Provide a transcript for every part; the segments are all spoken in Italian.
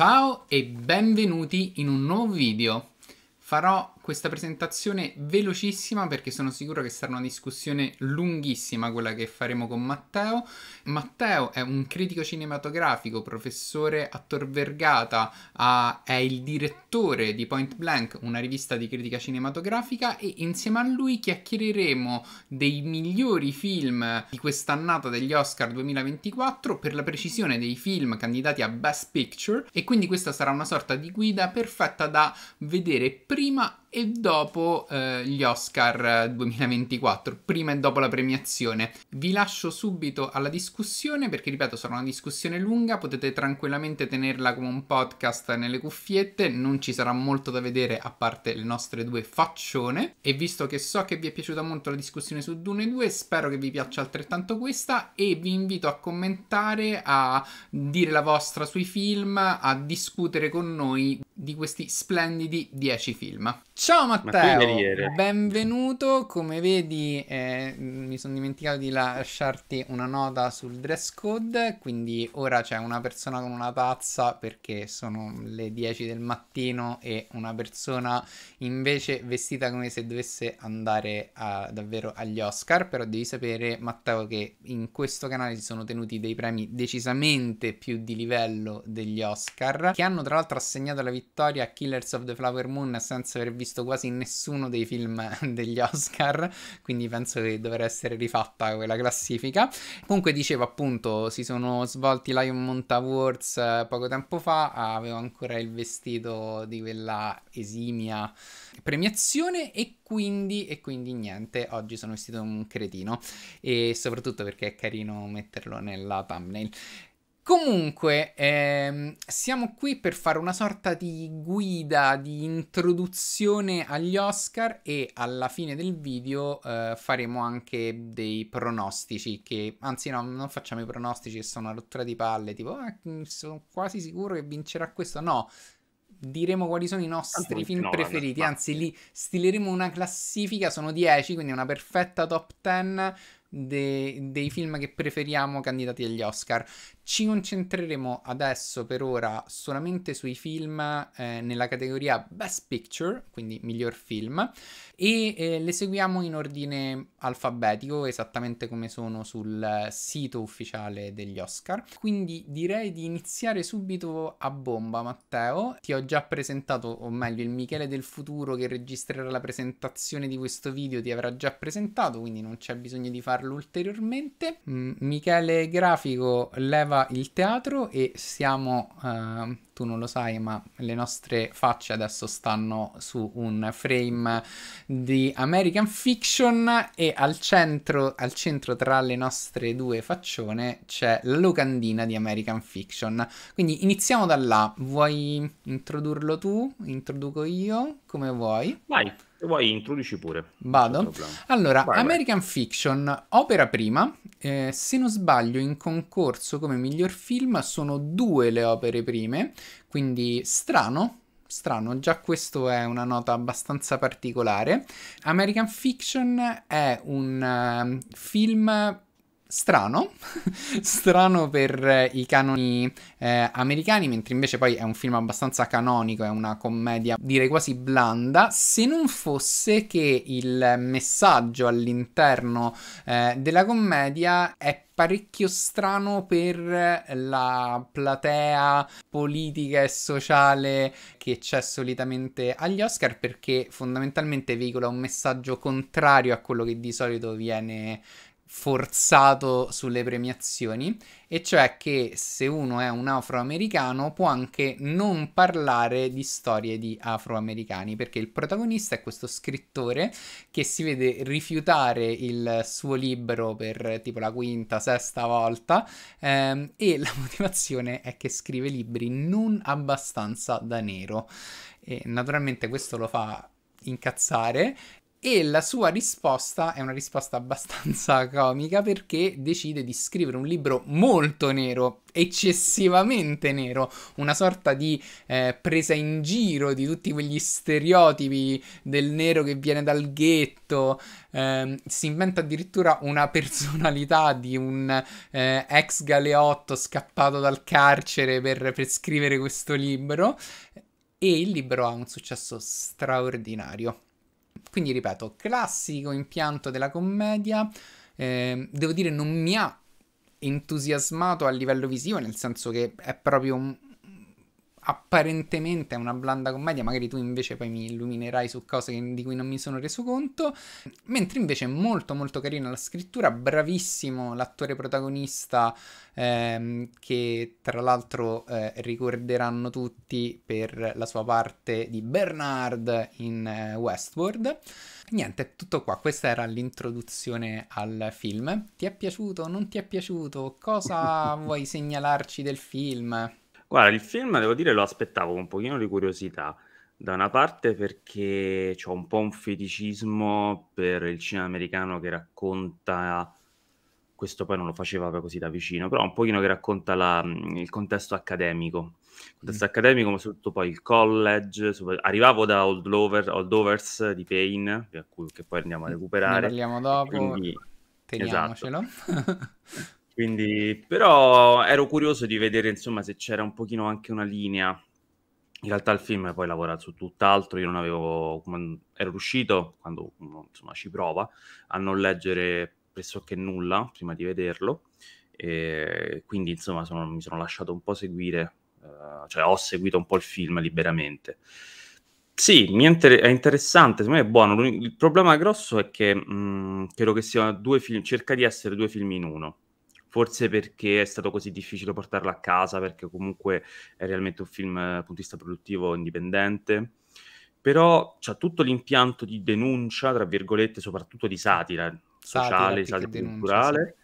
Ciao e benvenuti in un nuovo video. Farò questa presentazione velocissima perché sono sicuro che sarà una discussione lunghissima quella che faremo con Matteo. Matteo è un critico cinematografico, professore a Tor Vergata, è il direttore di Point Blank, una rivista di critica cinematografica e insieme a lui chiacchiereremo dei migliori film di quest'annata degli Oscar 2024, per la precisione dei film candidati a Best Picture e quindi questa sarà una sorta di guida perfetta da vedere prima e e dopo eh, gli Oscar 2024, eh, prima e dopo la premiazione. Vi lascio subito alla discussione perché ripeto sarà una discussione lunga, potete tranquillamente tenerla come un podcast nelle cuffiette, non ci sarà molto da vedere a parte le nostre due faccione e visto che so che vi è piaciuta molto la discussione su Dune 2, spero che vi piaccia altrettanto questa e vi invito a commentare, a dire la vostra sui film, a discutere con noi di questi splendidi 10 film. Ciao Matteo, benvenuto, come vedi eh, mi sono dimenticato di lasciarti una nota sul dress code, quindi ora c'è una persona con una tazza perché sono le 10 del mattino e una persona invece vestita come se dovesse andare a, davvero agli Oscar, però devi sapere Matteo che in questo canale si sono tenuti dei premi decisamente più di livello degli Oscar, che hanno tra l'altro assegnato la vittoria a Killers of the Flower Moon senza aver visto visto quasi nessuno dei film degli Oscar, quindi penso che dovrà essere rifatta quella classifica. Comunque dicevo appunto, si sono svolti Lion Mont Awards eh, poco tempo fa, avevo ancora il vestito di quella esimia premiazione e quindi, e quindi niente, oggi sono vestito un cretino e soprattutto perché è carino metterlo nella thumbnail. Comunque, ehm, siamo qui per fare una sorta di guida, di introduzione agli Oscar e alla fine del video eh, faremo anche dei pronostici che, anzi no, non facciamo i pronostici che sono una rottura di palle, tipo ah, mm, sono quasi sicuro che vincerà questo, no. Diremo quali sono i nostri film no, preferiti, anzi li stileremo una classifica, sono 10, quindi una perfetta top 10 de- dei film che preferiamo candidati agli Oscar. Ci concentreremo adesso per ora solamente sui film eh, nella categoria Best Picture, quindi miglior film, e eh, le seguiamo in ordine alfabetico, esattamente come sono sul sito ufficiale degli Oscar. Quindi direi di iniziare subito a bomba, Matteo. Ti ho già presentato, o meglio, il Michele del futuro che registrerà la presentazione di questo video ti avrà già presentato, quindi non c'è bisogno di farlo ulteriormente. Mm, Michele Grafico leva fa il teatro e siamo, uh, tu non lo sai, ma le nostre facce adesso stanno su un frame di American Fiction e al centro, al centro tra le nostre due faccione c'è la locandina di American Fiction. Quindi iniziamo da là, vuoi introdurlo tu? Introduco io? Come vuoi? Vai. Se vuoi introduci pure. Vado. Allora, vai, American vai. Fiction, opera prima. Eh, se non sbaglio, in concorso come miglior film sono due le opere prime, quindi strano. Strano, già questo è una nota abbastanza particolare. American Fiction è un uh, film strano, strano per eh, i canoni eh, americani, mentre invece poi è un film abbastanza canonico, è una commedia direi quasi blanda, se non fosse che il messaggio all'interno eh, della commedia è parecchio strano per la platea politica e sociale che c'è solitamente agli Oscar perché fondamentalmente veicola un messaggio contrario a quello che di solito viene forzato sulle premiazioni, e cioè che se uno è un afroamericano può anche non parlare di storie di afroamericani, perché il protagonista è questo scrittore che si vede rifiutare il suo libro per tipo la quinta, sesta volta, ehm, e la motivazione è che scrive libri non abbastanza da nero. E naturalmente questo lo fa incazzare e la sua risposta è una risposta abbastanza comica perché decide di scrivere un libro molto nero, eccessivamente nero, una sorta di eh, presa in giro di tutti quegli stereotipi del nero che viene dal ghetto. Eh, si inventa addirittura una personalità di un eh, ex galeotto scappato dal carcere per, per scrivere questo libro. E il libro ha un successo straordinario. Quindi ripeto, classico impianto della commedia, eh, devo dire non mi ha entusiasmato a livello visivo, nel senso che è proprio un, apparentemente è una blanda commedia, magari tu invece poi mi illuminerai su cose che, di cui non mi sono reso conto, mentre invece è molto molto carina la scrittura, bravissimo l'attore protagonista ehm, che tra l'altro eh, ricorderanno tutti per la sua parte di Bernard in eh, Westworld. Niente, è tutto qua, questa era l'introduzione al film. Ti è piaciuto? Non ti è piaciuto? Cosa vuoi segnalarci del film? Guarda, il film devo dire lo aspettavo con un pochino di curiosità. Da una parte perché ho un po' un feticismo per il cinema americano che racconta, questo poi non lo faceva così da vicino, però un pochino che racconta la, il contesto accademico. Il contesto mm. accademico, ma soprattutto poi il college. Arrivavo da Old, Lover, Old Overs di Payne, che poi andiamo a recuperare. Ne parliamo dopo, quindi... teniamocelo. Esatto. Quindi, però ero curioso di vedere insomma se c'era un pochino anche una linea. In realtà il film poi lavora su tutt'altro, io non avevo, ero riuscito, quando insomma ci prova, a non leggere pressoché nulla prima di vederlo, e quindi insomma sono, mi sono lasciato un po' seguire, uh, cioè ho seguito un po' il film liberamente. Sì, inter- è interessante, secondo me è buono. Il problema grosso è che mh, mm, credo che sia due film, cerca di essere due film in uno forse perché è stato così difficile portarlo a casa, perché comunque è realmente un film eh, dal punto di vista produttivo indipendente. Però c'ha tutto l'impianto di denuncia, tra virgolette, soprattutto di satira, sociale, satira, satira che culturale, denuncia,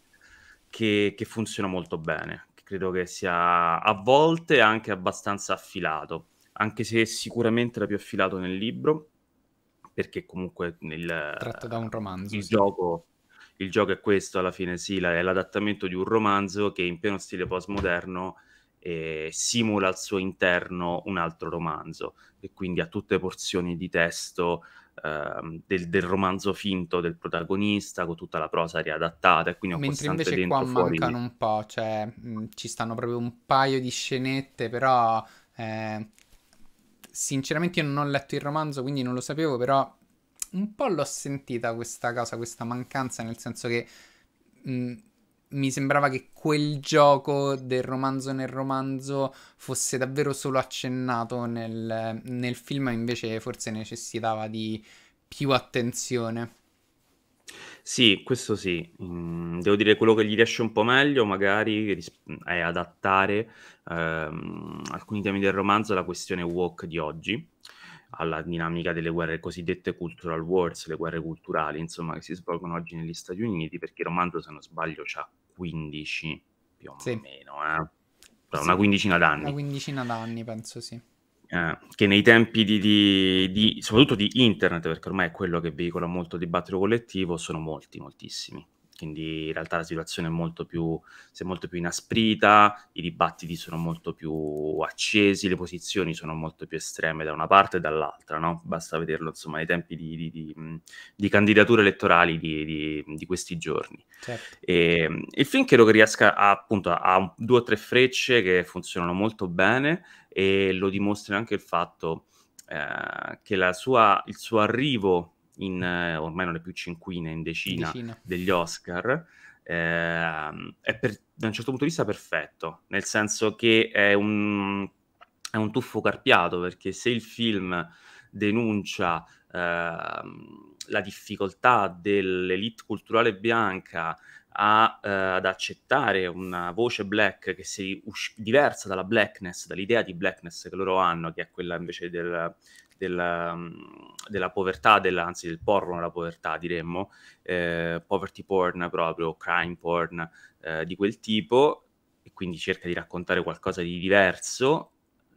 che, che funziona molto bene. Credo che sia a volte anche abbastanza affilato, anche se sicuramente era più affilato nel libro, perché comunque nel, tratto da un romanzo, il sì. gioco il gioco è questo alla fine, sì, è l'adattamento di un romanzo che in pieno stile postmoderno eh, simula al suo interno un altro romanzo e quindi ha tutte porzioni di testo eh, del, del, romanzo finto del protagonista con tutta la prosa riadattata e quindi mentre invece qua fuori... mancano un po' cioè mh, mm, ci stanno proprio un paio di scenette però eh, sinceramente io non ho letto il romanzo quindi non lo sapevo però un po' l'ho sentita questa cosa, questa mancanza, nel senso che mh, mm, mi sembrava che quel gioco del romanzo nel romanzo fosse davvero solo accennato nel, nel film, invece forse necessitava di più attenzione. Sì, questo sì. Mm, devo dire quello che gli riesce un po' meglio, magari, è adattare ehm, alcuni temi del romanzo alla questione woke di oggi alla dinamica delle guerre cosiddette cultural wars, le guerre culturali, insomma, che si svolgono oggi negli Stati Uniti, perché il romanzo, se non sbaglio, ha 15 più o sì. meno, eh? Cioè, sì. una quindicina d'anni. Una quindicina d'anni, penso sì. Eh, che nei tempi di, di, di, soprattutto di internet, perché ormai è quello che veicola molto il dibattito collettivo, sono molti, moltissimi quindi in realtà la situazione è molto più, si è molto più inasprita, i dibattiti sono molto più accesi, le posizioni sono molto più estreme da una parte e dall'altra, no? basta vederlo insomma nei tempi di, di, di, di candidature elettorali di, questi giorni. Certo. E, ehm, il film credo che riesca a, appunto a due o tre frecce che funzionano molto bene e lo dimostra anche il fatto eh, che sua, il suo arrivo in, eh, ormai non è più cinquina, in decina, decina. degli Oscar. Eh, è per, da un certo punto di vista perfetto, nel senso che è un, è un tuffo carpiato, perché se il film denuncia eh, la difficoltà dell'elite culturale bianca a, eh, ad accettare una voce black che sia us- diversa dalla blackness, dall'idea di blackness che loro hanno, che è quella invece del, della, della povertà, della, anzi del porno della povertà diremmo, eh, poverty porn proprio, crime porn eh, di quel tipo, e quindi cerca di raccontare qualcosa di diverso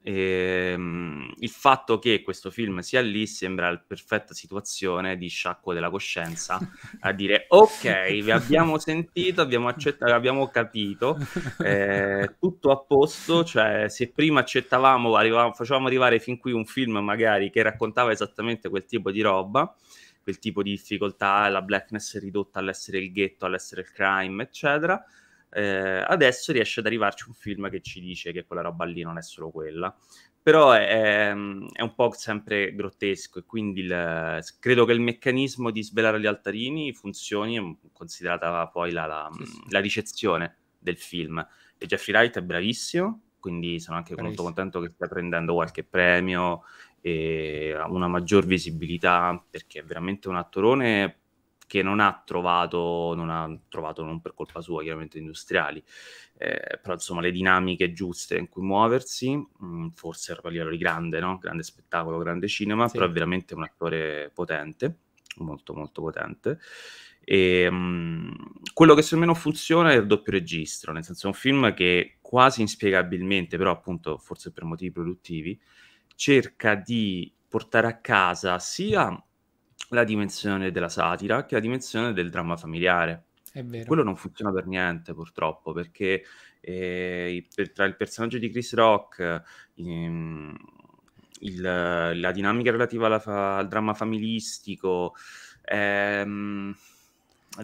e, ehm, il fatto che questo film sia lì sembra la perfetta situazione di sciacquo della coscienza a dire ok vi abbiamo sentito abbiamo accettato abbiamo capito eh, tutto a posto cioè se prima accettavamo arrivavamo, facevamo arrivare fin qui un film magari che raccontava esattamente quel tipo di roba quel tipo di difficoltà la blackness ridotta all'essere il ghetto all'essere il crime eccetera eh, adesso riesce ad arrivarci un film che ci dice che quella roba lì non è solo quella. Però è, è un po' sempre grottesco e quindi il, credo che il meccanismo di svelare gli altarini funzioni, mm, considerata poi la, la, la ricezione del film. E Jeffrey Wright è bravissimo, quindi sono anche Bravissimo. molto contento che stia prendendo qualche premio e una maggior visibilità perché è veramente un attorone che non ha trovato, non ha trovato non per colpa sua, chiaramente industriali, eh, però insomma le dinamiche giuste in cui muoversi, mh, mm, forse era livello di grande, no? grande spettacolo, grande cinema, sì. però è veramente un attore potente, molto molto potente. E, mh, mm, quello che secondo me non funziona è il doppio registro, nel senso è un film che quasi inspiegabilmente, però appunto forse per motivi produttivi, cerca di portare a casa sia la dimensione della satira, che è la dimensione del dramma familiare. È vero. Quello non funziona per niente, purtroppo, perché eh, per, tra il personaggio di Chris Rock, ehm, il, la dinamica relativa fa- al dramma familistico, ehm,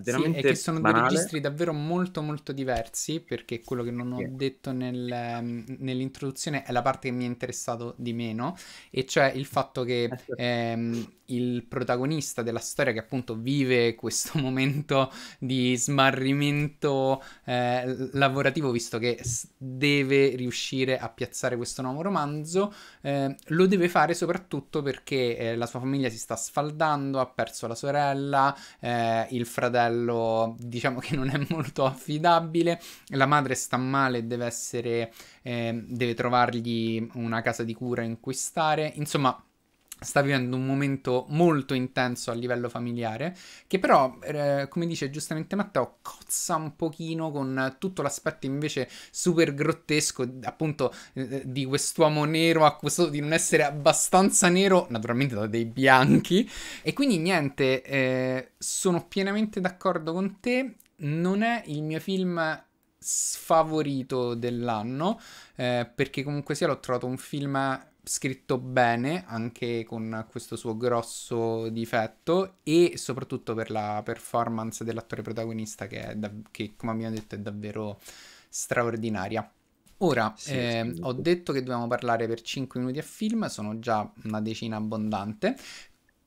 veramente sì, e che sono banale. due registri davvero molto molto diversi perché quello che non ho yeah. detto nel, ehm, nell'introduzione è la parte che mi è interessato di meno e cioè il fatto che eh, ehm, il protagonista della storia che appunto vive questo momento di smarrimento eh, lavorativo visto che deve riuscire a piazzare questo nuovo romanzo eh, lo deve fare soprattutto perché eh, la sua famiglia si sta sfaldando ha perso la sorella eh, il fratello modello diciamo che non è molto affidabile, la madre sta male, deve essere, eh, deve trovargli una casa di cura in cui stare, insomma sta vivendo un momento molto intenso a livello familiare, che però, eh, come dice giustamente Matteo, cozza un pochino con tutto l'aspetto invece super grottesco, appunto, eh, eh, di quest'uomo nero accusato di non essere abbastanza nero, naturalmente da dei bianchi. E quindi niente, eh, sono pienamente d'accordo con te, non è il mio film sfavorito dell'anno, eh, perché comunque sia l'ho trovato un film scritto bene anche con questo suo grosso difetto e soprattutto per la performance dell'attore protagonista che, da- che come abbiamo detto è davvero straordinaria. Ora, sì, eh, ho detto che dobbiamo parlare per 5 minuti a film, sono già una decina abbondante,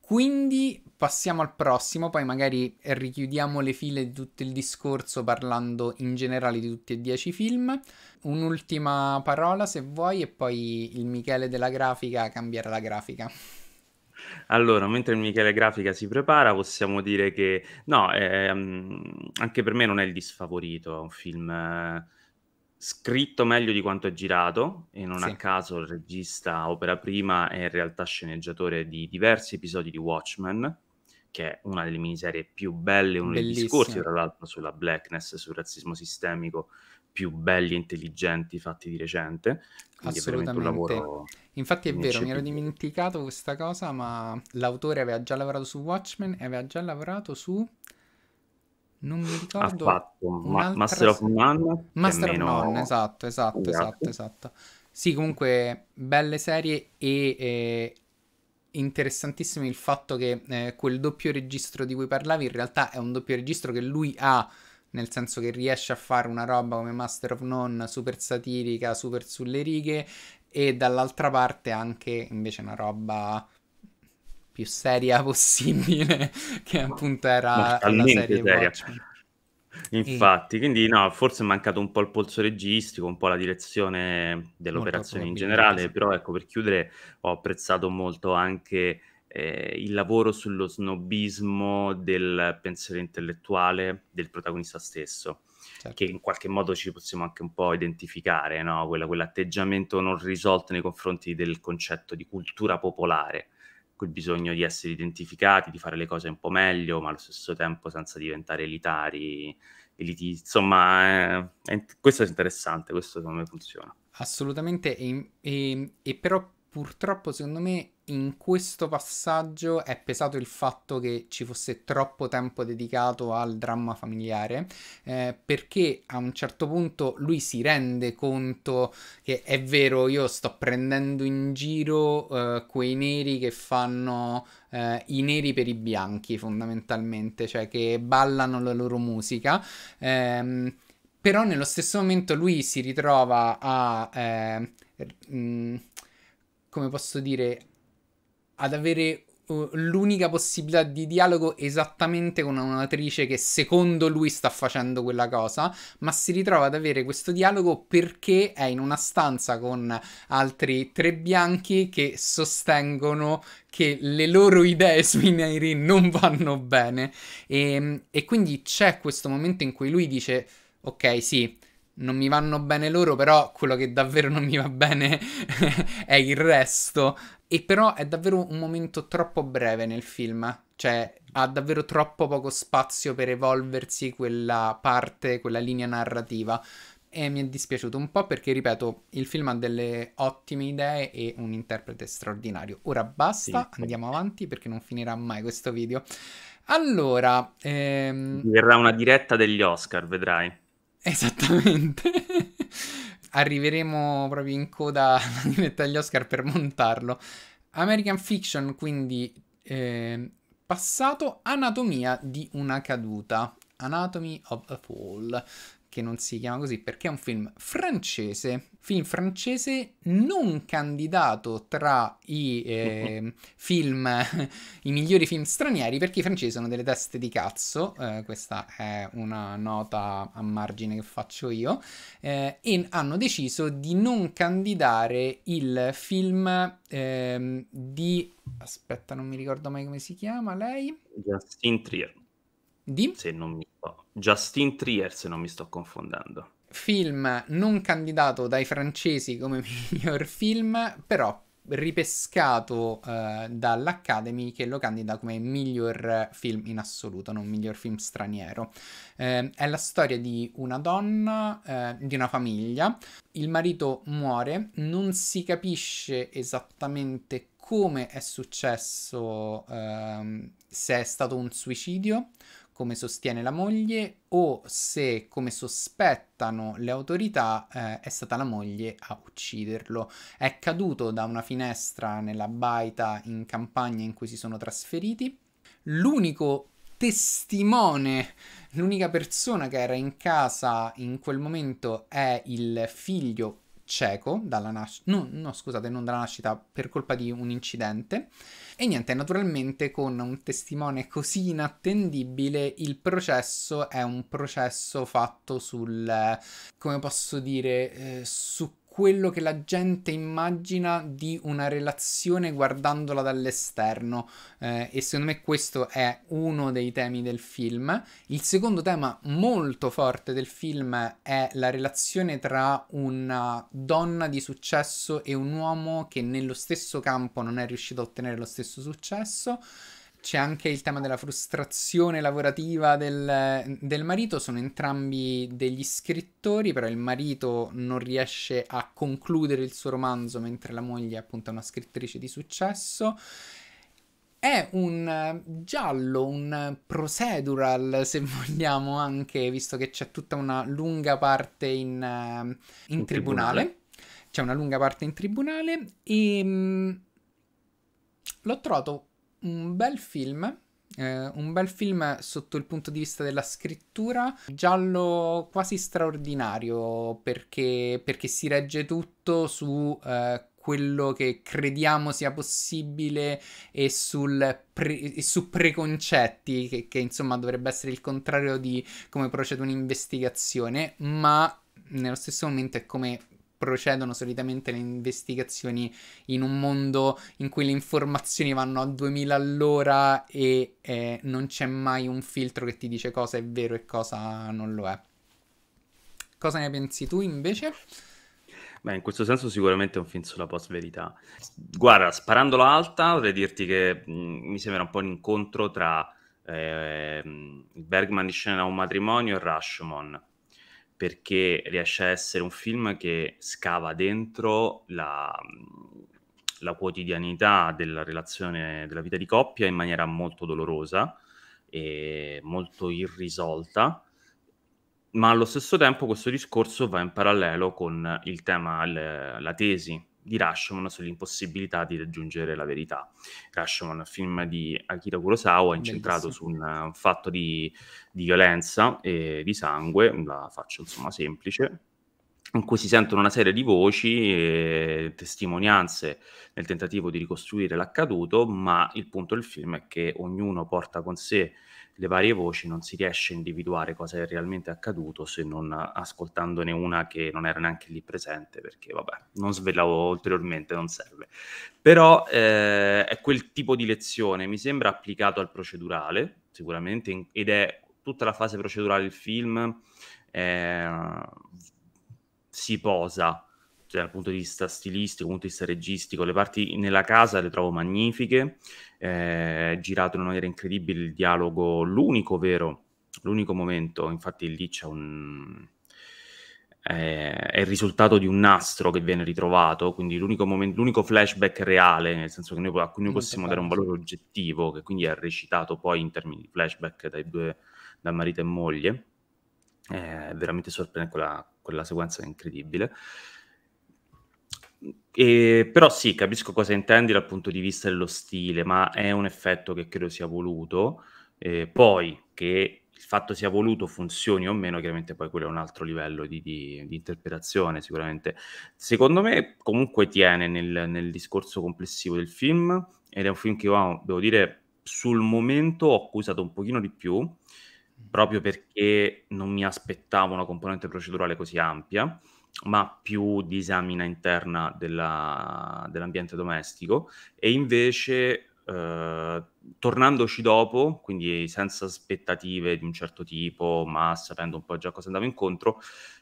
quindi passiamo al prossimo, poi magari richiudiamo le file di tutto il discorso parlando in generale di tutti e dieci i film. Un'ultima parola se vuoi e poi il Michele della grafica cambierà la grafica. Allora, mentre il Michele Grafica si prepara, possiamo dire che no, ehm, anche per me non è il disfavorito, è un film eh, scritto meglio di quanto è girato e non sì. a caso il regista opera prima è in realtà sceneggiatore di diversi episodi di Watchmen che è una delle miniserie più belle, uno Bellissima. dei discorsi tra l'altro sulla blackness, sul razzismo sistemico più belli e intelligenti fatti di recente. Quindi Assolutamente. È Infatti è vero, mi ero dimenticato questa cosa, ma l'autore aveva già lavorato su Watchmen e aveva già lavorato su non mi ricordo. Ha fatto Ma- Master of None. Master meno... of None, esatto, esatto, esatto, esatto, Sì, comunque belle serie e eh, interessantissimo il fatto che eh, quel doppio registro di cui parlavi in realtà è un doppio registro che lui ha, nel senso che riesce a fare una roba come Master of None super satirica, super sulle righe e dall'altra parte anche invece una roba più seria possibile, che appunto era la serie seria. Infatti, e... quindi no, forse è mancato un po' il polso registico, un po' la direzione dell'operazione in generale, sì. però ecco, per chiudere ho apprezzato molto anche eh, il lavoro sullo snobismo del pensiero intellettuale del protagonista stesso, certo. che in qualche modo ci possiamo anche un po' identificare, no? Quella, quell'atteggiamento non risolto nei confronti del concetto di cultura popolare quel bisogno di essere identificati, di fare le cose un po' meglio, ma allo stesso tempo senza diventare elitari. eliti. Insomma, eh, è, è, questo è interessante, questo secondo me funziona. Assolutamente, e, e, e però purtroppo secondo me in questo passaggio è pesato il fatto che ci fosse troppo tempo dedicato al dramma familiare eh, perché a un certo punto lui si rende conto che è vero io sto prendendo in giro eh, quei neri che fanno eh, i neri per i bianchi fondamentalmente cioè che ballano la loro musica ehm, però nello stesso momento lui si ritrova a mh, eh, come posso dire, ad avere uh, l'unica possibilità di dialogo esattamente con un'attrice che secondo lui sta facendo quella cosa, ma si ritrova ad avere questo dialogo perché è in una stanza con altri tre bianchi che sostengono che le loro idee sui neri non vanno bene. E, ehm, e quindi c'è questo momento in cui lui dice, ok, sì non mi vanno bene loro, però quello che davvero non mi va bene è il resto. E però è davvero un momento troppo breve nel film, cioè ha davvero troppo poco spazio per evolversi quella parte, quella linea narrativa. E mi è dispiaciuto un po' perché, ripeto, il film ha delle ottime idee e un interprete straordinario. Ora basta, sì. andiamo avanti perché non finirà mai questo video. Allora... Ehm... Verrà una diretta degli Oscar, vedrai. Esattamente. Arriveremo proprio in coda agli Oscar per montarlo. American Fiction, quindi eh, passato, anatomia di una caduta. Anatomy of a Fall perché non si chiama così, perché è un film francese, film francese non candidato tra i eh, film, i migliori film stranieri, perché i francesi sono delle teste di cazzo, eh, questa è una nota a margine che faccio io, eh, e hanno deciso di non candidare il film ehm, di... aspetta, non mi ricordo mai come si chiama lei? Justin Trier di... Se non mi sto... Justin Trier, se non mi sto confondendo. Film non candidato dai francesi come miglior film, però ripescato uh, dall'Academy che lo candida come miglior film in assoluto, non miglior film straniero. Eh, è la storia di una donna, eh, di una famiglia. Il marito muore, non si capisce esattamente come è successo, eh, se è stato un suicidio come sostiene la moglie o se, come sospettano le autorità, eh, è stata la moglie a ucciderlo. È caduto da una finestra nella baita in campagna in cui si sono trasferiti. L'unico testimone, l'unica persona che era in casa in quel momento è il figlio cieco dalla nascita, no, no scusate, non dalla nascita, per colpa di un incidente e niente, naturalmente con un testimone così inattendibile il processo è un processo fatto sul, eh, come posso dire, eh, su quello che la gente immagina di una relazione guardandola dall'esterno eh, e secondo me questo è uno dei temi del film. Il secondo tema molto forte del film è la relazione tra una donna di successo e un uomo che nello stesso campo non è riuscito a ottenere lo stesso successo c'è anche il tema della frustrazione lavorativa del, del, marito, sono entrambi degli scrittori, però il marito non riesce a concludere il suo romanzo mentre la moglie è appunto una scrittrice di successo. È un eh, giallo, un procedural se vogliamo anche, visto che c'è tutta una lunga parte in, eh, in, in tribunale. tribunale. C'è una lunga parte in tribunale e mh, mm, l'ho trovato un bel film. Eh, un bel film sotto il punto di vista della scrittura, giallo quasi straordinario perché, perché si regge tutto su eh, quello che crediamo sia possibile e, pre- e su preconcetti, che, che insomma dovrebbe essere il contrario di come procede un'investigazione, ma nello stesso momento è come procedono solitamente le investigazioni in un mondo in cui le informazioni vanno a 2000 all'ora e eh, non c'è mai un filtro che ti dice cosa è vero e cosa non lo è. Cosa ne pensi tu invece? Beh, in questo senso sicuramente è un film sulla post-verità. Guarda, sparandola alta, vorrei dirti che mh, mm, mi sembra un po' un incontro tra eh, Bergman di scena a un matrimonio e Rashomon perché riesce a essere un film che scava dentro la, la quotidianità della relazione della vita di coppia in maniera molto dolorosa e molto irrisolta ma allo stesso tempo questo discorso va in parallelo con il tema, la tesi di Rashomon sull'impossibilità di raggiungere la verità. Rashomon, film di Akira Kurosawa, incentrato Bellissimo. su un fatto di, di violenza e di sangue, la faccio insomma semplice, in cui si sentono una serie di voci e testimonianze nel tentativo di ricostruire l'accaduto, ma il punto del film è che ognuno porta con sé le varie voci non si riesce a individuare cosa è realmente accaduto se non ascoltandone una che non era neanche lì presente, perché vabbè, non svelavo ulteriormente, non serve. Però eh, è quel tipo di lezione, mi sembra applicato al procedurale, sicuramente, in, ed è tutta la fase procedurale del film eh, si posa dal punto di vista stilistico, dal punto di vista registico, le parti nella casa le trovo magnifiche, eh, girato in una maniera incredibile il dialogo, l'unico vero, l'unico momento, infatti lì c'è un... Eh, è il risultato di un nastro che viene ritrovato, quindi l'unico, momento, l'unico flashback reale, nel senso che noi, a cui noi possiamo dare un valore oggettivo, che quindi è recitato poi in termini di flashback dai due, da marito e moglie, è eh, veramente sorprendente, quella, quella sequenza è incredibile. E, però sì, capisco cosa intendi dal punto di vista dello stile, ma è un effetto che credo sia voluto. Eh, poi che il fatto sia voluto funzioni o meno, chiaramente poi quello è un altro livello di, di, di interpretazione sicuramente. Secondo me comunque tiene nel, nel, discorso complessivo del film ed è un film che wow, devo dire sul momento ho accusato un pochino di più mm. proprio perché non mi aspettavo una componente procedurale così ampia ma più di esamina interna della, dell'ambiente domestico e invece eh, tornandoci dopo, quindi senza aspettative di un certo tipo, ma sapendo un po' già cosa andavo incontro,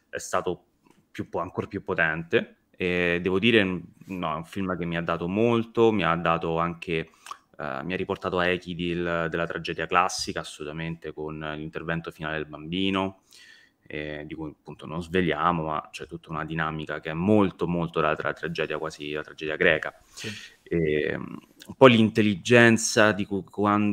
è stato più, ancora più potente. E devo dire, no, è un film che mi ha dato molto, mi ha dato anche Uh, mi ha riportato a echi di, della tragedia classica, assolutamente, con l'intervento finale del bambino, eh, di cui appunto non svegliamo, ma c'è tutta una dinamica che è molto molto la tra- tragedia, quasi la tragedia greca. Sì. E, ehm, un po' l'intelligenza di, cu-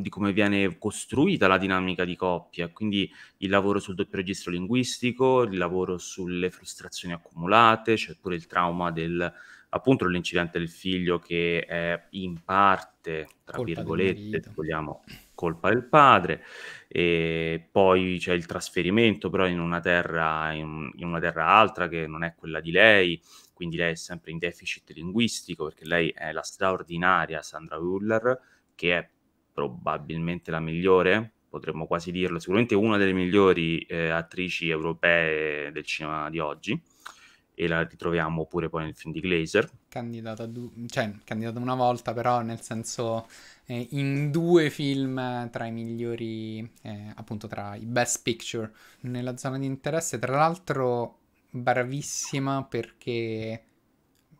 di, come viene costruita la dinamica di coppia, quindi il lavoro sul doppio registro linguistico, il lavoro sulle frustrazioni accumulate, c'è cioè pure il trauma del appunto l'incidente del figlio che è in parte, tra colpa virgolette, vogliamo, colpa del padre, e poi c'è il trasferimento però in una terra, in, in una terra altra che non è quella di lei, quindi lei è sempre in deficit linguistico perché lei è la straordinaria Sandra Huller, che è probabilmente la migliore, potremmo quasi dirlo, sicuramente una delle migliori eh, attrici europee del cinema di oggi e la ritroviamo pure poi nel film di Glazer. Candidata, du- cioè, candidata una volta, però nel senso eh, in due film tra i migliori, eh, appunto tra i best picture nella zona di interesse. Tra l'altro bravissima perché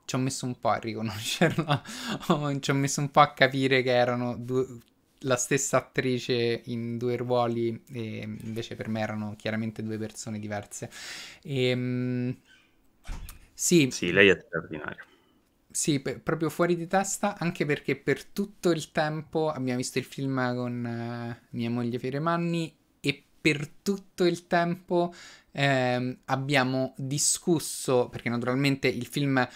ci ho messo un po' a riconoscerla, ci ho messo un po' a capire che erano due, la stessa attrice in due ruoli e invece per me erano chiaramente due persone diverse. E, ehm, sì, sì, lei è straordinaria. Sì, per, proprio fuori di testa, anche perché per tutto il tempo abbiamo visto il film con uh, mia moglie Fioremanni per tutto il tempo eh, abbiamo discusso, perché naturalmente il film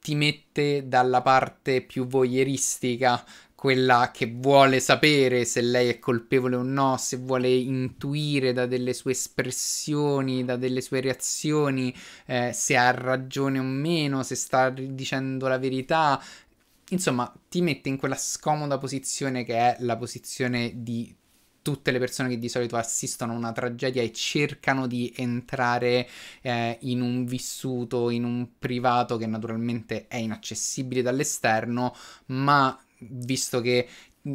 ti mette dalla parte più voyeuristica, quella che vuole sapere se lei è colpevole o no, se vuole intuire da delle sue espressioni, da delle sue reazioni, eh, se ha ragione o meno, se sta dicendo la verità. Insomma, ti mette in quella scomoda posizione che è la posizione di tutte le persone che di solito assistono a una tragedia e cercano di entrare eh, in un vissuto, in un privato che naturalmente è inaccessibile dall'esterno, ma visto che mm,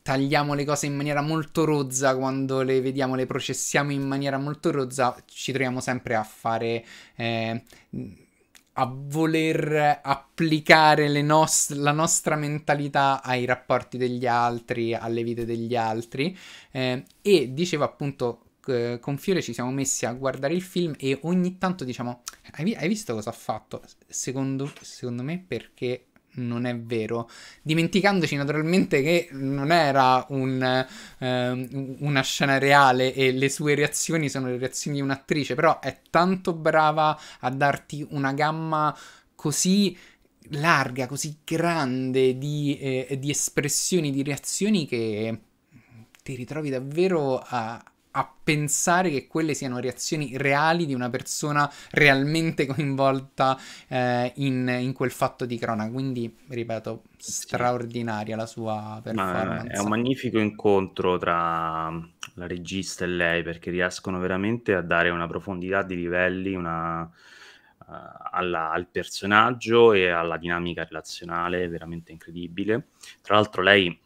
tagliamo le cose in maniera molto rozza, quando le vediamo le processiamo in maniera molto rozza, ci troviamo sempre a fare... Eh, a voler applicare nost- la nostra mentalità ai rapporti degli altri, alle vite degli altri. Eh, e diceva appunto eh, con Fiore ci siamo messi a guardare il film e ogni tanto diciamo hai, vi- hai visto cosa ha fatto? Secondo, secondo me perché non è vero, dimenticandoci naturalmente che non era un, eh, una scena reale e le sue reazioni sono le reazioni di un'attrice, però è tanto brava a darti una gamma così larga, così grande di, eh, di espressioni, di reazioni che ti ritrovi davvero a, a pensare che quelle siano reazioni reali di una persona realmente coinvolta eh, in, in, quel fatto di crona. Quindi, ripeto, straordinaria la sua performance. Ma è un magnifico incontro tra mm, la regista e lei perché riescono veramente a dare una profondità di livelli, una, eh, alla, al personaggio e alla dinamica relazionale veramente incredibile. Tra l'altro lei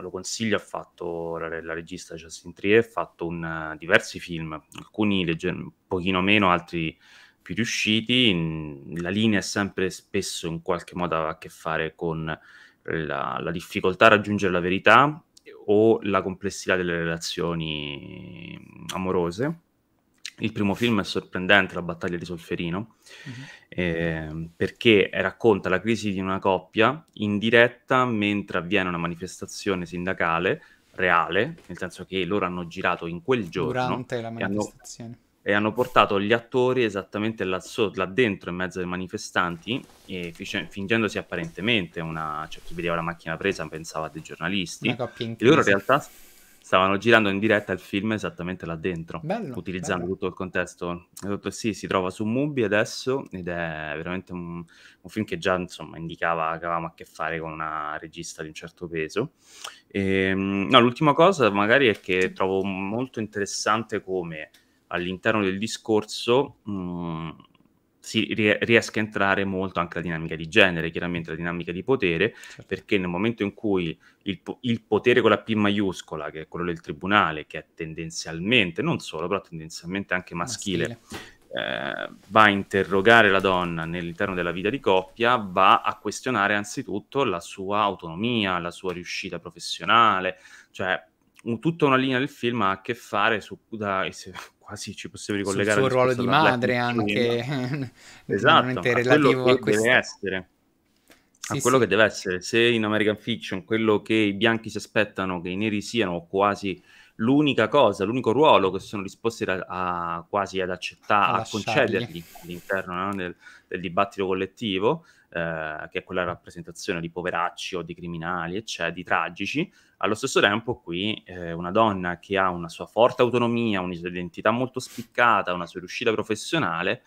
lo consiglio, ha fatto la, la regista Justin Trier, ha fatto un, eh, diversi film, alcuni legge, un pochino meno, altri più riusciti. La linea è sempre spesso in qualche modo ha a che fare con la, la difficoltà a raggiungere la verità o la complessità delle relazioni mm, amorose il primo film è sorprendente, La battaglia di Solferino, mm-hmm. eh, perché racconta la crisi di una coppia in diretta mentre avviene una manifestazione sindacale reale, nel senso che loro hanno girato in quel giorno. Durante la manifestazione. E hanno, portato gli attori esattamente là, so, là dentro, in mezzo ai manifestanti, fic- fingendosi apparentemente una... cioè chi vedeva la macchina presa pensava a dei giornalisti. Una coppia in crisi. loro in realtà stavano girando in diretta il film esattamente là dentro, bello, utilizzando bello. tutto il contesto. Tutto, sì, si trova su Mubi adesso ed è veramente un, un film che già insomma, indicava che avevamo a che fare con una regista di un certo peso. E, ehm, no, l'ultima cosa magari è che trovo molto interessante come all'interno del discorso mh, mm, si riesca a entrare molto anche la dinamica di genere, chiaramente la dinamica di potere, certo. perché nel momento in cui il, il, potere con la P maiuscola, che è quello del tribunale, che è tendenzialmente, non solo, però tendenzialmente anche maschile, maschile. Eh, va a interrogare la donna nell'interno della vita di coppia, va a questionare anzitutto la sua autonomia, la sua riuscita professionale, cioè un, tutta una linea del film ha a che fare su, da, quasi ci possiamo ricollegare al suo ruolo di madre anche esattamente esatto, a quello che deve essere a sì, quello sì. che deve essere se in American Fiction quello che i bianchi si aspettano che i neri siano quasi l'unica cosa, l'unico ruolo che sono disposti a, a quasi ad accettare, a, a concedergli all'interno no, del, del dibattito collettivo eh, che è quella rappresentazione di poveracci o di criminali, eccetera, cioè di tragici, allo stesso tempo qui eh, una donna che ha una sua forte autonomia, un'identità molto spiccata, una sua riuscita professionale,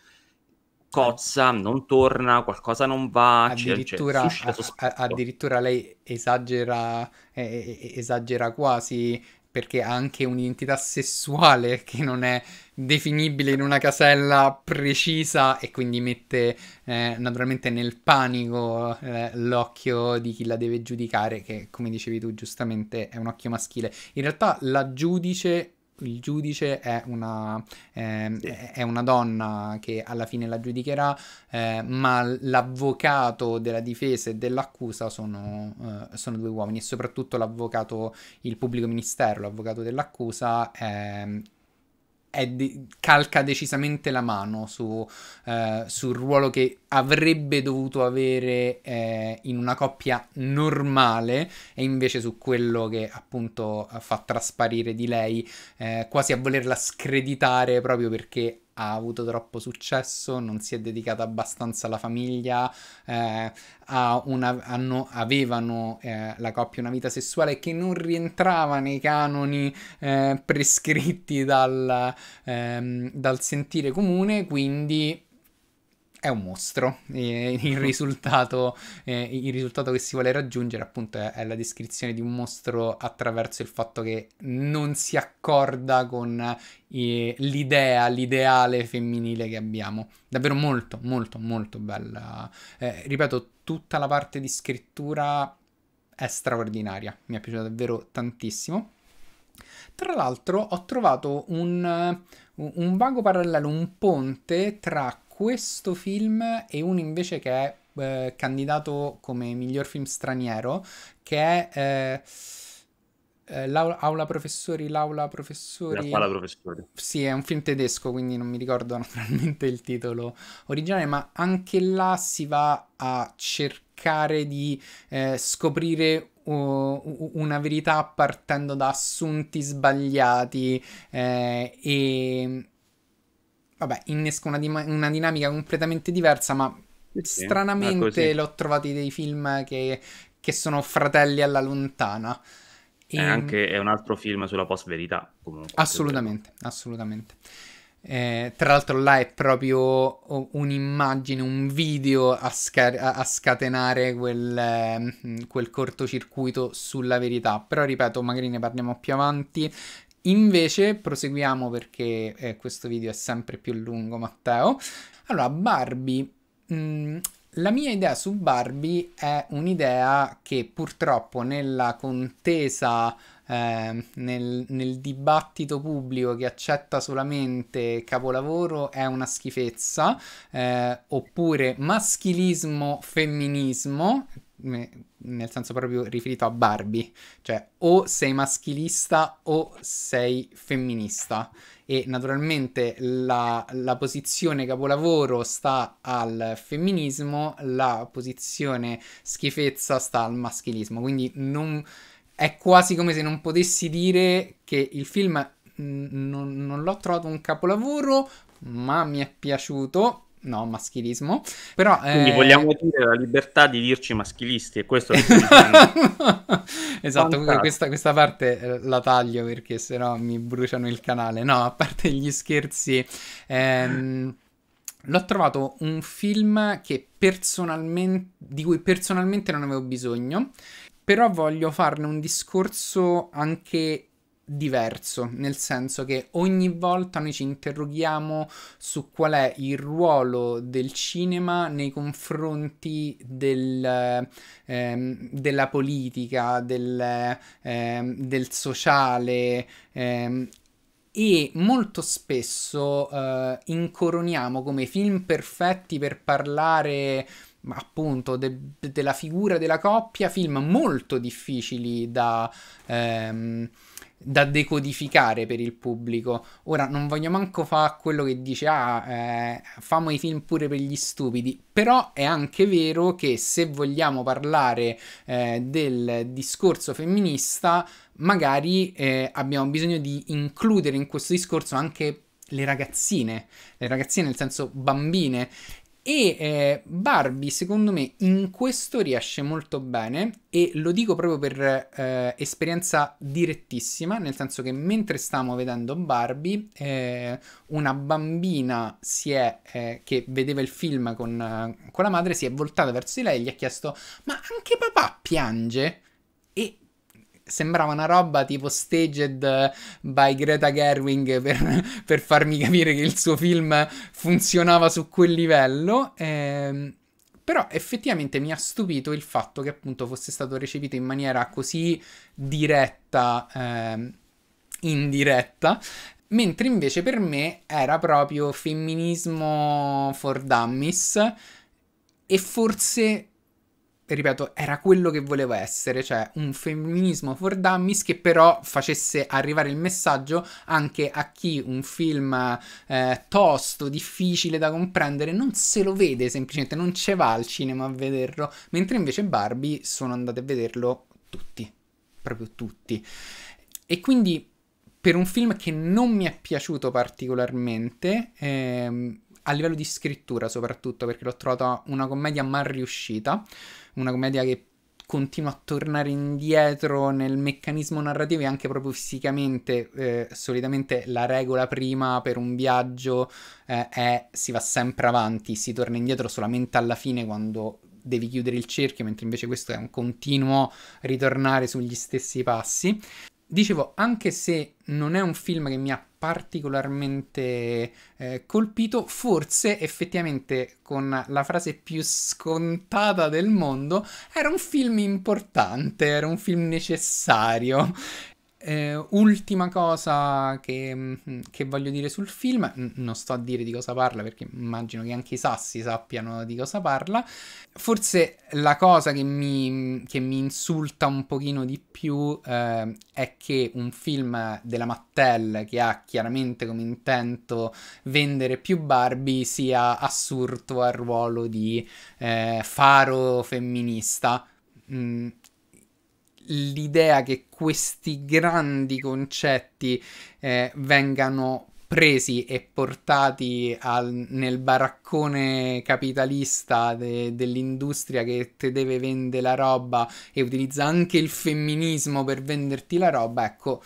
cozza, non torna, qualcosa non va, cioè, cioè, addirittura, cioè, a, addirittura lei esagera, eh, eh, esagera quasi perché ha anche un'identità sessuale che non è definibile in una casella precisa e quindi mette eh, naturalmente nel panico eh, l'occhio di chi la deve giudicare, che come dicevi tu giustamente è un occhio maschile. In realtà la giudice il giudice è una, eh, è una, donna che alla fine la giudicherà, eh, ma l'avvocato della difesa e dell'accusa sono, eh, sono, due uomini e soprattutto l'avvocato, il pubblico ministero, l'avvocato dell'accusa ehm, De- calca decisamente la mano su, eh, sul ruolo che avrebbe dovuto avere eh, in una coppia normale e invece su quello che appunto fa trasparire di lei eh, quasi a volerla screditare proprio perché ha avuto troppo successo, non si è dedicata abbastanza alla famiglia, eh, una, hanno, avevano eh, la coppia una vita sessuale che non rientrava nei canoni eh, prescritti dal, ehm, dal sentire comune, quindi è un mostro. il, risultato, eh, il, risultato, che si vuole raggiungere, appunto, è, è, la descrizione di un mostro attraverso il fatto che non si accorda con eh, l'idea, l'ideale femminile che abbiamo. Davvero molto, molto, molto bella. Eh, ripeto, tutta la parte di scrittura è straordinaria. Mi è piaciuta davvero tantissimo. Tra l'altro ho trovato un, un vago parallelo, un ponte tra questo film e uno invece che è eh, candidato come miglior film straniero, che è... Eh, eh L'aula, aula professori, l'aula professori. L'aula professori. Sì, è un film tedesco, quindi non mi ricordo naturalmente il titolo originale, ma anche là si va a cercare di eh, scoprire uh, una verità partendo da assunti sbagliati eh, e vabbè, innesco una, di- una dinamica completamente diversa, ma sì, ah, stranamente l'ho trovati dei film che, che sono fratelli alla lontana. E... È ehm, anche è un altro film sulla post-verità, comunque. Assolutamente, assolutamente. Eh, tra l'altro là è proprio un'immagine, un video a, sca- a scatenare quel, eh, quel, cortocircuito sulla verità. Però ripeto, magari ne parliamo più avanti. Invece proseguiamo perché eh, questo video è sempre più lungo, Matteo. Allora, Barbie. Mh, mm, la mia idea su Barbie è un'idea che purtroppo nella contesa, eh, nel, nel, dibattito pubblico che accetta solamente capolavoro è una schifezza, eh, oppure maschilismo-femminismo, eh, nel senso proprio riferito a Barbie, cioè o sei maschilista o sei femminista e naturalmente la, la posizione capolavoro sta al femminismo, la posizione schifezza sta al maschilismo, quindi non, è quasi come se non potessi dire che il film non, non l'ho trovato un capolavoro, ma mi è piaciuto no, maschilismo. Però, Quindi eh... vogliamo dire la libertà di dirci maschilisti, e questo è Esatto, Fantastico. questa, questa parte eh, la taglio perché sennò mi bruciano il canale. No, a parte gli scherzi, ehm, l'ho trovato un film di cui personalmente non avevo bisogno, però voglio farne un discorso anche diverso, nel senso che ogni volta noi ci interroghiamo su qual è il ruolo del cinema nei confronti del, ehm, della politica, del, ehm, del sociale. Ehm, e molto spesso eh, incoroniamo come film perfetti per parlare appunto de- della figura della coppia, film molto difficili da, ehm, da decodificare per il pubblico. Ora non voglio manco fare quello che dice ah, eh, famo i film pure per gli stupidi, però è anche vero che se vogliamo parlare eh, del discorso femminista, magari eh, abbiamo bisogno di includere in questo discorso anche le ragazzine, le ragazzine nel senso bambine e eh, Barbie, secondo me, in questo riesce molto bene e lo dico proprio per eh, esperienza direttissima, nel senso che mentre stavamo vedendo Barbie, eh, una bambina è, eh, che vedeva il film con, eh, con la madre si è voltata verso di lei e gli ha chiesto: Ma anche papà piange? sembrava una roba tipo staged eh, by Greta Gerwig per, per, farmi capire che il suo film funzionava su quel livello. Eh, però effettivamente mi ha stupito il fatto che appunto fosse stato recepito in maniera così diretta, eh, indiretta, mentre invece per me era proprio femminismo for dummies e forse ripeto, era quello che voleva essere, cioè un femminismo for dummies che però facesse arrivare il messaggio anche a chi un film eh, tosto, difficile da comprendere, non se lo vede semplicemente, non ce va al cinema a vederlo, mentre invece Barbie sono andate a vederlo tutti, proprio tutti. E quindi per un film che non mi è piaciuto particolarmente, ehm, a livello di scrittura soprattutto, perché l'ho trovata una commedia mal riuscita, una commedia che continua a tornare indietro nel meccanismo narrativo e anche proprio fisicamente. Eh, solitamente la regola prima per un viaggio eh, è si va sempre avanti, si torna indietro solamente alla fine quando devi chiudere il cerchio, mentre invece questo è un continuo ritornare sugli stessi passi. Dicevo, anche se non è un film che mi ha particolarmente eh, colpito, forse effettivamente con la frase più scontata del mondo, era un film importante, era un film necessario eh, ultima cosa che, mm, che, voglio dire sul film, N- non sto a dire di cosa parla perché immagino che anche i sassi sappiano di cosa parla, forse la cosa che mi, che mi insulta un pochino di più eh, è che un film della Mattel che ha chiaramente come intento vendere più Barbie sia assurdo al ruolo di eh, faro femminista. Mm l'idea che questi grandi concetti eh, vengano presi e portati al, nel baraccone capitalista de, dell'industria che te deve vendere la roba e utilizza anche il femminismo per venderti la roba, ecco,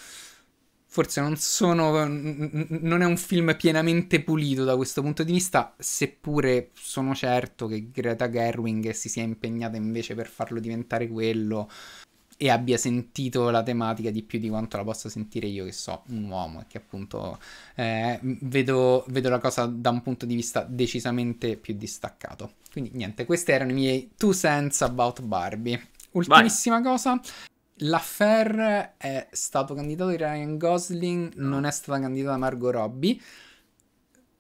forse non sono non è un film pienamente pulito da questo punto di vista, seppure sono certo che Greta Gerwing si sia impegnata invece per farlo diventare quello e abbia sentito la tematica di più di quanto la possa sentire io che so un uomo e che appunto eh, vedo, vedo, la cosa da un punto di vista decisamente più distaccato. Quindi niente, questi erano i miei two cents about Barbie. Ultimissima Vai. cosa, l'affair è stato candidato di Ryan Gosling, non è stata candidata Margot Robbie.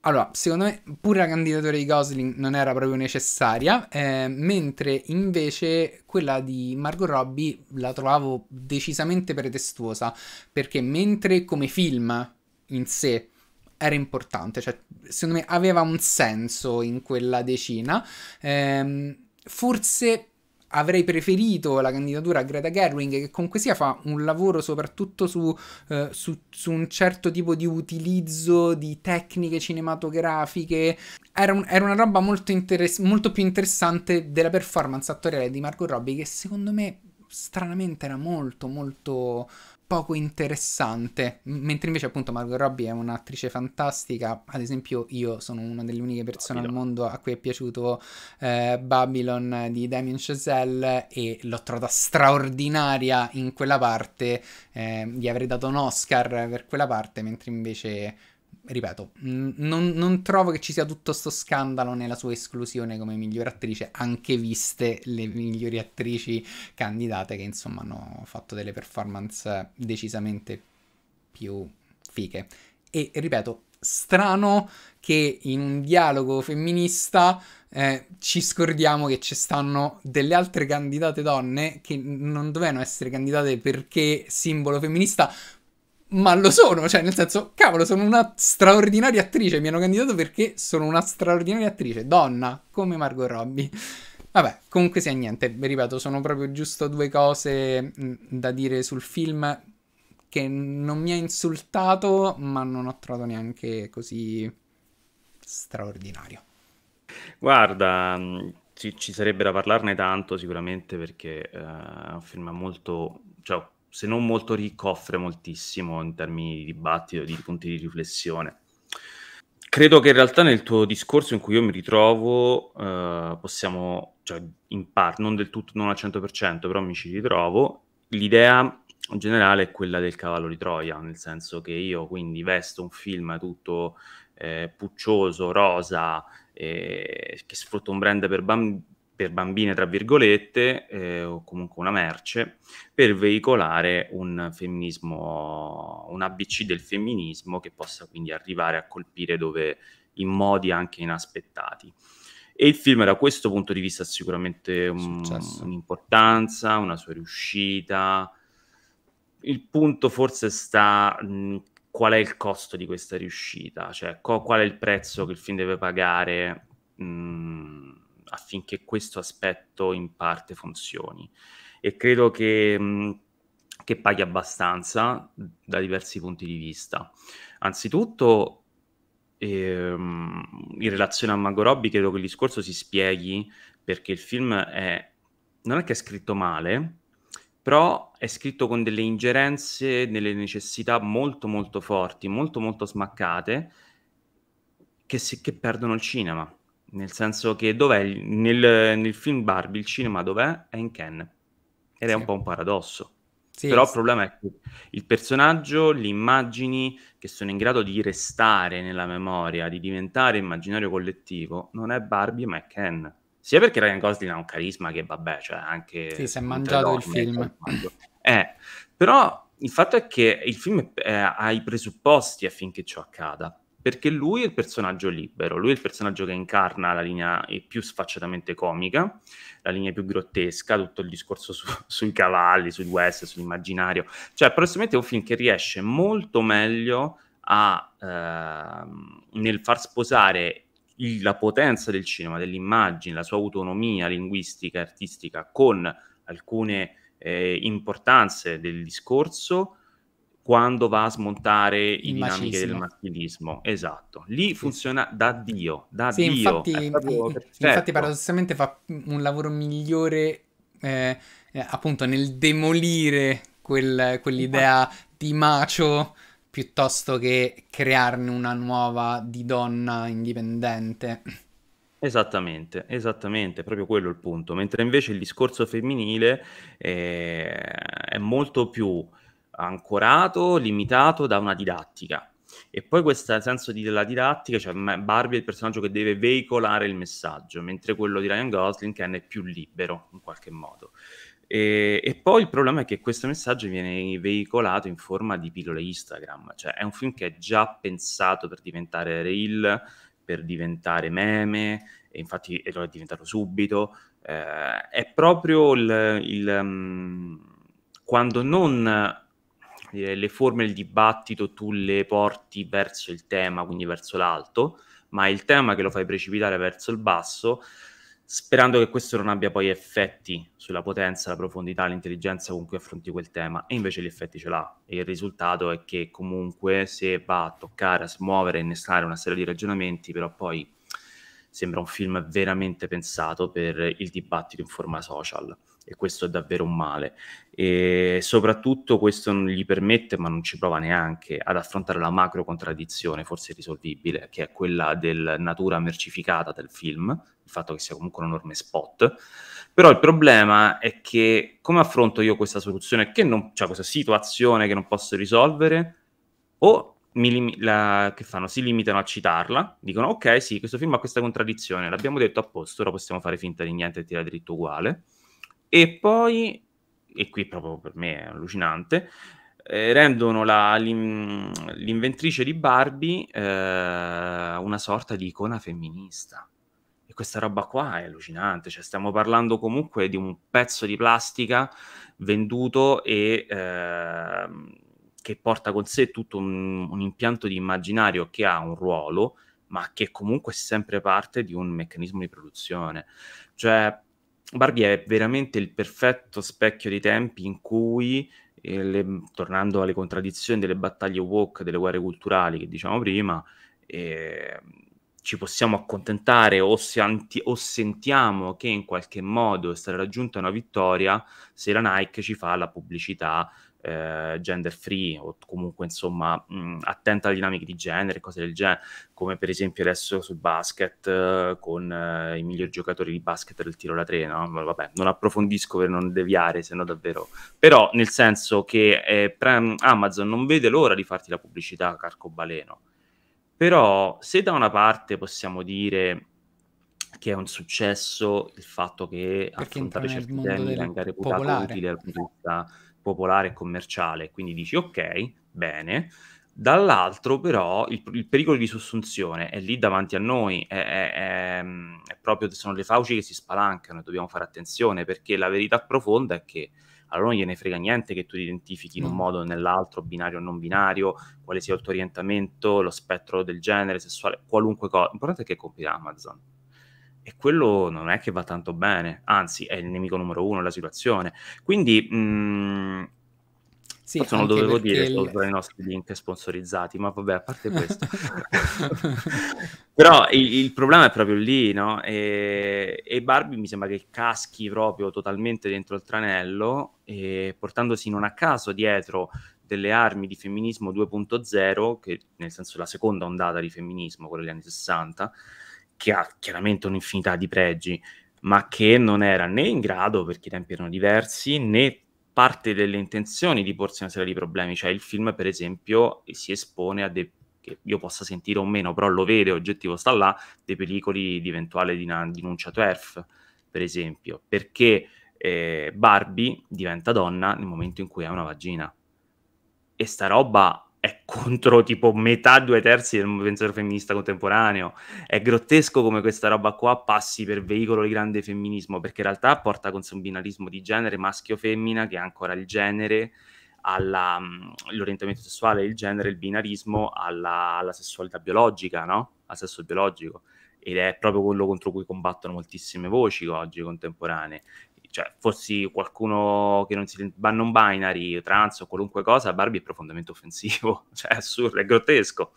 Allora, secondo me pure la candidatura di Gosling non era proprio necessaria, eh, mentre invece quella di Margot Robbie la trovavo decisamente pretestuosa, perché mentre come film in sé era importante, cioè secondo me aveva un senso in quella decina, ehm, forse avrei preferito la candidatura a Greta Gerwing che comunque sia fa un lavoro soprattutto su, eh, su, su un certo tipo di utilizzo di tecniche cinematografiche era, un, era una roba molto, interess- molto più interessante della performance attoriale di Marco Robbie che secondo me stranamente era molto molto poco interessante, mentre invece appunto Margot Robbie è un'attrice fantastica, ad esempio io sono una delle uniche persone Babylon. al mondo a cui è piaciuto eh, Babylon di Damien Chazelle e l'ho trovata straordinaria in quella parte, eh, gli avrei dato un Oscar per quella parte, mentre invece ripeto, non, non, trovo che ci sia tutto questo scandalo nella sua esclusione come miglior attrice, anche viste le migliori attrici candidate che insomma hanno fatto delle performance decisamente più fiche. E ripeto, strano che in un dialogo femminista eh, ci scordiamo che ci stanno delle altre candidate donne che non dovevano essere candidate perché simbolo femminista, ma lo sono, cioè nel senso, cavolo, sono una straordinaria attrice, mi hanno candidato perché sono una straordinaria attrice, donna, come Margot Robbie. Vabbè, comunque sia niente, ripeto, sono proprio giusto due cose mm, da dire sul film che non mi ha insultato, ma non ho trovato neanche così straordinario. Guarda, mm, ci, ci sarebbe da parlarne tanto sicuramente perché uh, è un film molto... Cioè, se non molto ricco, offre moltissimo in termini di dibattito, di punti di riflessione. Credo che in realtà nel tuo discorso in cui io mi ritrovo eh, possiamo, cioè in parte, non del tutto, non al 100%, però mi ci ritrovo, l'idea generale è quella del cavallo di Troia, nel senso che io quindi vesto un film tutto eh, puccioso, rosa, eh, che sfrutta un brand per bambini, per bambine, tra virgolette, eh, o comunque una merce, per veicolare un femminismo, un ABC del femminismo che possa quindi arrivare a colpire dove, in modi anche inaspettati. E il film da questo punto di vista ha sicuramente un, un'importanza, una sua riuscita. Il punto forse sta mh, qual è il costo di questa riuscita, cioè co- qual è il prezzo che il film deve pagare. Mh, affinché questo aspetto in parte funzioni. E credo che, mm, che paghi abbastanza da diversi punti di vista. Anzitutto, ehm, in relazione a Mago Robby, credo che il discorso si spieghi perché il film è, non è che è scritto male, però è scritto con delle ingerenze, delle necessità molto molto forti, molto molto smaccate, che, si, che perdono il cinema. Nel senso che dov'è? nel, nel, film Barbie il cinema dov'è? È in Ken. Ed è un po' un paradosso. Sì, Però il problema è che il personaggio, le immagini che sono in grado di restare nella memoria, di diventare immaginario collettivo, non è Barbie ma è Ken. Sia perché Ryan Gosling ha un carisma che vabbè, cioè anche... Sì, si è mangiato donne, il film. Eh, però il fatto è che il film è, è, eh, ha i presupposti affinché ciò accada perché lui è il personaggio libero, lui è il personaggio che incarna la linea più sfacciatamente comica, la linea più grottesca, tutto il discorso su, sui cavalli, sul west, sull'immaginario. Cioè, probabilmente è un film che riesce molto meglio a, eh, nel far sposare il, la potenza del cinema, dell'immagine, la sua autonomia linguistica artistica con alcune eh, importanze del discorso quando va a smontare i dinamiche del maschilismo. Esatto, lì funziona da Dio, da sì, Dio. Infatti, eh, infatti certo. paradossalmente fa un lavoro migliore eh, eh appunto nel demolire quel, quell'idea di macio piuttosto che crearne una nuova di donna indipendente. Esattamente, esattamente, proprio quello è il punto. Mentre invece il discorso femminile eh, è molto più ancorato, limitato da una didattica. E poi questo senso di, della didattica, cioè Barbie è il personaggio che deve veicolare il messaggio, mentre quello di Ryan Gosling Ken è più libero in qualche modo. E, e, poi il problema è che questo messaggio viene veicolato in forma di pillole Instagram, cioè è un film che è già pensato per diventare reel, per diventare meme, e infatti lo è diventato subito. Eh, è proprio il, il um, quando non dire, eh, le forme del dibattito tu le porti verso il tema, quindi verso l'alto, ma il tema che lo fai precipitare verso il basso, sperando che questo non abbia poi effetti sulla potenza, la profondità, l'intelligenza con cui affronti quel tema, e invece gli effetti ce l'ha. E il risultato è che comunque se va a toccare, a smuovere, a innestare una serie di ragionamenti, però poi sembra un film veramente pensato per il dibattito in forma social e questo è davvero un male. E soprattutto questo non gli permette, ma non ci prova neanche, ad affrontare la macro contraddizione, forse irrisolvibile, che è quella della natura mercificata del film, il fatto che sia comunque un enorme spot. Però il problema è che come affronto io questa soluzione, che non, cioè questa situazione che non posso risolvere, o mi, la, che fanno? Si limitano a citarla, dicono ok sì, questo film ha questa contraddizione, l'abbiamo detto a posto, ora possiamo fare finta di niente e tirare dritto uguale e poi, e qui proprio per me è allucinante, eh, rendono la, l'in, l'inventrice di Barbie eh, una sorta di icona femminista. E questa roba qua è allucinante, cioè stiamo parlando comunque di un pezzo di plastica venduto e... Eh, che porta con sé tutto un, un, impianto di immaginario che ha un ruolo, ma che comunque è sempre parte di un meccanismo di produzione. Cioè, Barbie è veramente il perfetto specchio dei tempi in cui, eh, le, tornando alle contraddizioni delle battaglie woke, delle guerre culturali che diciamo prima, eh, ci possiamo accontentare o, senti- o, sentiamo che in qualche modo è stata raggiunta una vittoria se la Nike ci fa la pubblicità eh, gender free o comunque insomma mh, mm, attenta alle dinamiche di genere, cose del genere, come per esempio adesso sul basket eh, con eh, i migliori giocatori di basket del tiro da tre, no? Vabbè, non approfondisco per non deviare, se no davvero. Però nel senso che eh, pre- Amazon non vede l'ora di farti la pubblicità carcobaleno. Però se da una parte possiamo dire che è un successo il fatto che affrontare certi temi venga reputato utile dal punto di vista popolare e commerciale, quindi dici ok, bene, dall'altro però il, il, pericolo di sussunzione è lì davanti a noi, è, è, è, è, proprio, sono le fauci che si spalancano e dobbiamo fare attenzione perché la verità profonda è che a loro non gliene frega niente che tu ti identifichi in un mm. modo o nell'altro, binario o non binario, quale sia il tuo orientamento, lo spettro del genere sessuale, qualunque cosa, l'importante è che compri Amazon e quello non è che va tanto bene, anzi è il nemico numero uno della situazione. Quindi... Mh, mm, sì, Forse non lo dovevo dire il... sopra i nostri link sponsorizzati, ma vabbè, a parte questo. Però il, il, problema è proprio lì, no? E, e, Barbie mi sembra che caschi proprio totalmente dentro il tranello, e, portandosi non a caso dietro delle armi di femminismo 2.0, che nel senso la seconda ondata di femminismo, quella degli anni 60, che ha chiaramente un'infinità di pregi, ma che non era né in grado, perché i tempi erano diversi, né parte delle intenzioni di porsi una serie di problemi. Cioè il film, per esempio, si espone a dei che io possa sentire o meno, però lo vede, oggettivo sta là, dei pericoli di eventuale din- denuncia TERF, per esempio, perché eh, Barbie diventa donna nel momento in cui ha una vagina. E sta roba è contro tipo metà, due terzi del pensiero femminista contemporaneo. È grottesco come questa roba qua passi per veicolo di grande femminismo, perché in realtà porta con sé un binarismo di genere maschio-femmina, che è ancora il genere, all'orientamento mm, sessuale, il genere, il binarismo, alla, alla sessualità biologica, no? Al sesso biologico ed è proprio quello contro cui combattono moltissime voci oggi contemporanee, cioè fossi qualcuno che non si ma non binary, trans o qualunque cosa, Barbie è profondamente offensivo, cioè è assurdo, è grottesco.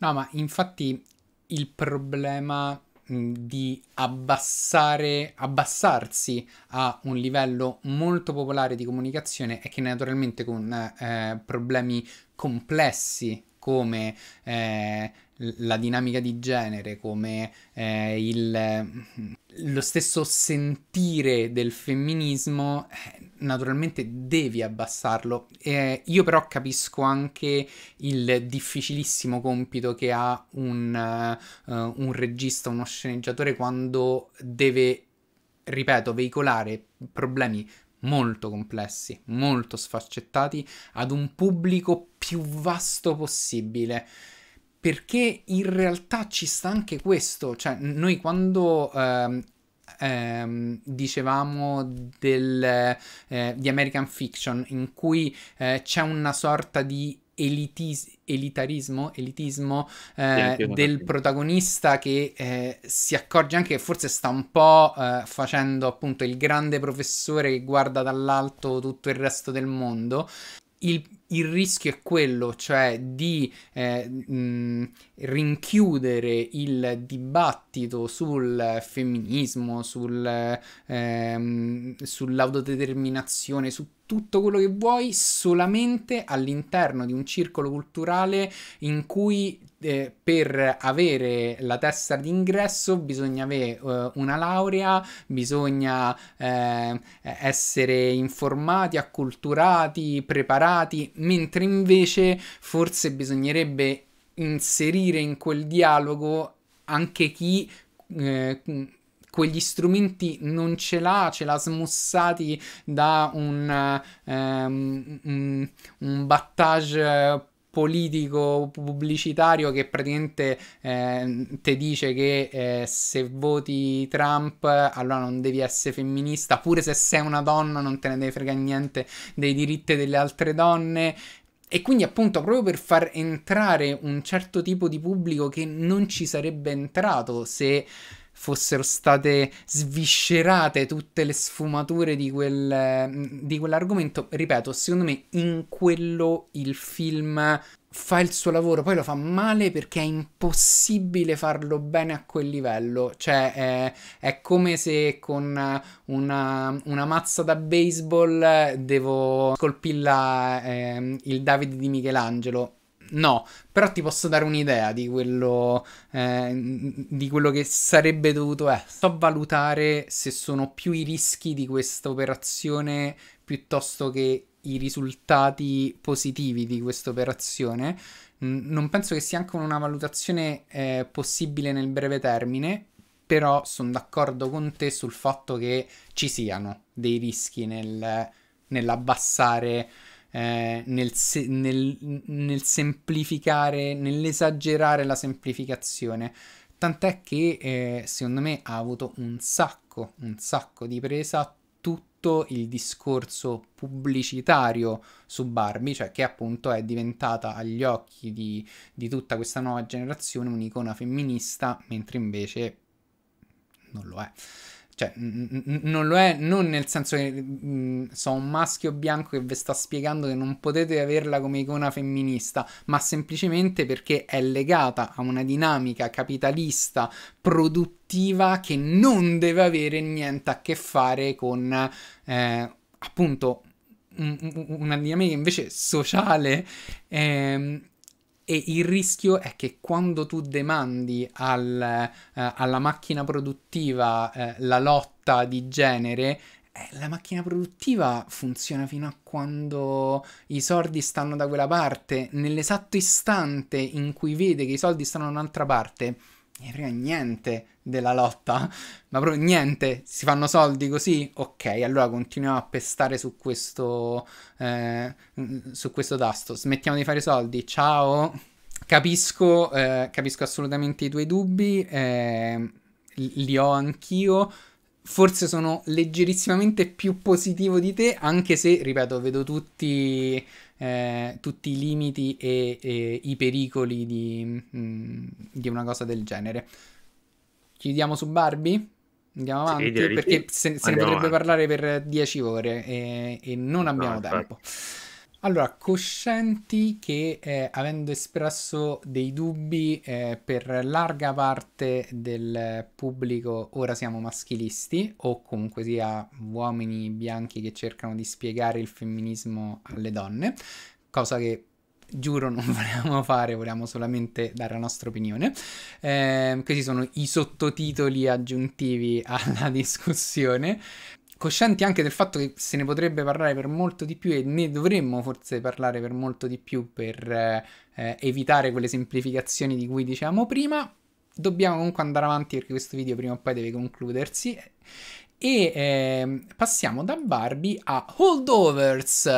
No, ma infatti il problema di abbassare, abbassarsi a un livello molto popolare di comunicazione è che naturalmente con eh, problemi complessi come eh, la dinamica di genere, come eh, il, lo stesso sentire del femminismo, eh, naturalmente devi abbassarlo. Eh, io però capisco anche il difficilissimo compito che ha un, uh, un regista, uno sceneggiatore quando deve, ripeto, veicolare problemi molto complessi, molto sfaccettati ad un pubblico più vasto possibile perché in realtà ci sta anche questo, cioè noi quando ehm, ehm, dicevamo del, eh, di American Fiction in cui eh, c'è una sorta di elitis- elitarismo, elitismo eh, del protagonista che eh, si accorge anche che forse sta un po' eh, facendo appunto il grande professore che guarda dall'alto tutto il resto del mondo. Il il rischio è quello, cioè di eh, mh, mm, rinchiudere il dibattito sul femminismo, sul, ehm, sull'autodeterminazione, su tutto quello che vuoi solamente all'interno di un circolo culturale in cui eh, per avere la testa d'ingresso bisogna avere eh, una laurea, bisogna eh, essere informati, acculturati, preparati, mentre invece forse bisognerebbe inserire in quel dialogo anche chi eh, quegli strumenti non ce l'ha, ce l'ha smussati da un, um, un, un battage politico pubblicitario che praticamente eh, te dice che eh, se voti Trump allora non devi essere femminista, pure se sei una donna non te ne deve frega niente dei diritti delle altre donne. E quindi appunto proprio per far entrare un certo tipo di pubblico che non ci sarebbe entrato se fossero state sviscerate tutte le sfumature di, quel, mm, di quell'argomento. Ripeto, secondo me in quello il film fa il suo lavoro, poi lo fa male perché è impossibile farlo bene a quel livello. Cioè, è, è come se con una, una, mazza da baseball devo colpirla eh, il Davide di Michelangelo No, però ti posso dare un'idea di quello, eh, di quello che sarebbe dovuto essere. So valutare se sono più i rischi di questa operazione piuttosto che i risultati positivi di questa operazione. Non penso che sia anche una valutazione eh, possibile nel breve termine, però sono d'accordo con te sul fatto che ci siano dei rischi nel, nell'abbassare eh, nel, se- nel, nel semplificare, nell'esagerare la semplificazione. Tant'è che eh, secondo me ha avuto un sacco, un sacco di presa tutto il discorso pubblicitario su Barbie, cioè che appunto è diventata agli occhi di, di tutta questa nuova generazione un'icona femminista, mentre invece non lo è. Cioè, non lo è, non nel senso che mh, mm, so un maschio bianco che vi sta spiegando che non potete averla come icona femminista, ma semplicemente perché è legata a una dinamica capitalista produttiva che non deve avere niente a che fare con eh, appunto una dinamica invece sociale. Ehm, e il rischio è che quando tu demandi al, eh, alla macchina produttiva eh, la lotta di genere, eh, la macchina produttiva funziona fino a quando i soldi stanno da quella parte. Nell'esatto istante in cui vede che i soldi stanno da un'altra parte, non frega niente della lotta, ma proprio niente, si fanno soldi così? Ok, allora continuiamo a pestare su questo, eh, su questo tasto, smettiamo di fare soldi, ciao, capisco, eh, capisco assolutamente i tuoi dubbi, eh, li ho anch'io, forse sono leggerissimamente più positivo di te, anche se, ripeto, vedo tutti, eh, tutti i limiti e, e, i pericoli di, mh, mm, di una cosa del genere. Chiudiamo su Barbie? Andiamo avanti sì, perché se, se ne potrebbe avanti. parlare per 10 ore e, e non abbiamo no, tempo. Infatti. Allora, coscienti che eh, avendo espresso dei dubbi eh, per larga parte del pubblico ora siamo maschilisti o comunque sia uomini bianchi che cercano di spiegare il femminismo alle donne, cosa che giuro non vogliamo fare, vogliamo solamente dare la nostra opinione. Eh, questi sono i sottotitoli aggiuntivi alla discussione. Coscienti anche del fatto che se ne potrebbe parlare per molto di più e ne dovremmo forse parlare per molto di più per eh, evitare quelle semplificazioni di cui dicevamo prima, dobbiamo comunque andare avanti perché questo video prima o poi deve concludersi. E eh, passiamo da Barbie a Holdovers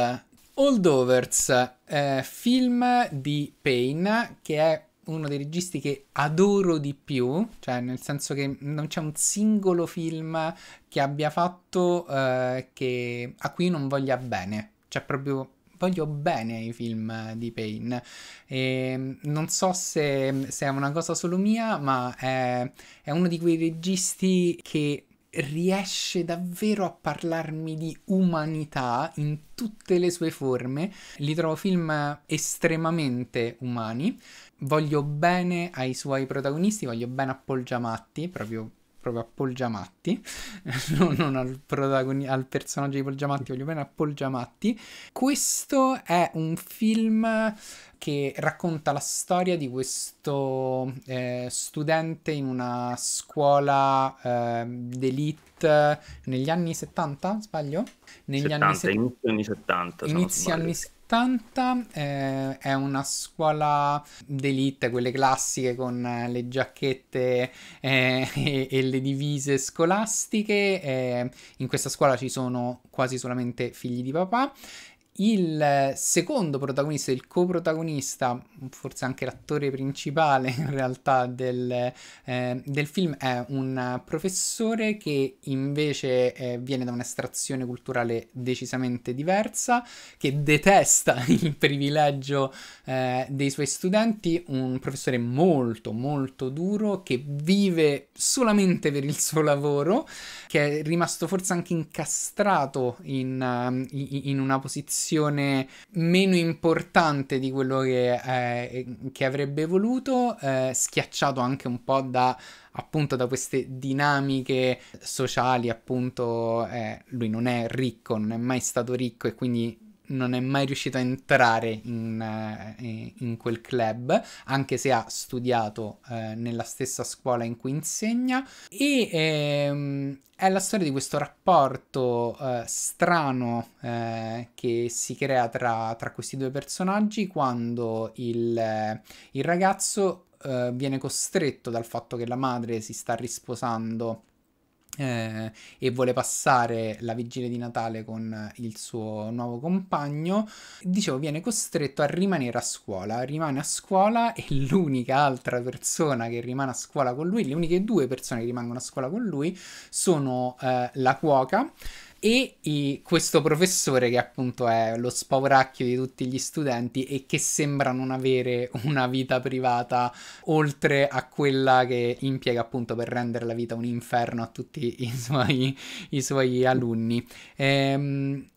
Holdovers, eh, film di Payne, che è uno dei registi che adoro di più, cioè nel senso che non c'è un singolo film che abbia fatto eh, che, a cui non voglia bene, cioè proprio voglio bene i film di Payne. E ehm, non so se, se, è una cosa solo mia, ma è, è uno di quei registi che riesce davvero a parlarmi di umanità in tutte le sue forme. Li trovo film estremamente umani. Voglio bene ai suoi protagonisti, voglio bene a Paul Giamatti, proprio proprio a Paul Giamatti, non, al, protagoni- al personaggio di Paul Giamatti, voglio bene a Paul Giamatti. Questo è un film che racconta la storia di questo eh, studente in una scuola eh, d'elite negli anni 70, sbaglio? Negli 70, anni se- inizio anni 70. Inizio anni, 80, eh, è una scuola d'elite, quelle classiche con eh, le giacchette eh, e, e, le divise scolastiche. Eh, in questa scuola ci sono quasi solamente figli di papà il secondo protagonista, il coprotagonista, forse anche l'attore principale in realtà del, eh, del, film è un professore che invece eh, viene da un'estrazione culturale decisamente diversa, che detesta il privilegio eh, dei suoi studenti, un professore molto molto duro che vive solamente per il suo lavoro, che è rimasto forse anche incastrato in, eh, in, in una posizione versione meno importante di quello che, eh, che avrebbe voluto, eh, schiacciato anche un po' da appunto da queste dinamiche sociali, appunto eh, lui non è ricco, non è mai stato ricco e quindi non è mai riuscito a entrare in, eh, eh, in quel club, anche se ha studiato eh, nella stessa scuola in cui insegna. E ehm, è la storia di questo rapporto eh, strano eh, che si crea tra, tra, questi due personaggi quando il, eh, il ragazzo viene costretto dal fatto che la madre si sta risposando eh, e vuole passare la vigilia di Natale con il suo nuovo compagno, dicevo viene costretto a rimanere a scuola, rimane a scuola e l'unica altra persona che rimane a scuola con lui, le uniche due persone che rimangono a scuola con lui sono eh, la cuoca e i, questo professore, che appunto è lo spauracchio di tutti gli studenti e che sembra non avere una vita privata oltre a quella che impiega appunto per rendere la vita un inferno a tutti i suoi, i suoi alunni. Ehm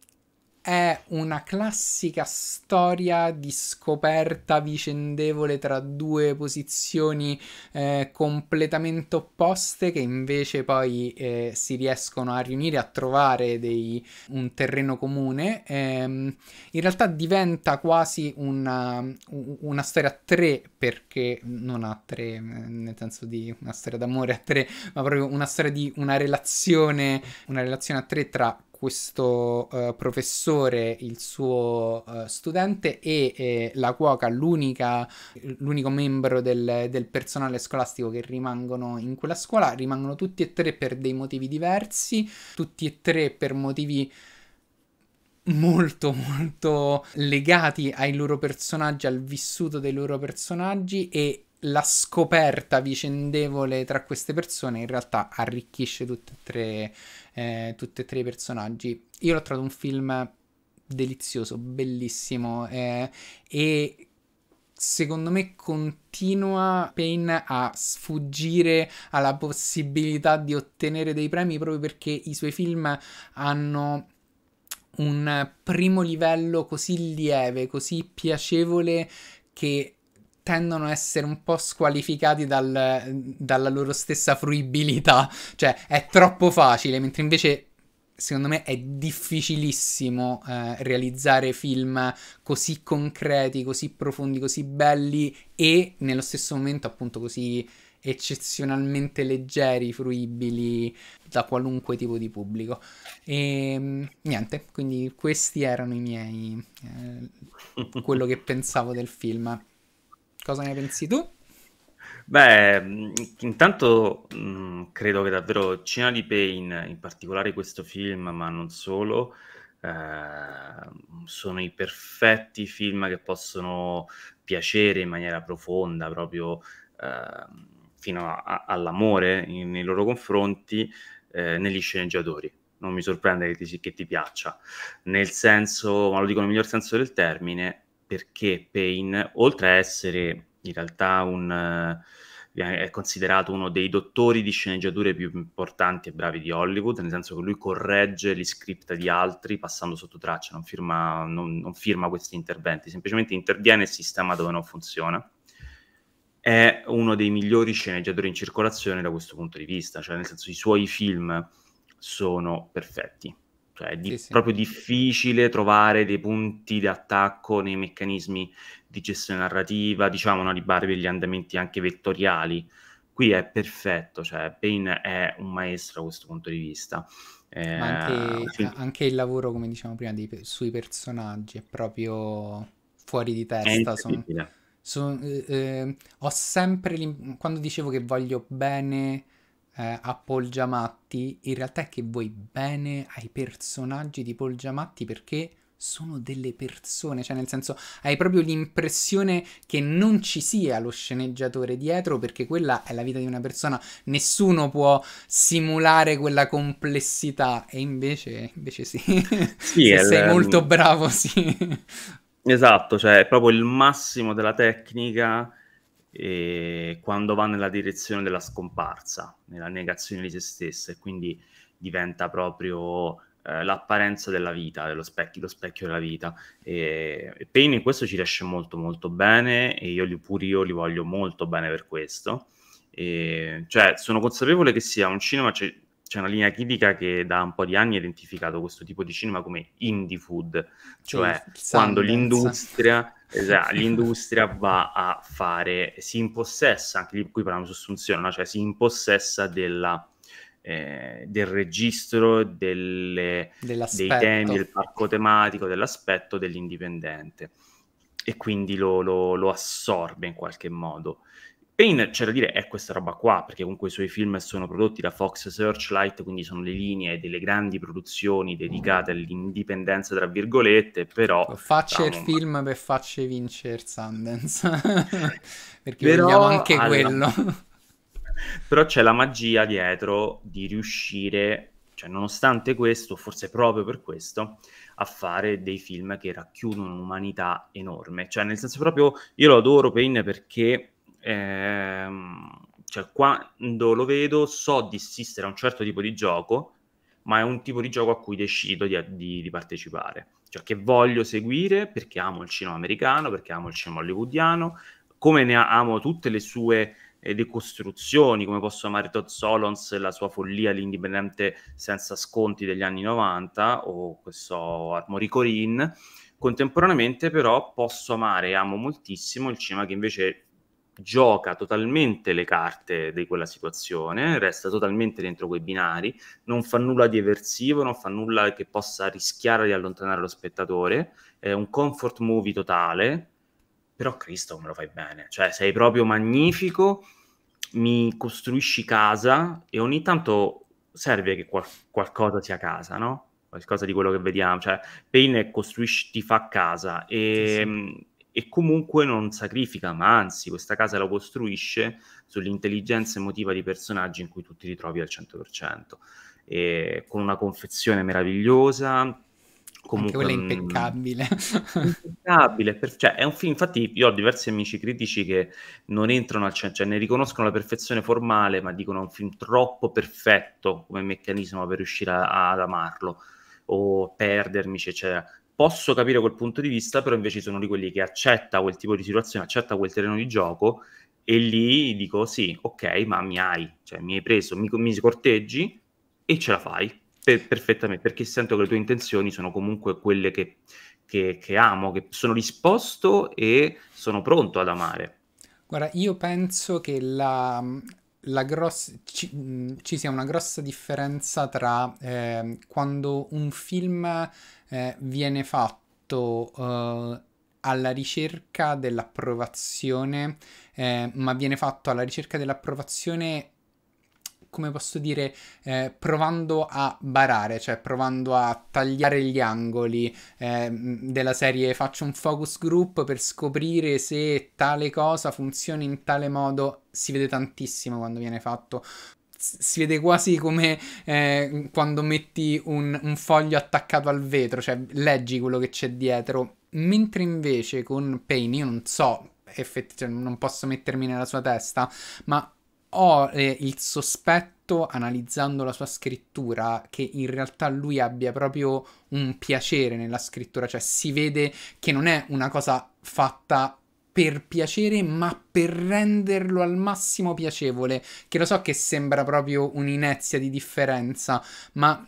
è una classica storia di scoperta vicendevole tra due posizioni eh, completamente opposte che invece poi eh, si riescono a riunire, a trovare dei, un terreno comune. Ehm, in realtà diventa quasi una, una, storia a tre perché non a tre nel senso di una storia d'amore a tre, ma proprio una storia di una relazione, una relazione a tre tra questo uh, professore, il suo uh, studente e eh, la cuoca, l'unico membro del, del, personale scolastico che rimangono in quella scuola, rimangono tutti e tre per dei motivi diversi, tutti e tre per motivi molto molto legati ai loro personaggi, al vissuto dei loro personaggi e la scoperta vicendevole tra queste persone in realtà arricchisce tutte e tre eh, tutti e tre i personaggi. Io l'ho trovato un film delizioso, bellissimo eh, e secondo me continua Payne a sfuggire alla possibilità di ottenere dei premi proprio perché i suoi film hanno un primo livello così lieve, così piacevole che tendono a essere un po' squalificati dal, dalla loro stessa fruibilità, cioè è troppo facile, mentre invece secondo me è difficilissimo eh, realizzare film così concreti, così profondi, così belli e nello stesso momento appunto così eccezionalmente leggeri, fruibili da qualunque tipo di pubblico. E ehm, niente, quindi questi erano i miei eh, quello che pensavo del film. Cosa ne pensi tu? Beh, intanto mh, credo che davvero Cina di Pain, in particolare questo film, ma non solo, eh, sono i perfetti film che possono piacere in maniera profonda, proprio eh, fino a, a, all'amore in, nei loro confronti, eh, negli sceneggiatori. Non mi sorprende che ti, che ti piaccia, nel senso, ma lo dico nel miglior senso del termine, perché Payne, oltre a essere in realtà un, eh, è considerato uno dei dottori di sceneggiature più importanti e bravi di Hollywood, nel senso che lui corregge gli script di altri passando sotto traccia, non firma, non, non firma questi interventi, semplicemente interviene e sistema dove non funziona. È uno dei migliori sceneggiatori in circolazione da questo punto di vista, cioè nel senso i suoi film sono perfetti cioè, è di- sì, sì. proprio difficile trovare dei punti di attacco nei meccanismi di gestione narrativa, diciamo, no, di Barbie gli andamenti anche vettoriali. Qui è perfetto, cioè Payne è un maestro a questo punto di vista. Eh, anche, cioè, quindi... anche, il lavoro, come diciamo prima, dei, sui personaggi è proprio fuori di testa. Son, son, eh, eh, ho sempre, quando dicevo che voglio bene eh, a Paul Giamatti, in realtà è che vuoi bene ai personaggi di Paul Giamatti perché sono delle persone, cioè nel senso hai proprio l'impressione che non ci sia lo sceneggiatore dietro perché quella è la vita di una persona, nessuno può simulare quella complessità e invece, invece sì, sì Se sei molto bravo sì. Esatto, cioè è proprio il massimo della tecnica e quando va nella direzione della scomparsa, nella negazione di se stessa e quindi diventa proprio eh, l'apparenza della vita, dello specchio, lo specchio della vita. E, e Payne in questo ci riesce molto molto bene e io li, pure io li voglio molto bene per questo. E, cioè, sono consapevole che sia un cinema, c'è, c'è una linea critica che da un po' di anni ha identificato questo tipo di cinema come indie food, cioè quando l'industria Esatto, l'industria va a fare, si impossessa, anche lì qui parliamo di assunzione, no? cioè si impossessa della, eh, del registro, delle, dei temi, del parco tematico, dell'aspetto dell'indipendente e quindi lo, lo, lo assorbe in qualche modo. Payne, c'è da dire, è questa roba qua, perché comunque i suoi film sono prodotti da Fox Searchlight, quindi sono le linee delle grandi produzioni dedicate all'indipendenza, tra virgolette, però... Faccia diciamo il film per facce vincere Sundance, perché però, vogliamo anche alla... quello. però c'è la magia dietro di riuscire, cioè nonostante questo, forse proprio per questo, a fare dei film che racchiudono un'umanità enorme. Cioè nel senso proprio, io lo adoro Payne perché ehm, cioè, quando lo vedo so di assistere a un certo tipo di gioco, ma è un tipo di gioco a cui decido di, di, di partecipare. Cioè, che voglio seguire perché amo il cinema americano, perché amo il cinema hollywoodiano, come ne amo tutte le sue eh, decostruzioni, come posso amare Todd Solons e la sua follia l'indipendente senza sconti degli anni 90 o questo Armory Corinne. Contemporaneamente però posso amare e amo moltissimo il cinema che invece gioca totalmente le carte di quella situazione, resta totalmente dentro quei binari, non fa nulla di eversivo, non fa nulla che possa rischiare di allontanare lo spettatore, è un comfort movie totale, però Cristo me lo fai bene, cioè sei proprio magnifico, mi costruisci casa e ogni tanto serve che qual- qualcosa sia casa, no? Qualcosa di quello che vediamo, cioè Payne costruisci, ti fa casa e... Sì, sì e comunque non sacrifica, ma anzi questa casa la costruisce sull'intelligenza emotiva di personaggi in cui tu ti ritrovi al 100%, e con una confezione meravigliosa. Comunque, Anche quella impeccabile. impeccabile per, cioè, è un film, infatti io ho diversi amici critici che non entrano al centro, cioè ne riconoscono la perfezione formale, ma dicono è un film troppo perfetto come meccanismo per riuscire a, ad amarlo o perdermi, eccetera. Cioè, cioè posso capire quel punto di vista, però invece sono di quelli che accetta quel tipo di situazione, accetta quel terreno di gioco e lì dico sì, ok, ma mi hai, cioè mi hai preso, mi, mi corteggi e ce la fai per, perfettamente, perché sento che le tue intenzioni sono comunque quelle che, che, che amo, che sono disposto e sono pronto ad amare. Guarda, io penso che la, la gross- ci, ci, sia una grossa differenza tra eh, quando un film eh, viene fatto eh, alla ricerca dell'approvazione, eh, ma viene fatto alla ricerca dell'approvazione come posso dire, eh, provando a barare, cioè provando a tagliare gli angoli eh, della serie faccio un focus group per scoprire se tale cosa funziona in tale modo. Si vede tantissimo quando viene fatto si vede quasi come eh, quando metti un, un foglio attaccato al vetro, cioè leggi quello che c'è dietro. Mentre invece con Pain, io non so, effettivamente cioè non posso mettermi nella sua testa, ma ho eh, il sospetto analizzando la sua scrittura che in realtà lui abbia proprio un piacere nella scrittura, cioè si vede che non è una cosa fatta per piacere, ma per renderlo al massimo piacevole. Che lo so che sembra proprio un'inezia di differenza, ma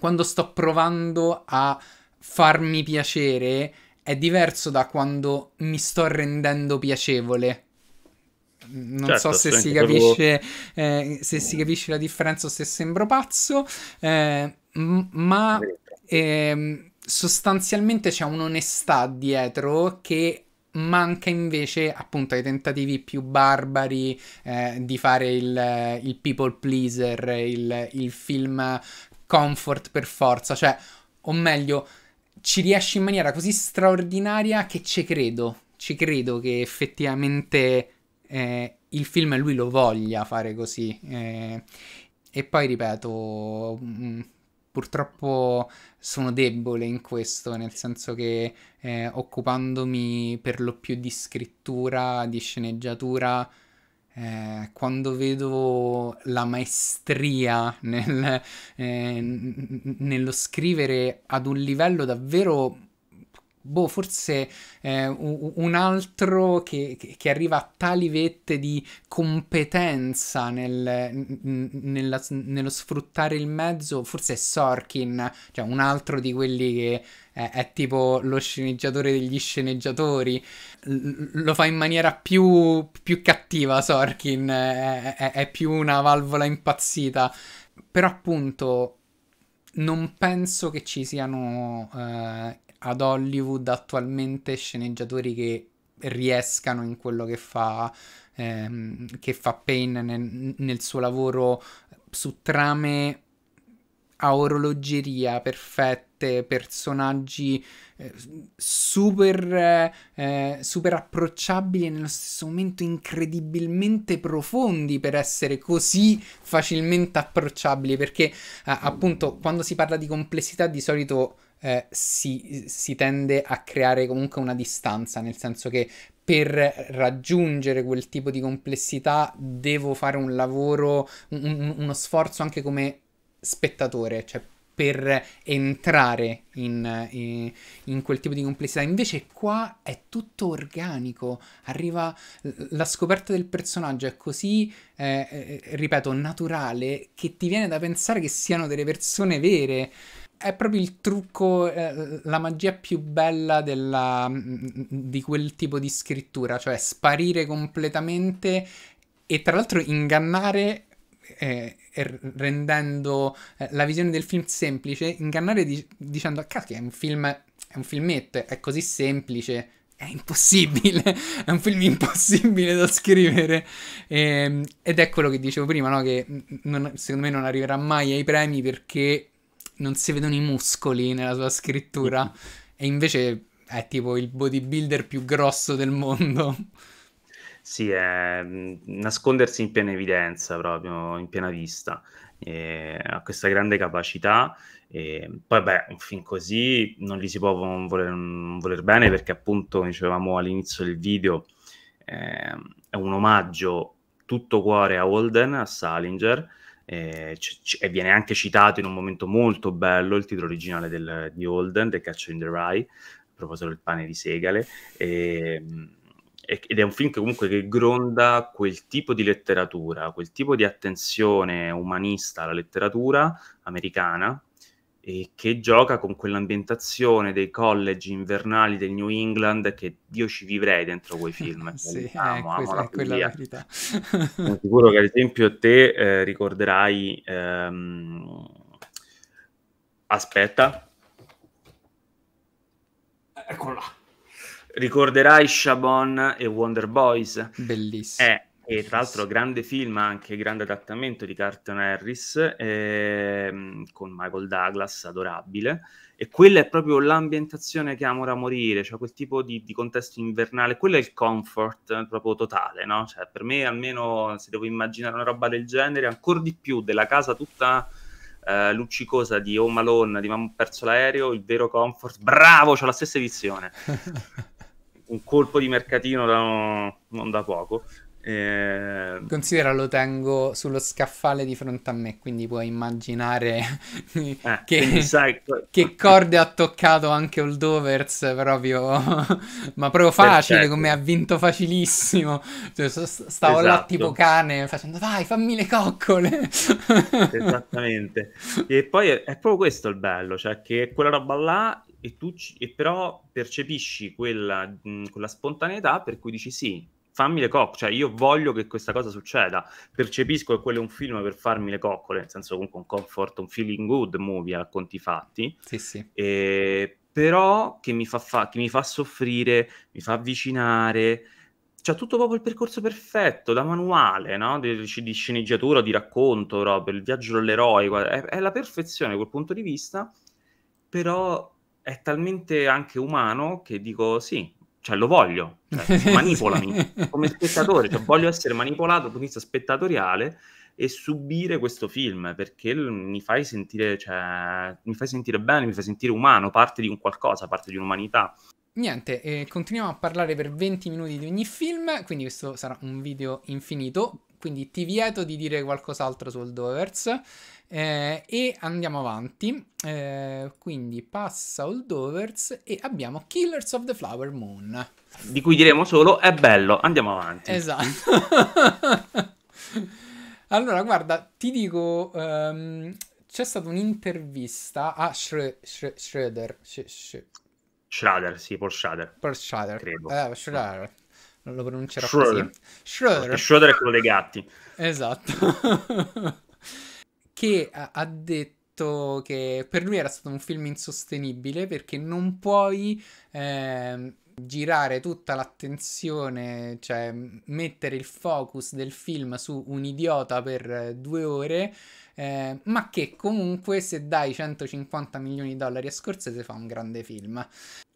quando sto provando a farmi piacere è diverso da quando mi sto rendendo piacevole. Non certo, so se si, capisce, eh, se si capisce la differenza o se sembro pazzo, eh, ma eh, sostanzialmente c'è un'onestà dietro che manca invece appunto ai tentativi più barbari eh, di fare il, il, people pleaser, il, il film comfort per forza, cioè, o meglio, ci riesce in maniera così straordinaria che ci credo, ci credo che effettivamente eh, il film lui lo voglia fare così. Eh, e poi ripeto, mh, mm, purtroppo sono debole in questo, nel senso che eh, occupandomi per lo più di scrittura, di sceneggiatura, eh, quando vedo la maestria nel, eh, nello scrivere ad un livello davvero boh, forse eh, un altro che, che, arriva a tali vette di competenza nel, nella, nello sfruttare il mezzo, forse è Sorkin, cioè un altro di quelli che è, tipo lo sceneggiatore degli sceneggiatori, L- lo fa in maniera più, più cattiva Sorkin, è, è, è più una valvola impazzita, però appunto non penso che ci siano uh, ad Hollywood attualmente sceneggiatori che riescano in quello che fa, ehm, che fa Payne nel, nel suo lavoro su trame a orologeria perfette, personaggi eh, super, eh, super approcciabili e nello stesso momento incredibilmente profondi per essere così facilmente approcciabili, perché eh, appunto quando si parla di complessità di solito eh, si, si tende a creare comunque una distanza, nel senso che per raggiungere quel tipo di complessità devo fare un lavoro, un, uno sforzo anche come spettatore, cioè per entrare in, in, eh, in, quel tipo di complessità. Invece qua è tutto organico, arriva la scoperta del personaggio, è così, eh, eh, ripeto, naturale che ti viene da pensare che siano delle persone vere è proprio il trucco, eh, la magia più bella della, mm, mm, di quel tipo di scrittura, cioè sparire completamente e tra l'altro ingannare eh, rendendo eh, la visione del film semplice, ingannare di dicendo cacchio è un film, è un filmetto, è così semplice, è impossibile, è un film impossibile da scrivere e, ehm, ed è quello che dicevo prima, no? che non, secondo me non arriverà mai ai premi perché non si vedono i muscoli nella sua scrittura mm-hmm. e invece è tipo il bodybuilder più grosso del mondo. Sì, è mm, nascondersi in piena evidenza, proprio in piena vista. E ha questa grande capacità. E poi, beh, un film così non gli si può voler, mm, voler bene perché, appunto, dicevamo all'inizio del video, ehm, è un omaggio tutto cuore a Holden, a Salinger, e, eh, c- e viene anche citato in un momento molto bello il titolo originale del, di Holden, The Catcher in the Rye, a proposito del pane di segale. Ehm, e, ed è un film che comunque che gronda quel tipo di letteratura, quel tipo di attenzione umanista alla letteratura americana, e che gioca con quell'ambientazione dei college invernali del New England che io ci vivrei dentro quei film. sì, amo, eh, amo è quella la verità. Sono sicuro che ad esempio te eh, ricorderai... Ehm... Aspetta. Eccola. Ricorderai Shabon e Wonder Boys? Bellissimo. Eh, e tra l'altro grande film, anche grande adattamento di Carlton Harris ehm, con Michael Douglas, adorabile. E quella è proprio l'ambientazione che amo amora morire, cioè quel tipo di, di contesto invernale, quello è il comfort proprio totale, no? Cioè per me almeno se devo immaginare una roba del genere, ancora di più della casa tutta eh, luccicosa di Home Alone, di Mamma perso l'aereo, il vero comfort, bravo, c'ho la stessa edizione. Un colpo di mercatino da, non da poco. Eh... Considera lo tengo sullo scaffale di fronte a me, quindi puoi immaginare eh, che, sai... che, corde ha toccato anche Holdovers proprio, ma proprio facile, Perfetto. come ha vinto facilissimo. Cioè, stavo esatto. là tipo cane facendo dai, fammi le coccole. Esattamente. E poi è, è, proprio questo il bello, cioè che quella roba là e tu ci, e però percepisci quella, mh, quella spontaneità per cui dici sì, fammi le coccole, cioè io voglio che questa cosa succeda, percepisco che quello è un film per farmi le coccole, nel senso comunque un comfort, un feeling good movie a conti fatti, sì, sì. E, però che mi fa, fa, che mi fa soffrire, mi fa avvicinare, cioè tutto proprio il percorso perfetto, da manuale, no? di, di sceneggiatura, di racconto, roba, il viaggio dell'eroe, è, è la perfezione da quel punto di vista, però è talmente anche umano che dico sì, cioè lo voglio, cioè, manipolami come spettatore, cioè, voglio essere manipolato dal punto di vista spettatoriale e subire questo film perché mi fai sentire, cioè, mi fai sentire bene, mi fai sentire umano, parte di un qualcosa, parte di un'umanità. Niente, eh, continuiamo a parlare per 20 minuti di ogni film, quindi questo sarà un video infinito. Quindi ti vieto di dire qualcos'altro sul Dovers. Eh, e andiamo avanti. Eh, quindi passa All Dovers e abbiamo Killers of the Flower Moon. Di cui diremo solo è bello. Andiamo avanti. Esatto. allora, guarda, ti dico. Um, c'è stata un'intervista a Schre- Schre- Schroeder. Sch- Sch- Schrader, sì, Paul Schrader. Paul Schrader. Credo. Eh, Schrader lo pronuncerò Schroeder. così. Schroeder. Schroeder è quello dei gatti. Esatto. che ha detto che per lui era stato un film insostenibile perché non puoi eh, girare tutta l'attenzione, cioè mettere il focus del film su un idiota per eh, due ore, eh, ma che comunque se dai 150 milioni di dollari a Scorsese fa un grande film.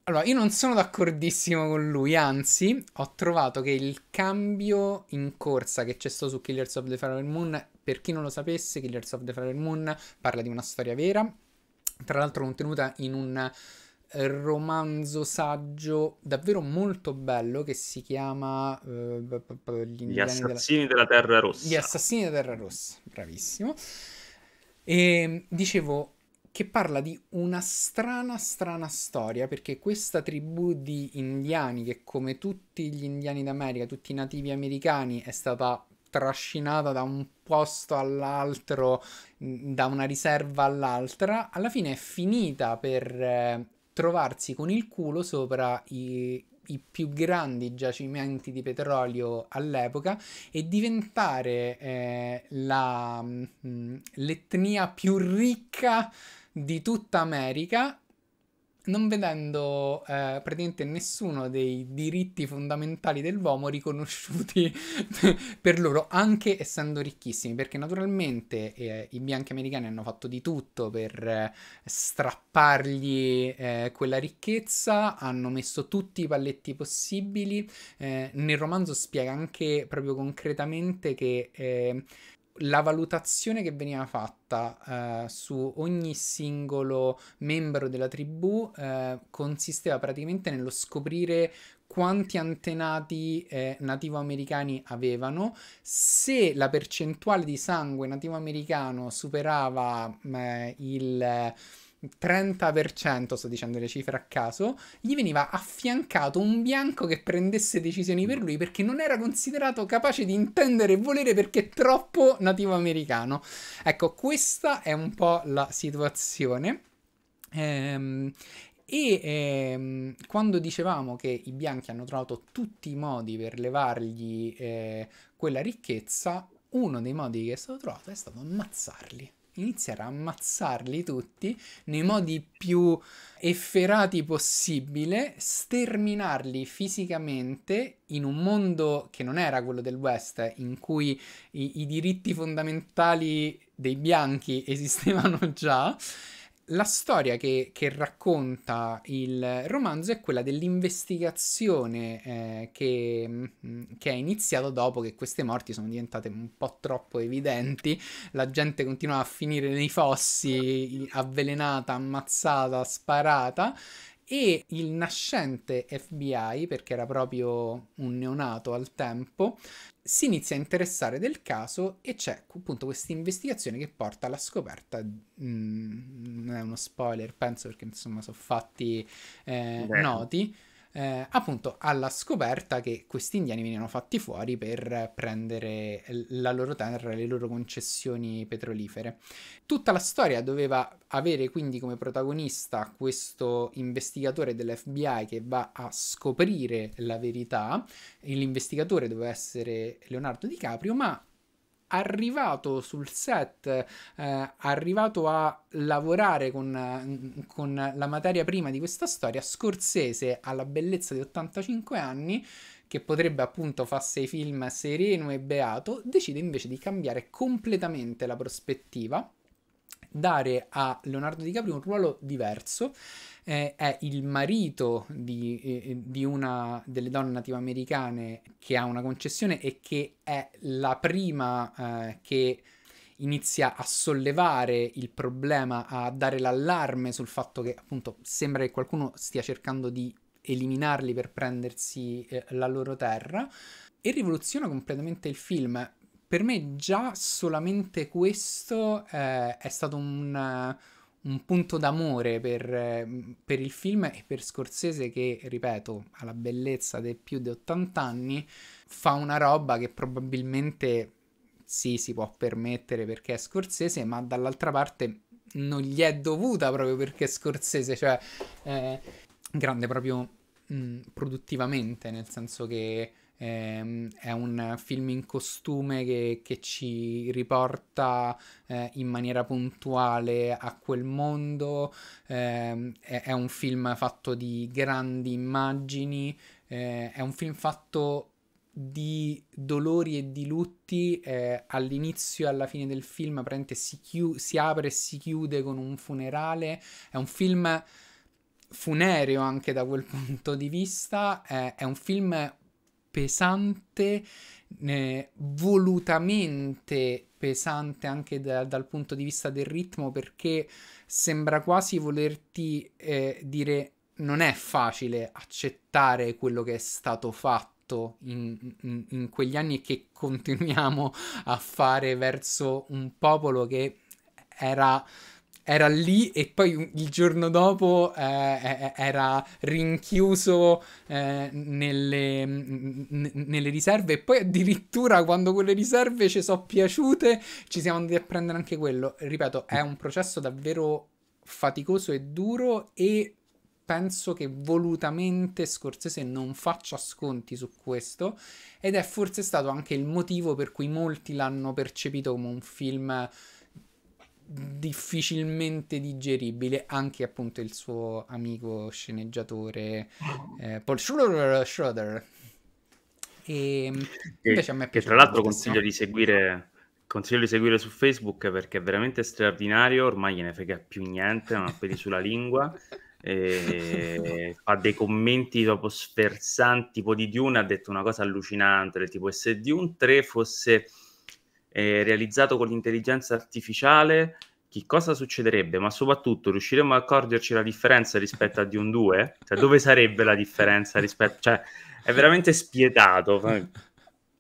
Allora, io non sono d'accordissimo con lui, anzi, ho trovato che il cambio in corsa che c'è stato su Killers of the Flower Moon, per chi non lo sapesse, Killers of the Flower Moon parla di una storia vera, tra l'altro contenuta in un eh, romanzo saggio davvero molto bello che si chiama uh, Gli, Gli assassini della... della... Terra Rossa. Gli assassini della Terra Rossa, bravissimo. E ehm, dicevo, che parla di una strana, strana storia, perché questa tribù di indiani, che come tutti gli indiani d'America, tutti i nativi americani, è stata trascinata da un posto all'altro, da una riserva all'altra, alla fine è finita per eh, trovarsi con il culo sopra i, i più grandi giacimenti di petrolio all'epoca e diventare eh, la, l'etnia più ricca di tutta America, non vedendo eh, praticamente nessuno dei diritti fondamentali dell'uomo riconosciuti per loro, anche essendo ricchissimi, perché naturalmente eh, i bianchi americani hanno fatto di tutto per eh, strappargli eh, quella ricchezza, hanno messo tutti i palletti possibili. Eh, nel romanzo spiega anche proprio concretamente che eh, la valutazione che veniva fatta eh, su ogni singolo membro della tribù eh, consisteva praticamente nello scoprire quanti antenati eh, americani avevano, se la percentuale di sangue nativo americano superava mm, eh, il 30%, sto dicendo le cifre a caso, gli veniva affiancato un bianco che prendesse decisioni per mm. lui perché non era considerato capace di intendere e volere perché troppo nativo americano. Ecco, questa è un po' la situazione. Ehm, e ehm, quando dicevamo che i bianchi hanno trovato tutti i modi per levargli eh, quella ricchezza, uno dei modi che è stato trovato è stato ammazzarli iniziare a ammazzarli tutti nei modi più efferati possibile, sterminarli fisicamente in un mondo che non era quello del West, in cui i, i diritti fondamentali dei bianchi esistevano già la storia che, che, racconta il romanzo è quella dell'investigazione eh, che, mm, che, è iniziata dopo che queste morti sono diventate un po' troppo evidenti, la gente continuava a finire nei fossi avvelenata, ammazzata, sparata e il nascente FBI, perché era proprio un neonato al tempo, si inizia a interessare del caso e c'è appunto questa investigazione che porta alla scoperta. Mm, non è uno spoiler, penso perché insomma sono fatti eh, noti eh, appunto alla scoperta che questi indiani venivano fatti fuori per prendere la loro terra, le loro concessioni petrolifere. Tutta la storia doveva avere quindi come protagonista questo investigatore dell'FBI che va a scoprire la verità, l'investigatore doveva essere Leonardo DiCaprio, ma arrivato sul set, eh, arrivato a lavorare con, con la materia prima di questa storia, Scorsese alla bellezza di 85 anni che potrebbe appunto fare sei film sereno e beato, decide invece di cambiare completamente la prospettiva dare a Leonardo DiCaprio un ruolo diverso. Eh, è il marito di, eh, di, una delle donne native americane che ha una concessione e che è la prima eh, che inizia a sollevare il problema, a dare l'allarme sul fatto che appunto sembra che qualcuno stia cercando di eliminarli per prendersi eh, la loro terra e rivoluziona completamente il film per me già solamente questo eh, è stato un, un punto d'amore per, per, il film e per Scorsese che, ripeto, ha la bellezza di più di 80 anni, fa una roba che probabilmente sì, si può permettere perché è Scorsese, ma dall'altra parte non gli è dovuta proprio perché è Scorsese, cioè eh, grande proprio mh, produttivamente, nel senso che Ehm, è un film in costume che, che ci riporta eh, in maniera puntuale a quel mondo, eh, è, è, un film fatto di grandi immagini, eh, è un film fatto di dolori e di lutti eh, all'inizio e alla fine del film si, chiu- si apre e si chiude con un funerale è un film funereo anche da quel punto di vista eh, è un film pesante, eh, volutamente pesante anche da, dal punto di vista del ritmo perché sembra quasi volerti eh, dire non è facile accettare quello che è stato fatto in, in, in quegli anni e che continuiamo a fare verso un popolo che era era lì e poi il giorno dopo eh, eh, eh, era rinchiuso eh, nelle, n- nelle, riserve e poi addirittura quando quelle riserve ci sono piaciute ci siamo andati a prendere anche quello. Ripeto, è un processo davvero faticoso e duro e penso che volutamente Scorsese non faccia sconti su questo ed è forse stato anche il motivo per cui molti l'hanno percepito come un film difficilmente digeribile anche appunto il suo amico sceneggiatore eh, Paul Schroeder ehm, e invece a me che tra l'altro consiglio di, seguire, consiglio di seguire su Facebook perché è veramente straordinario ormai gliene frega più niente non ha peli sulla lingua e fa dei commenti dopo sferzanti tipo di Dune ha detto una cosa allucinante tipo se Dune 3 fosse eh, realizzato con l'intelligenza artificiale, che cosa succederebbe? Ma soprattutto riusciremmo a accorgerci la differenza rispetto a di un 2? Cioè, dove sarebbe la differenza rispetto... Cioè, è veramente spietato.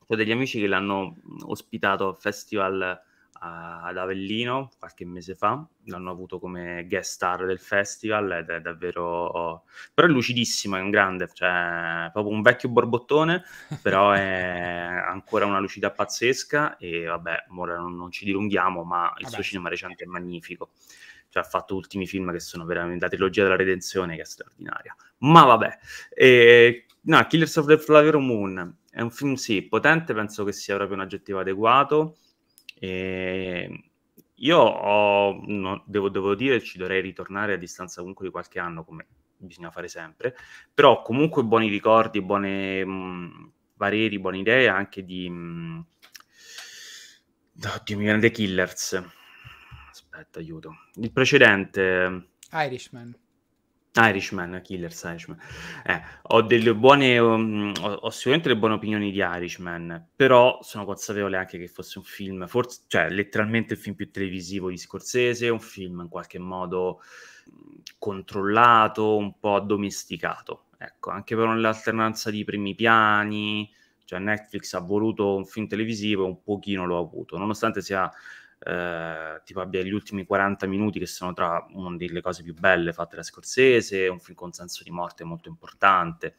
Ho degli amici che l'hanno ospitato al festival ad Avellino qualche mese fa, l'hanno avuto come guest star del festival ed è davvero... però è lucidissimo, è un grande, cioè proprio un vecchio borbottone, però è ancora una lucidità pazzesca e vabbè, ora non, non ci dilunghiamo, ma il vabbè. suo cinema recente è magnifico. Cioè, ha fatto ultimi film che sono veramente la trilogia della redenzione che è straordinaria. Ma vabbè, eh, no, Killers of the Flower Moon è un film sì, potente, penso che sia proprio un aggettivo adeguato. E ehm, io ho, no, devo, devo dire, ci dovrei ritornare a distanza comunque di qualche anno, come bisogna fare sempre, però comunque buoni ricordi, buone mhmm, pareri, buone idee anche di... Mh, mhmm, oddio, mi viene The Killers. Aspetta, aiuto. Il precedente... Irishman. Irishman, Killers Irishman. Eh, ho delle buone, um, ho, ho, sicuramente le buone opinioni di Irishman, però sono consapevole anche che fosse un film, forse, cioè letteralmente il film più televisivo di Scorsese, un film in qualche modo mm, controllato, un po' addomesticato, ecco, anche per l'alternanza di primi piani, cioè Netflix ha voluto un film televisivo, e un pochino l'ho avuto, nonostante sia eh, tipo abbia gli ultimi 40 minuti che sono tra una delle cose più belle fatte da Scorsese, un film con senso di morte molto importante.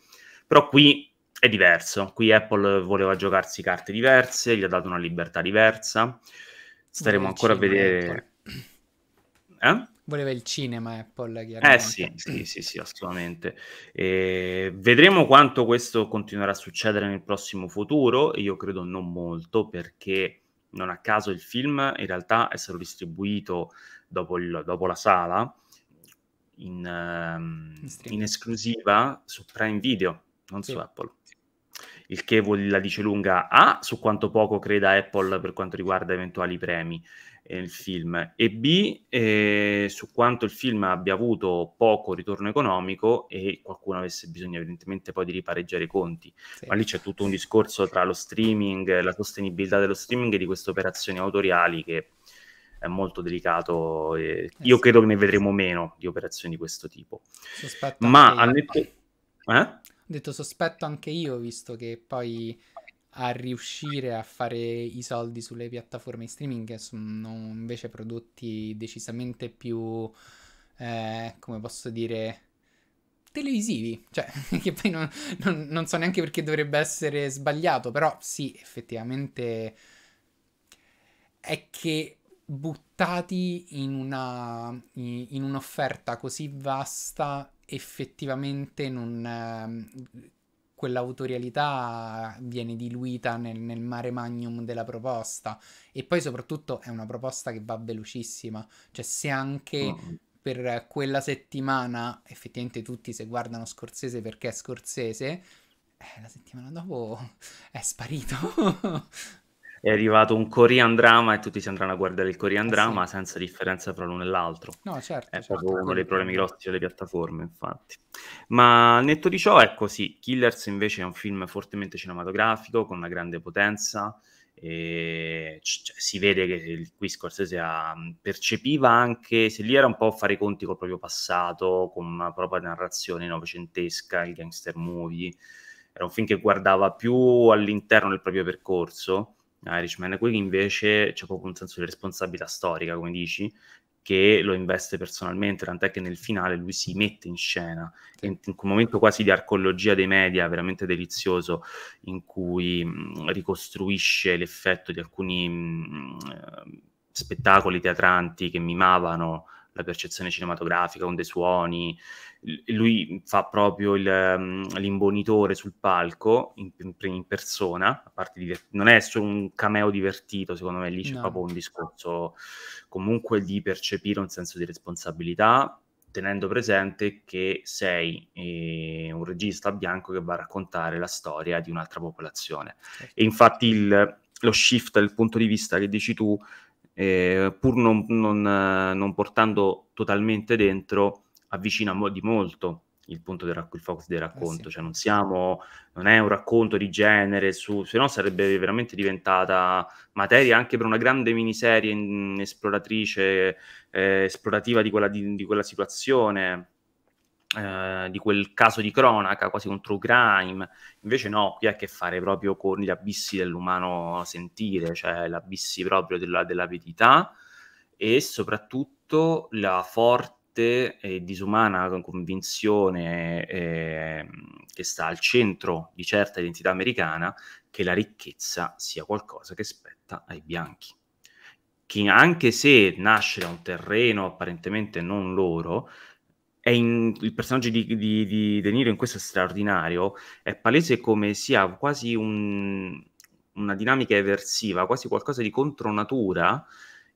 Però qui è diverso, qui Apple voleva giocarsi carte diverse, gli ha dato una libertà diversa. Staremo ancora a vedere... Eh? Voleva il cinema Apple, chiaramente. Eh sì, sì, sì, sì assolutamente. E vedremo quanto questo continuerà a succedere nel prossimo futuro, io credo non molto, perché non a caso il film in realtà è stato distribuito dopo, il, dopo la sala in, um, in, esclusiva su Prime Video, non sì. su Apple. Il che la dice lunga A ah, su quanto poco creda Apple per quanto riguarda eventuali premi eh, il film e B eh, su quanto il film abbia avuto poco ritorno economico e qualcuno avesse bisogno evidentemente poi di ripareggiare i conti. Sì. Ma lì c'è tutto un discorso tra lo streaming, la sostenibilità dello streaming e di queste operazioni autoriali che è molto delicato. Eh, io sì. credo che ne vedremo meno di operazioni di questo tipo. Sospetto Ma al netto... Eh? Eh? Ho detto sospetto anche io, visto che poi a riuscire a fare i soldi sulle piattaforme streaming che eh, sono invece prodotti decisamente più, eh, come posso dire, televisivi, cioè che poi non, non, non, so neanche perché dovrebbe essere sbagliato, però sì, effettivamente è che buttati in, una, in un'offerta così vasta effettivamente non... Eh, quell'autorialità viene diluita nel, nel, mare magnum della proposta. E poi soprattutto è una proposta che va velocissima, cioè se anche... Mm per quella settimana effettivamente tutti se guardano Scorsese perché è Scorsese, eh, la settimana dopo è sparito è arrivato un Korean drama e tutti si andranno a guardare il Korean eh drama sì. senza differenza tra l'uno e l'altro. No, certo. È certo, proprio uno dei problemi grossi delle piattaforme, infatti. Ma al netto di ciò, ecco sì, Killers invece è un film fortemente cinematografico, con una grande potenza, e cioè, si vede che qui Scorsese ha, percepiva anche se lì era un po' fare i conti col proprio passato, con una propria narrazione novecentesca, il gangster movie. Era un film che guardava più all'interno del proprio percorso Irishman, qui invece c'è proprio un senso di responsabilità storica, come dici, che lo investe personalmente, tant'è che nel finale lui si mette in scena, in, in un momento quasi di arcologia dei media, veramente delizioso, in cui mh, ricostruisce l'effetto di alcuni mh, spettacoli teatranti che mimavano la percezione cinematografica con dei suoni. Lui fa proprio il, l'imbonitore mm, sul palco in, in persona, divert- non è solo un cameo divertito, secondo me lì c'è no. proprio un discorso comunque di percepire un senso di responsabilità, tenendo presente che sei eh, un regista bianco che va a raccontare la storia di un'altra popolazione. Certo. E infatti il, lo shift il punto di vista che dici tu eh, pur non, non, eh, non, portando totalmente dentro, avvicina di molto il punto del, il focus del eh, racconto, eh sì. cioè non siamo, non è un racconto di genere, su, se no sarebbe veramente diventata materia anche per una grande miniserie in, mm, esploratrice, eh, esplorativa di quella, di, di quella situazione, eh, di quel caso di cronaca, quasi un true crime. Invece no, qui ha a che fare proprio con gli abissi dell'umano sentire, cioè gli abissi proprio della, della e soprattutto la forte e disumana convinzione eh, che sta al centro di certa identità americana che la ricchezza sia qualcosa che spetta ai bianchi. Che anche se nasce da un terreno apparentemente non loro, in, il personaggio di, di, di De Niro in questo è straordinario, è palese come sia quasi un, una dinamica eversiva, quasi qualcosa di contro natura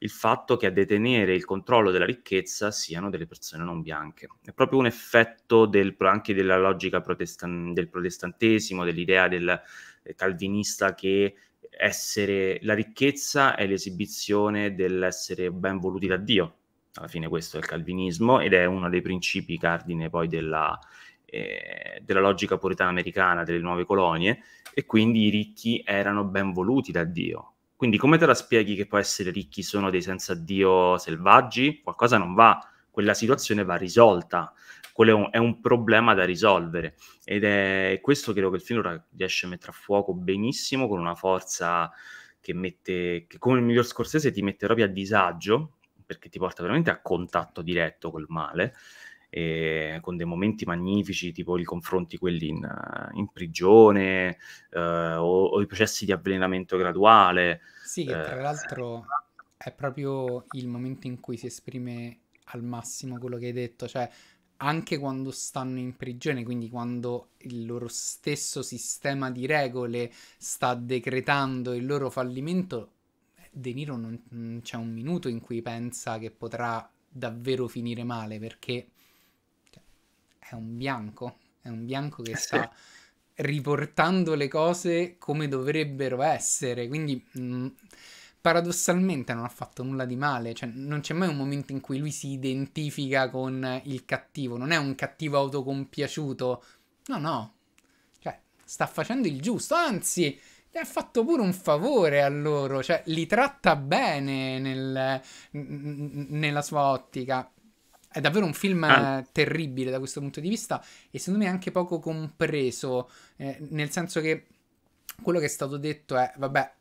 il fatto che a detenere il controllo della ricchezza siano delle persone non bianche. È proprio un effetto del, anche della logica protestan- del protestantesimo, dell'idea del eh, calvinista che essere, la ricchezza è l'esibizione dell'essere ben voluti da Dio, alla fine questo è il calvinismo ed è uno dei principi cardine poi della, eh, della logica puritana americana delle nuove colonie e quindi i ricchi erano ben voluti da Dio. Quindi come te la spieghi che può essere ricchi sono dei senza Dio selvaggi? Qualcosa non va, quella situazione va risolta, quello è un, è un problema da risolvere ed è questo credo che il film riesce a mettere a fuoco benissimo con una forza che mette, che come il miglior Scorsese ti mette proprio a disagio perché ti porta veramente a contatto diretto col male, con dei momenti magnifici tipo i confronti quelli in, eh, in prigione eh, o, o, i processi di avvelenamento graduale. Sì, che tra eh, l'altro è proprio il momento in cui si esprime al massimo quello che hai detto, cioè anche quando stanno in prigione, quindi quando il loro stesso sistema di regole sta decretando il loro fallimento, De Niro non, c'è un minuto in cui pensa che potrà davvero finire male perché cioè, è un bianco, è un bianco che eh, sta riportando le cose come dovrebbero essere, quindi mh, mm, paradossalmente non ha fatto nulla di male, cioè non c'è mai un momento in cui lui si identifica con il cattivo, non è un cattivo autocompiaciuto, no no, cioè sta facendo il giusto, anzi e ha fatto pure un favore a loro, cioè li tratta bene nel, nella sua ottica. È davvero un film ah. terribile da questo punto di vista e secondo me anche poco compreso, eh, nel senso che quello che è stato detto è, vabbè,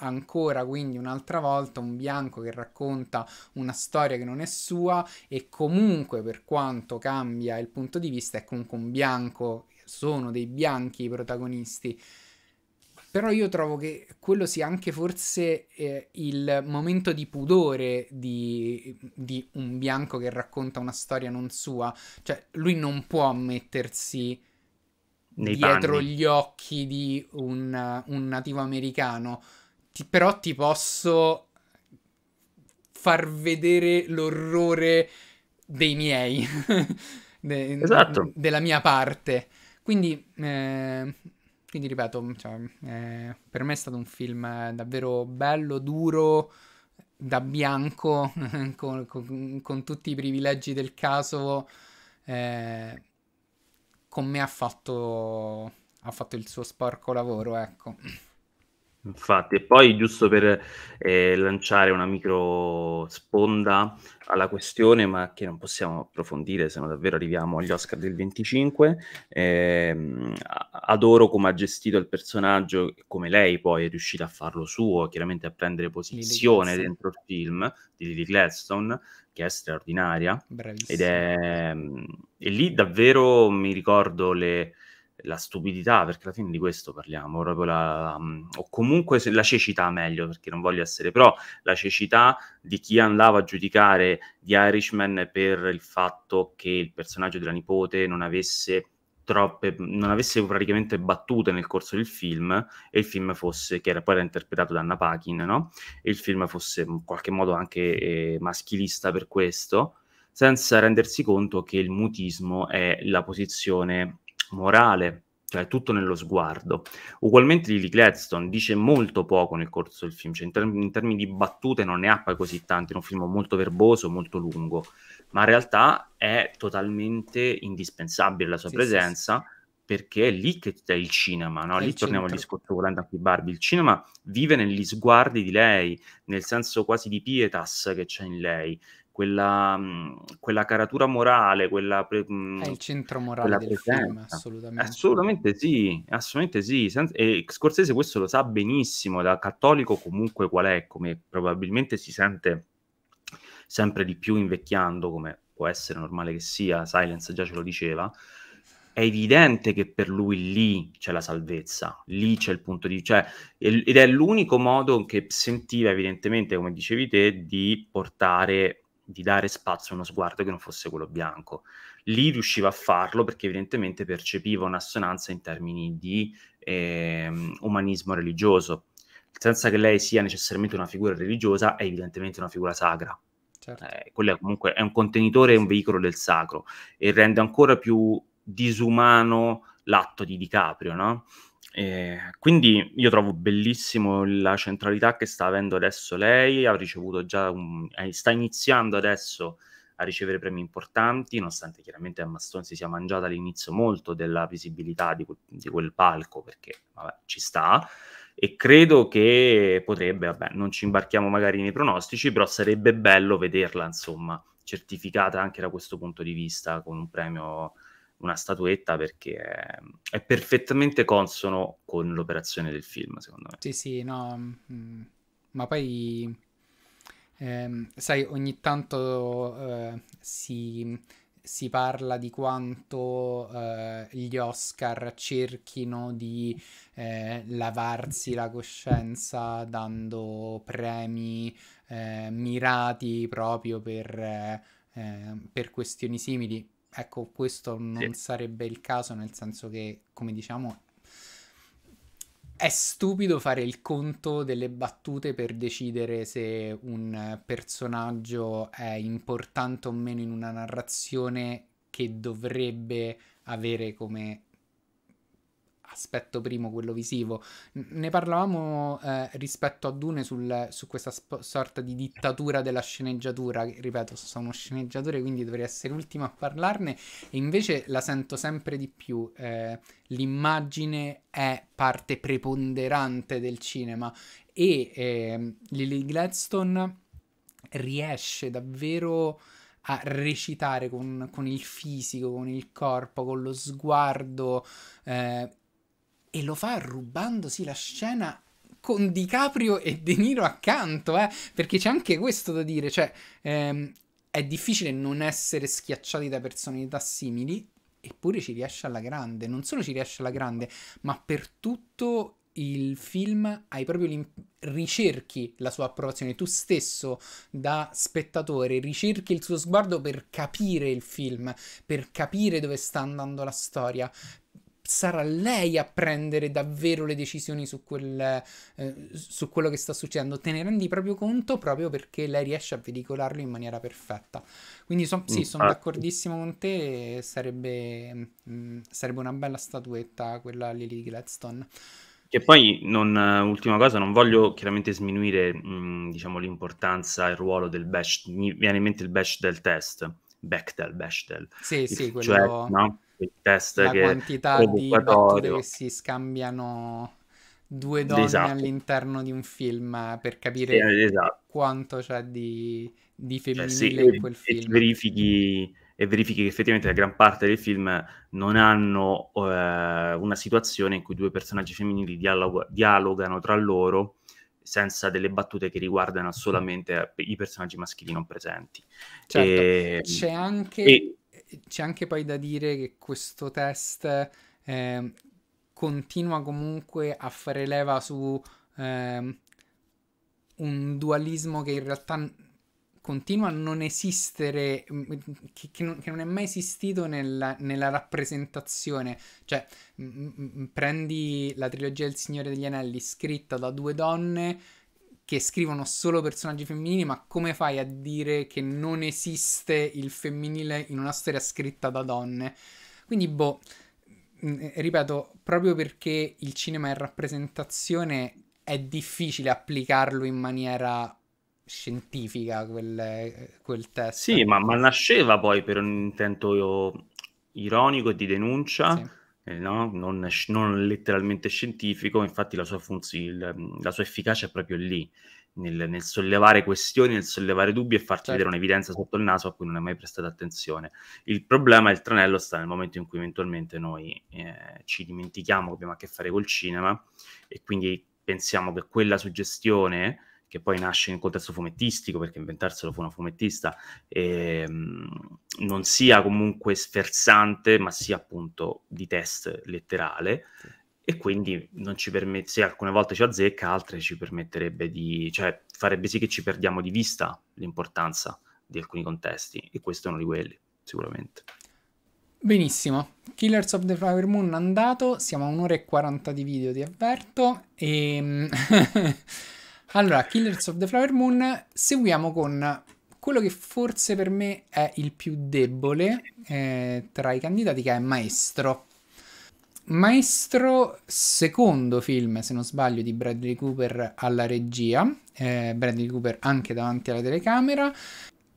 ancora quindi un'altra volta un bianco che racconta una storia che non è sua e comunque per quanto cambia il punto di vista è comunque un bianco, sono dei bianchi i protagonisti. Però io trovo che quello sia anche forse eh, il momento di pudore di, di, un bianco che racconta una storia non sua. Cioè, lui non può mettersi Nei dietro panni. gli occhi di un, un nativo americano. Ti, però ti posso far vedere l'orrore dei miei, de, esatto. della mia parte. Quindi eh, quindi ripeto, mm, cioè, mm, eh, per me è stato un film eh, davvero bello, duro, da bianco, con, con, con, tutti i privilegi del caso. Eh, con me ha fatto, ha fatto il suo sporco lavoro, ecco. Infatti, e poi giusto per eh, lanciare una micro sponda alla questione, ma che non possiamo approfondire, se no davvero arriviamo agli Oscar del 25, eh, adoro come ha gestito il personaggio, come lei poi è riuscita a farlo suo, chiaramente a prendere posizione dentro il film di Lily Gladstone, che è straordinaria. Bravissima. Ed è... Ehm, e lì davvero mi ricordo le la stupidità, perché alla fine di questo parliamo, proprio la, mm, o comunque la cecità meglio, perché non voglio essere, però la cecità di chi andava a giudicare The Irishman per il fatto che il personaggio della nipote non avesse troppe, non avesse praticamente battute nel corso del film e il film fosse, che era poi era interpretato da Anna Paquin, no? E il film fosse in qualche modo anche eh, maschilista per questo, senza rendersi conto che il mutismo è la posizione morale, cioè tutto nello sguardo. Ugualmente Lily Gladstone dice molto poco nel corso del film, cioè in, term- in termini di battute non ne ha poi così tante, è un film molto verboso, molto lungo, ma in realtà è totalmente indispensabile la sua sì, presenza. Sì, sì perché è lì che c'è il cinema, no? lì torniamo al discorso volendo anche di Barbie, il cinema vive negli sguardi di lei, nel senso quasi di pietas che c'è in lei, quella, mhmm, quella caratura morale, quella... Pre, mhmm, È il centro morale del presenza. film, assolutamente. Assolutamente sì, assolutamente sì. e Scorsese questo lo sa benissimo, da cattolico comunque qual è, come probabilmente si sente sempre di più invecchiando, come può essere normale che sia, Silence già ce lo diceva, è evidente che per lui lì c'è la salvezza, lì c'è il punto di... Cioè, ed è l'unico modo che sentiva evidentemente, come dicevi te, di portare di dare spazio a uno sguardo che non fosse quello bianco. Lì riusciva a farlo perché evidentemente percepiva un'assonanza in termini di eh, umanismo religioso. Senza che lei sia necessariamente una figura religiosa, è evidentemente una figura sacra. Certo. Eh, quello è comunque è un contenitore, è un veicolo del sacro e rende ancora più disumano l'atto di DiCaprio, no? Eh, quindi io trovo bellissimo la centralità che sta avendo adesso lei, ha ricevuto già un, eh, sta iniziando adesso a ricevere premi importanti, nonostante chiaramente a Maston si sia mangiata all'inizio molto della visibilità di, quel, di quel palco, perché vabbè, ci sta, e credo che potrebbe, vabbè, non ci imbarchiamo magari nei pronostici, però sarebbe bello vederla, insomma, certificata anche da questo punto di vista con un premio una statuetta perché è, è, perfettamente consono con l'operazione del film, secondo me. Sì, sì, no, mm, ma poi, ehm, sai, ogni tanto eh, si, si, parla di quanto eh, gli Oscar cerchino di eh, lavarsi la coscienza dando premi eh, mirati proprio per, eh, per questioni simili ecco, questo non sì. sarebbe il caso, nel senso che, come diciamo, è stupido fare il conto delle battute per decidere se un personaggio è importante o meno in una narrazione che dovrebbe avere come aspetto primo, quello visivo. Ne parlavamo eh, rispetto a Dune sul, su questa sp- sorta di dittatura della sceneggiatura, che, ripeto, sono sceneggiatore quindi dovrei essere l'ultimo a parlarne, e invece la sento sempre di più. Eh, l'immagine è parte preponderante del cinema e eh, Lily Gladstone riesce davvero a recitare con, con, il fisico, con il corpo, con lo sguardo, eh, e lo fa rubandosi la scena con DiCaprio e De Niro accanto, eh? perché c'è anche questo da dire, cioè ehm, è difficile non essere schiacciati da personalità simili, eppure ci riesce alla grande, non solo ci riesce alla grande, ma per tutto il film hai proprio ricerchi la sua approvazione, tu stesso da spettatore ricerchi il suo sguardo per capire il film, per capire dove sta andando la storia, sarà lei a prendere davvero le decisioni su, quel, eh, su quello che sta succedendo. Te ne rendi proprio conto proprio perché lei riesce a veicolarlo in maniera perfetta. Quindi so, sì, mm, sono ah. d'accordissimo con te, sarebbe, mh, mm, sarebbe una bella statuetta quella lì di Gladstone. Che poi, non, ultima cosa, non voglio chiaramente sminuire mh, mm, diciamo, l'importanza e il ruolo del bash. Mi viene in mente il bash del test, Bechtel, Bechtel. Sì, il, sì, quello... Cioè, no? il test la che quantità di battute che si scambiano due donne esatto. all'interno di un film eh, per capire sì, esatto. quanto c'è di, di eh femminile cioè, sì, in quel film. Verifichi, e verifichi che effettivamente la gran parte dei film non hanno eh, una situazione in cui due personaggi femminili dialogo- dialogano tra loro senza delle battute che riguardano solamente i personaggi maschili non presenti. Certo. E... Ehm, c'è anche... E c'è anche poi da dire che questo test eh, continua comunque a fare leva su eh, un dualismo che in realtà continua a non esistere, che, che, non, che non, è mai esistito nella, nella rappresentazione. Cioè, m- m- prendi la trilogia Il Signore degli Anelli scritta da due donne che scrivono solo personaggi femminili, ma come fai a dire che non esiste il femminile in una storia scritta da donne? Quindi, boh, mm, eh, ripeto, proprio perché il cinema è rappresentazione, è difficile applicarlo in maniera scientifica quel, eh, quel test. Sì, ma, ma, nasceva poi per un intento ironico e di denuncia. Sì eh, no? non, non, letteralmente scientifico, infatti la sua, funzione, la sua efficacia è proprio lì, nel, nel, sollevare questioni, nel sollevare dubbi e farci certo. vedere un'evidenza sotto il naso a cui non hai mai prestato attenzione. Il problema, il tranello, sta nel momento in cui eventualmente noi eh, ci dimentichiamo che abbiamo a che fare col cinema e quindi pensiamo che quella suggestione che poi nasce in contesto fumettistico, perché inventarselo fu una fumettista, e, ehm, non sia comunque sferzante, ma sia appunto di test letterale. E quindi non ci permette, se alcune volte ci azzecca, altre ci permetterebbe di, cioè farebbe sì che ci perdiamo di vista l'importanza di alcuni contesti, e questo è uno di quelli, sicuramente. Benissimo, Killers of the Flower Moon andato, siamo a un'ora e 40 di video, ti avverto, e... Ehm, Allora, Killers of the Flower Moon, seguiamo con quello che forse per me è il più debole eh, tra i candidati, che è Maestro. Maestro, secondo film, se non sbaglio, di Bradley Cooper alla regia, eh, Bradley Cooper anche davanti alla telecamera,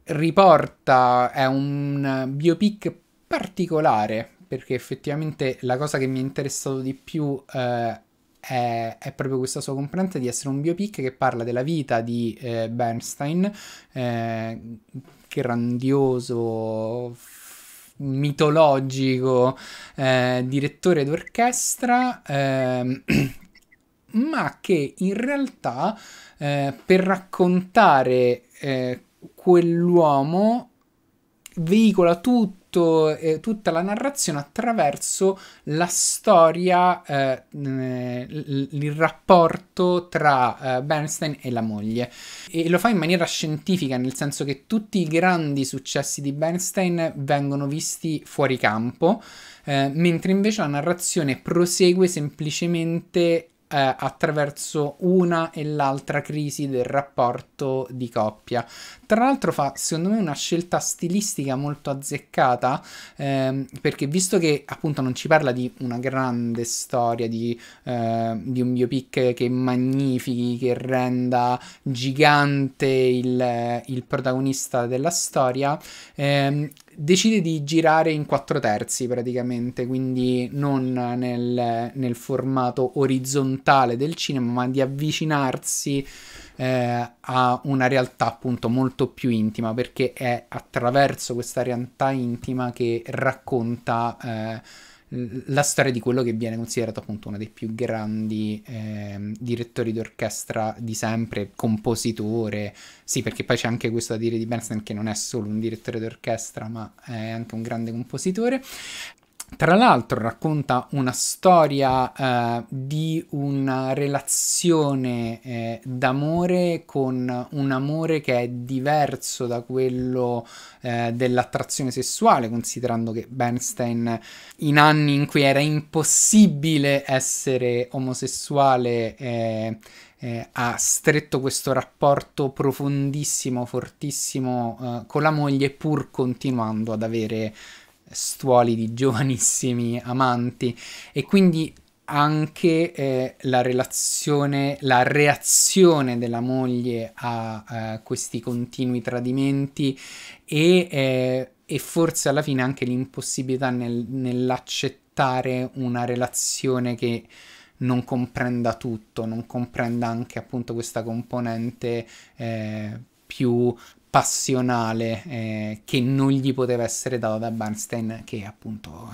riporta, è un biopic particolare, perché effettivamente la cosa che mi è interessato di più eh, è, è, proprio questa sua componente di essere un biopic che parla della vita di eh, Bernstein, eh, grandioso mitologico eh, direttore d'orchestra, eh, ma che in realtà eh, per raccontare eh, quell'uomo veicola tutto tutto, eh, tutta la narrazione attraverso la storia, eh, eh il rapporto tra eh, Bernstein e la moglie. E lo fa in maniera scientifica, nel senso che tutti i grandi successi di Bernstein vengono visti fuori campo, eh, mentre invece la narrazione prosegue semplicemente eh, attraverso una e l'altra crisi del rapporto di coppia tra l'altro fa, secondo me, una scelta stilistica molto azzeccata, ehm, perché visto che appunto non ci parla di una grande storia, di, eh, di un biopic che magnifichi, che renda gigante il, eh, il protagonista della storia, ehm, decide di girare in quattro terzi praticamente, quindi non nel, nel formato orizzontale del cinema, ma di avvicinarsi eh, a una realtà appunto molto più intima perché è attraverso questa realtà intima che racconta eh, la storia di quello che viene considerato appunto uno dei più grandi eh, direttori d'orchestra di sempre, compositore, sì perché poi c'è anche questo da dire di Bernstein che non è solo un direttore d'orchestra ma è anche un grande compositore tra l'altro racconta una storia eh, di una relazione eh, d'amore con un amore che è diverso da quello eh, dell'attrazione sessuale, considerando che Bernstein in anni in cui era impossibile essere omosessuale eh, eh ha stretto questo rapporto profondissimo, fortissimo eh, con la moglie, pur continuando ad avere stuoli di giovanissimi amanti e quindi anche eh, la relazione, la reazione della moglie a, a eh, questi continui tradimenti e, eh, e, forse alla fine anche l'impossibilità nel, nell'accettare una relazione che non comprenda tutto, non comprenda anche appunto questa componente eh, più passionale eh, che non gli poteva essere dato da Bernstein che appunto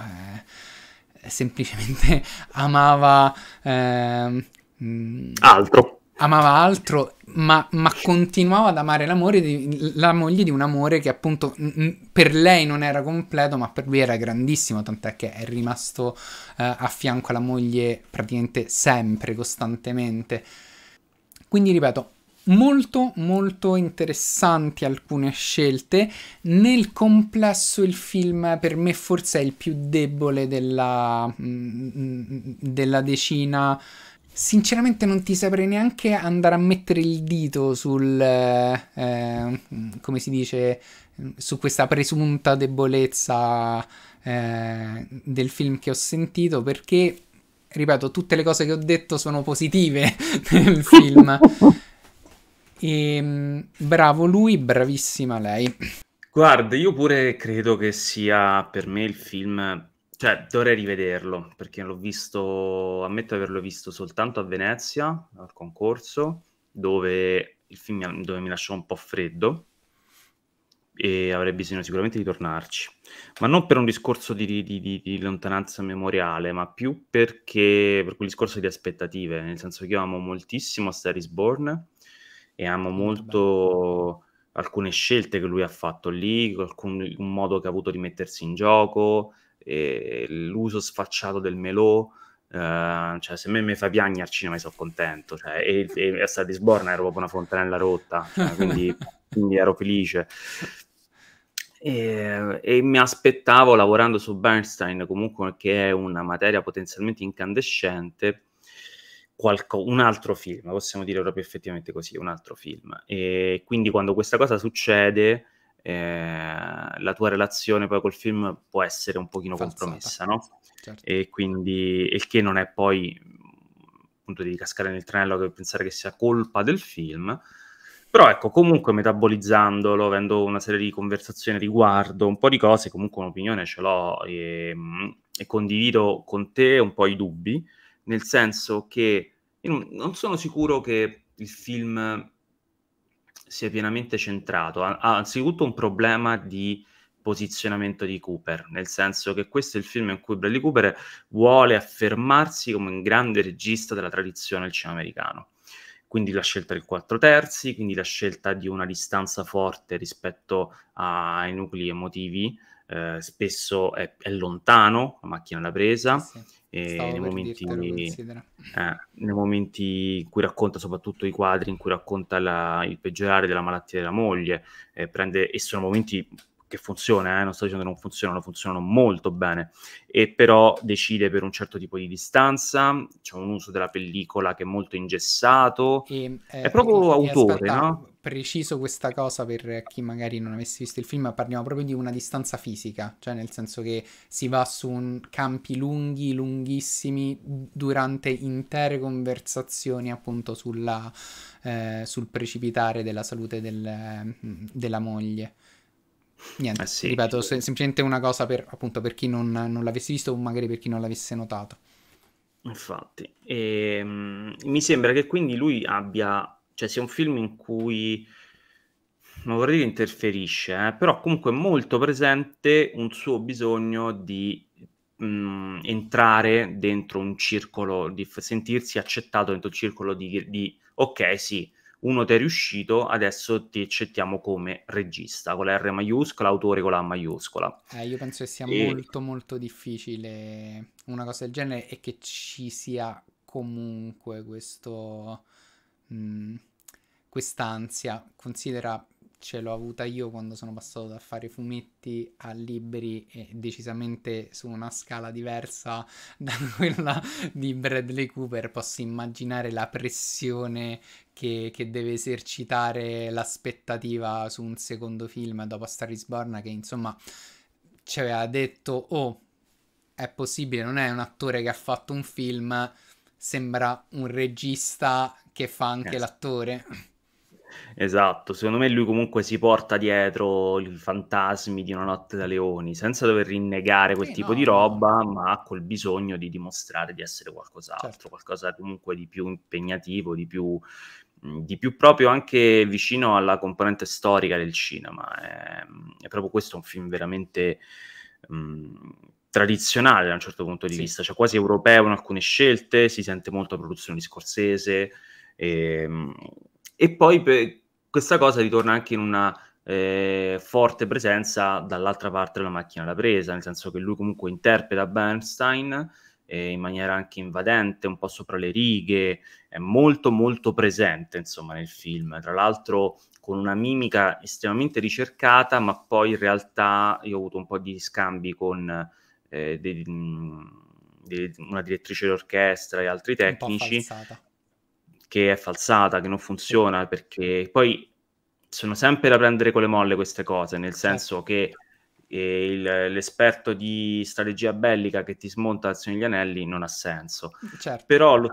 eh, semplicemente amava eh, altro amava altro ma, ma, continuava ad amare l'amore di, la moglie di un amore che appunto per lei non era completo ma per lui era grandissimo tant'è che è rimasto eh, a fianco alla moglie praticamente sempre costantemente quindi ripeto molto molto interessanti alcune scelte nel complesso il film per me forse è il più debole della, mm, mm, della decina Sinceramente non ti saprei neanche andare a mettere il dito sul, eh, eh, come si dice, su questa presunta debolezza eh, del film che ho sentito perché, ripeto, tutte le cose che ho detto sono positive nel film. E, ehm, bravo lui, bravissima lei. Guarda, io pure credo che sia per me il film, cioè dovrei rivederlo perché l'ho visto, ammetto di averlo visto soltanto a Venezia al concorso, dove il film dove mi lasciò un po' freddo e avrei bisogno sicuramente di tornarci, ma non per un discorso di, di, di, di lontananza memoriale, ma più perché per quel discorso di aspettative, nel senso che io amo moltissimo Star is Born e amo molto alcune scelte che lui ha fatto lì, alcun, un modo che ha avuto di mettersi in gioco, l'uso sfacciato del melò. Uh, cioè, se a me mi fa piangere al cinema sono contento cioè, e, e a Statisborn ero proprio una fontanella rotta cioè, quindi, quindi, ero felice e, e, mi aspettavo lavorando su Bernstein comunque che è una materia potenzialmente incandescente Qualco, un altro film, possiamo dire proprio effettivamente così, un altro film. E quindi quando questa cosa succede, eh, la tua relazione poi col film può essere un pochino Falsata. compromessa, no? Certo. E quindi, il che non è poi appunto di cascare nel tranello che pensare che sia colpa del film, però ecco, comunque metabolizzandolo, avendo una serie di conversazioni riguardo un po' di cose, comunque un'opinione ce l'ho e, ehm, e condivido con te un po' i dubbi nel senso che non sono sicuro che il film sia pienamente centrato. Ha, anzitutto un problema di posizionamento di Cooper, nel senso che questo è il film in cui Bradley Cooper vuole affermarsi come un grande regista della tradizione del cinema americano. Quindi la scelta del quattro terzi, quindi la scelta di una distanza forte rispetto ai nuclei emotivi eh, spesso è, è, lontano, la macchina l'ha presa. Sì. Nei momenti, eh, nei momenti, in cui racconta soprattutto i quadri in cui racconta la, il peggiorare della malattia della moglie eh, prende, e sono momenti che funziona, eh, non sto dicendo che non funzionano, funzionano molto bene, e però decide per un certo tipo di distanza, c'è un uso della pellicola che è molto ingessato, e, eh, è proprio e, autore, aspetta, no? preciso questa cosa per chi magari non avesse visto il film, ma parliamo proprio di una distanza fisica, cioè nel senso che si va su campi lunghi, lunghissimi, durante intere conversazioni appunto sulla, eh, sul precipitare della salute del, della moglie. Niente, eh sì. ripeto, sem- semplicemente una cosa per, appunto, per chi non, non l'avesse visto o magari per chi non l'avesse notato. Infatti, e, um, mi sembra che quindi lui abbia cioè sia un film in cui non vorrei dire interferisce, eh, però comunque è molto presente un suo bisogno di mh, mm, entrare dentro un circolo, di f- sentirsi accettato dentro il circolo di, di ok, sì, uno ti è riuscito, adesso ti accettiamo come regista, con la R maiuscola, autore con la A maiuscola. Eh, io penso che sia e... molto molto difficile una cosa del genere e che ci sia comunque questo Mm, quest'ansia. Considera, ce l'ho avuta io quando sono passato da fare fumetti a libri e decisamente su una scala diversa da quella di Bradley Cooper. Posso immaginare la pressione che, che deve esercitare l'aspettativa su un secondo film dopo Star is Born che insomma ci aveva detto oh è possibile, non è un attore che ha fatto un film sembra un regista che fa anche esatto. l'attore. Esatto, secondo me lui comunque si porta dietro i fantasmi di una notte da leoni, senza dover rinnegare quel eh tipo no. di roba, ma col bisogno di dimostrare di essere qualcos'altro, certo. qualcosa comunque di più impegnativo, di più, di più, proprio anche vicino alla componente storica del cinema. È, ehm, è proprio questo un film veramente... Mh, tradizionale da un certo punto di sì. vista, cioè quasi europeo in alcune scelte, si sente molto la produzione di Scorsese e, ehm, e poi questa cosa ritorna anche in una eh, forte presenza dall'altra parte della macchina da presa, nel senso che lui comunque interpreta Bernstein eh, in maniera anche invadente, un po' sopra le righe, è molto molto presente insomma nel film, tra l'altro con una mimica estremamente ricercata, ma poi in realtà io ho avuto un po' di scambi con eh, dei, mm, dei, una direttrice d'orchestra e altri tecnici che è falsata, che non funziona, perché poi sono sempre da prendere con le molle queste cose, nel senso sì. che eh, il, l'esperto di strategia bellica che ti smonta Azione degli Anelli non ha senso. Certo. Però lo,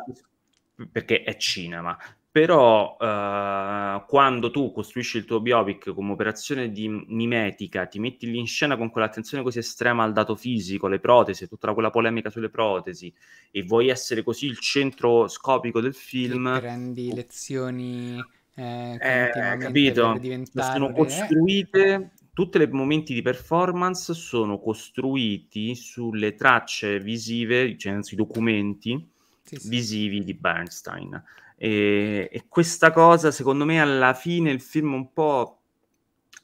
perché è cinema, però eh, quando tu costruisci il tuo biopic come operazione di mimetica, ti metti lì in scena con quell'attenzione così estrema al dato fisico, le protesi, tutta quella polemica sulle protesi, e vuoi essere così il centro scopico del film... Ti prendi lezioni... Eh, eh capito? Sono eh? costruite... Tutti i momenti di performance sono costruiti sulle tracce visive, cioè anzi documenti sì, sì. visivi di Bernstein e, e, questa cosa, secondo me, alla fine il film un po'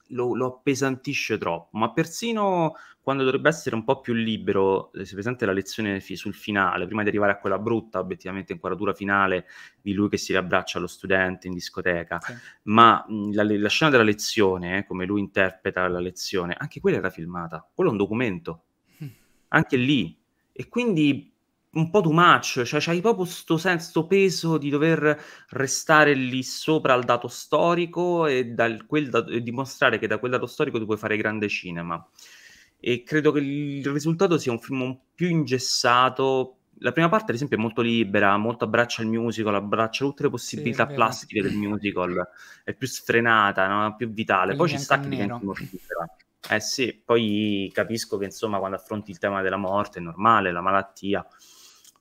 lo, lo, appesantisce troppo, ma persino quando dovrebbe essere un po' più libero, eh, si presenta la lezione fi- sul finale, prima di arrivare a quella brutta, obiettivamente, inquadratura finale di lui che si riabbraccia allo studente in discoteca, sì. ma mm, la, la, scena della lezione, eh, come lui interpreta la lezione, anche quella era filmata, quello è un documento, mm. anche lì. E quindi un po' too much, cioè c'hai proprio questo senso, peso di dover restare lì sopra al dato storico e, dal, dato, e dimostrare che da quel dato storico tu puoi fare grande cinema. E credo che il risultato sia un film più ingessato. La prima parte, ad esempio, è molto libera, molto abbraccia il musical, abbraccia tutte le possibilità sì, plastiche del musical, è più sfrenata, no? più vitale. Poi ci sta che diventa molto libera. Eh sì, poi capisco che insomma quando affronti il tema della morte è normale, la malattia,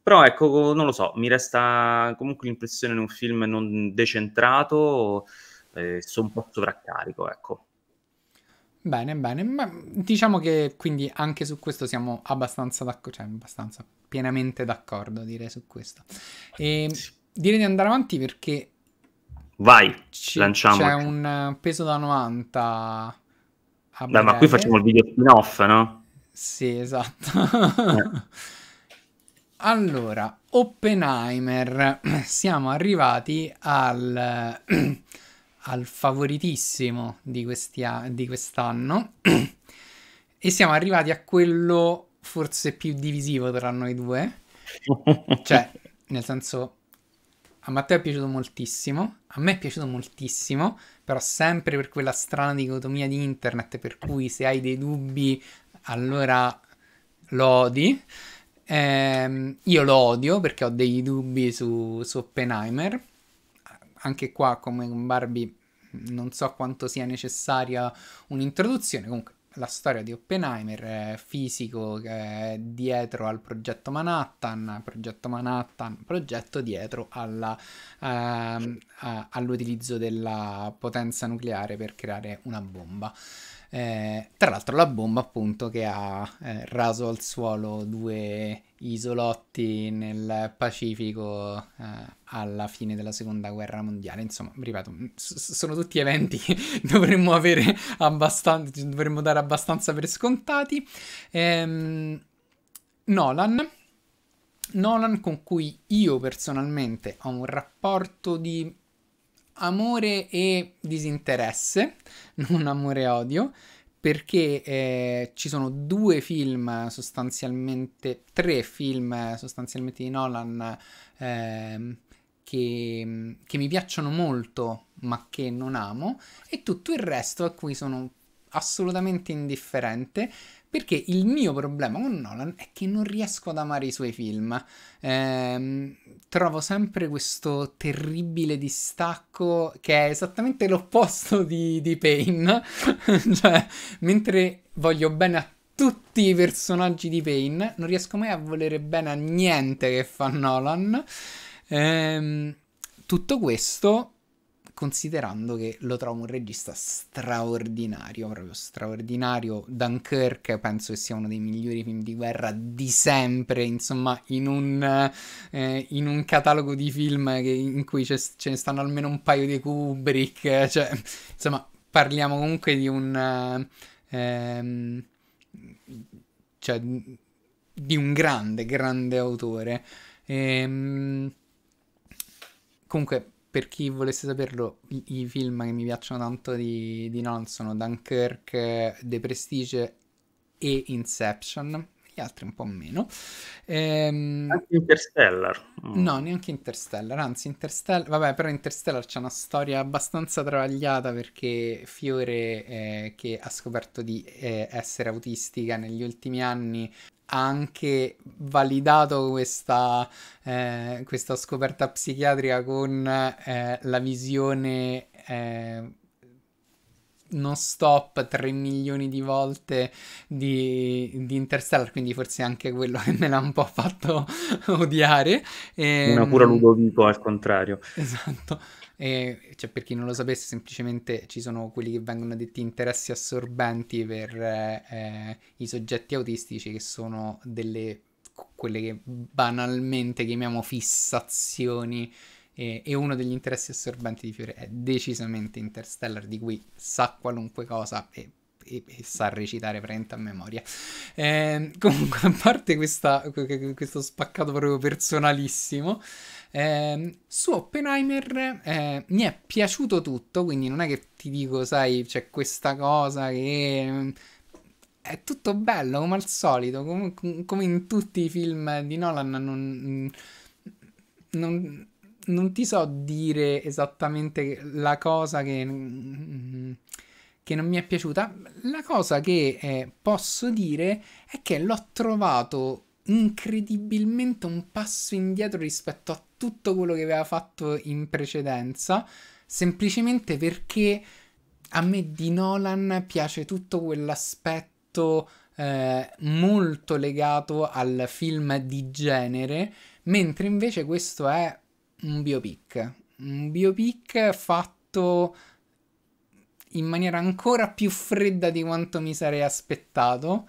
però ecco, non lo so, mi resta comunque l'impressione di un film non decentrato, eh, sono un po' sovraccarico, ecco. Bene, bene, ma diciamo che quindi anche su questo siamo abbastanza d'accordo, cioè abbastanza pienamente d'accordo direi su questo. E direi di andare avanti perché... Vai, ci, lanciamo. C'è un peso da 90. Dai, ma qui facciamo il video spin-off, no? Sì, esatto. Eh. Allora, Oppenheimer, siamo arrivati al, al favoritissimo di, a- di quest'anno e siamo arrivati a quello forse più divisivo tra noi due. cioè, nel senso, a Matteo è piaciuto moltissimo, a me è piaciuto moltissimo, però sempre per quella strana dicotomia di internet per cui se hai dei dubbi allora lo odi. Ehm, io lo odio perché ho dei dubbi su, su Oppenheimer. Anche qua, come con Barbie, non so quanto sia necessaria un'introduzione. Comunque, la storia di Oppenheimer, eh, fisico eh, dietro al progetto Manhattan, progetto Manhattan, progetto dietro alla, eh, all'utilizzo della potenza nucleare per creare una bomba. Eh, tra l'altro la bomba appunto che ha eh, raso al suolo due isolotti nel Pacifico eh, alla fine della seconda guerra mondiale. Insomma, ripeto, mm, sono tutti eventi che dovremmo avere abbastanza, dovremmo dare abbastanza per scontati. Ehm, Nolan. Nolan con cui io personalmente ho un rapporto di amore e disinteresse, non amore e odio, perché eh, ci sono due film sostanzialmente, tre film sostanzialmente di Nolan eh, che, che, mi piacciono molto ma che non amo e tutto il resto a cui sono assolutamente indifferente perché il mio problema con Nolan è che non riesco ad amare i suoi film. Ehm, trovo sempre questo terribile distacco che è esattamente l'opposto di, di Pain. cioè, mentre voglio bene a tutti i personaggi di Pain, non riesco mai a volere bene a niente che fa Nolan. Ehm, tutto questo considerando che lo trovo un regista straordinario, proprio straordinario. Dunkirk penso che sia uno dei migliori film di guerra di sempre, insomma, in un, eh, in un catalogo di film che, in cui ce ne stanno almeno un paio di Kubrick, cioè, insomma, parliamo comunque di un... Ehm, cioè, di un grande, grande autore. Ehm, comunque per chi volesse saperlo, i, i film che mi piacciono tanto di, di Nolan sono Dunkirk, The Prestige e Inception, gli altri un po' meno. Ehm... Anche Interstellar. Mm. No, neanche Interstellar, anzi Interstellar, vabbè, però Interstellar c'è una storia abbastanza travagliata perché Fiore eh, che ha scoperto di eh, essere autistica negli ultimi anni anche validato questa, eh, questa scoperta psichiatrica con eh, la visione eh, non stop 3 milioni di volte di, di, Interstellar, quindi forse anche quello che me l'ha un po' fatto odiare. E, Una pura ehm, Ludovico al contrario. Esatto. E, cioè, per chi non lo sapesse, semplicemente ci sono quelli che vengono detti interessi assorbenti per eh, i soggetti autistici, che sono delle quelle che banalmente chiamiamo fissazioni. E, e uno degli interessi assorbenti di Fiore è decisamente Interstellar, di cui sa qualunque cosa e e, e, sa recitare prenta a memoria. Eh, comunque, a parte questa, questo spaccato proprio personalissimo, eh, su Oppenheimer eh, mi è piaciuto tutto, quindi non è che ti dico, sai, c'è questa cosa che... Mm, è tutto bello come al solito, come, come in tutti i film di Nolan. Non, mm, non, non ti so dire esattamente la cosa che mm, che non mi è piaciuta. La cosa che eh, posso dire è che l'ho trovato incredibilmente un passo indietro rispetto a tutto quello che aveva fatto in precedenza, semplicemente perché a me di Nolan piace tutto quell'aspetto eh, molto legato al film di genere, mentre invece questo è un biopic, un biopic fatto in maniera ancora più fredda di quanto mi sarei aspettato.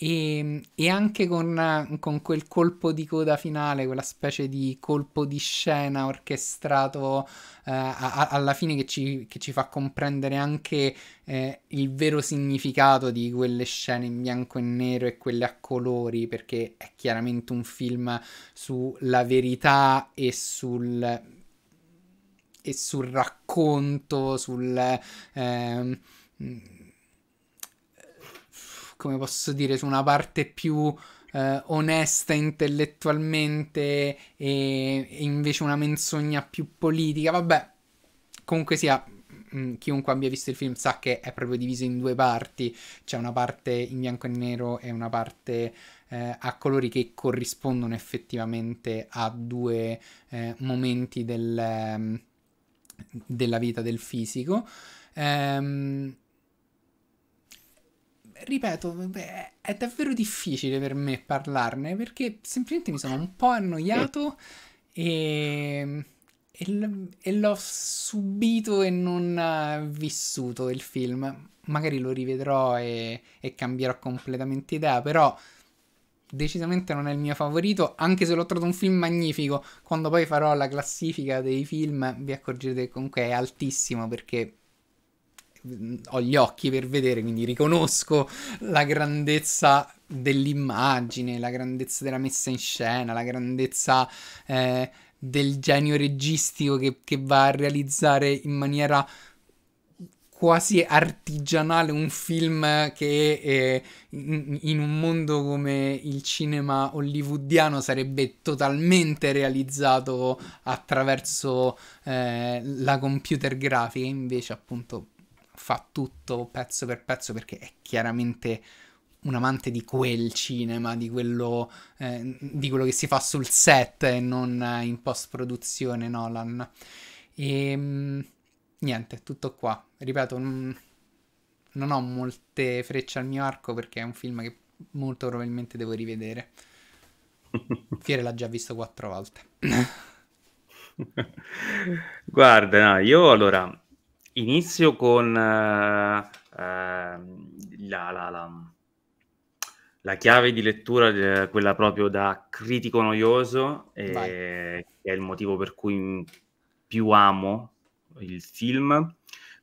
E, e anche con, con, quel colpo di coda finale, quella specie di colpo di scena orchestrato eh, a, alla fine che ci, che ci, fa comprendere anche eh, il vero significato di quelle scene in bianco e nero e quelle a colori, perché è chiaramente un film sulla verità e sul e sul racconto, sul... Ehm, mm, come posso dire, su una parte più eh, onesta intellettualmente e, e, invece una menzogna più politica. Vabbè, comunque sia, mh, mm, chiunque abbia visto il film sa che è proprio diviso in due parti. C'è una parte in bianco e nero e una parte eh, a colori che corrispondono effettivamente a due eh, momenti del ehm, della vita del fisico. Ehm, ripeto, beh, è davvero difficile per me parlarne perché semplicemente mi sono un po' annoiato e, e, e l'ho subito e non eh, vissuto il film. Magari lo rivedrò e, e cambierò completamente idea, però decisamente non è il mio favorito, anche se l'ho trovato un film magnifico. Quando poi farò la classifica dei film, vi accorgerete che comunque è altissimo perché mm, ho gli occhi per vedere, quindi riconosco la grandezza dell'immagine, la grandezza della messa in scena, la grandezza eh, del genio registico che, che va a realizzare in maniera quasi artigianale, un film che eh, in, in, un mondo come il cinema hollywoodiano sarebbe totalmente realizzato attraverso eh, la computer grafica, invece appunto fa tutto pezzo per pezzo perché è chiaramente un amante di quel cinema, di quello, eh, di quello che si fa sul set e non eh, in post produzione Nolan. E, ehm, niente, tutto qua. Ripeto, non, non ho molte frecce al mio arco perché è un film che molto probabilmente devo rivedere. Fiere l'ha già visto quattro volte. Guarda, no, io allora inizio con uh, uh, la, la, la, la, chiave di lettura, de, eh, quella proprio da critico noioso, e, eh, che è il motivo per cui più amo il film,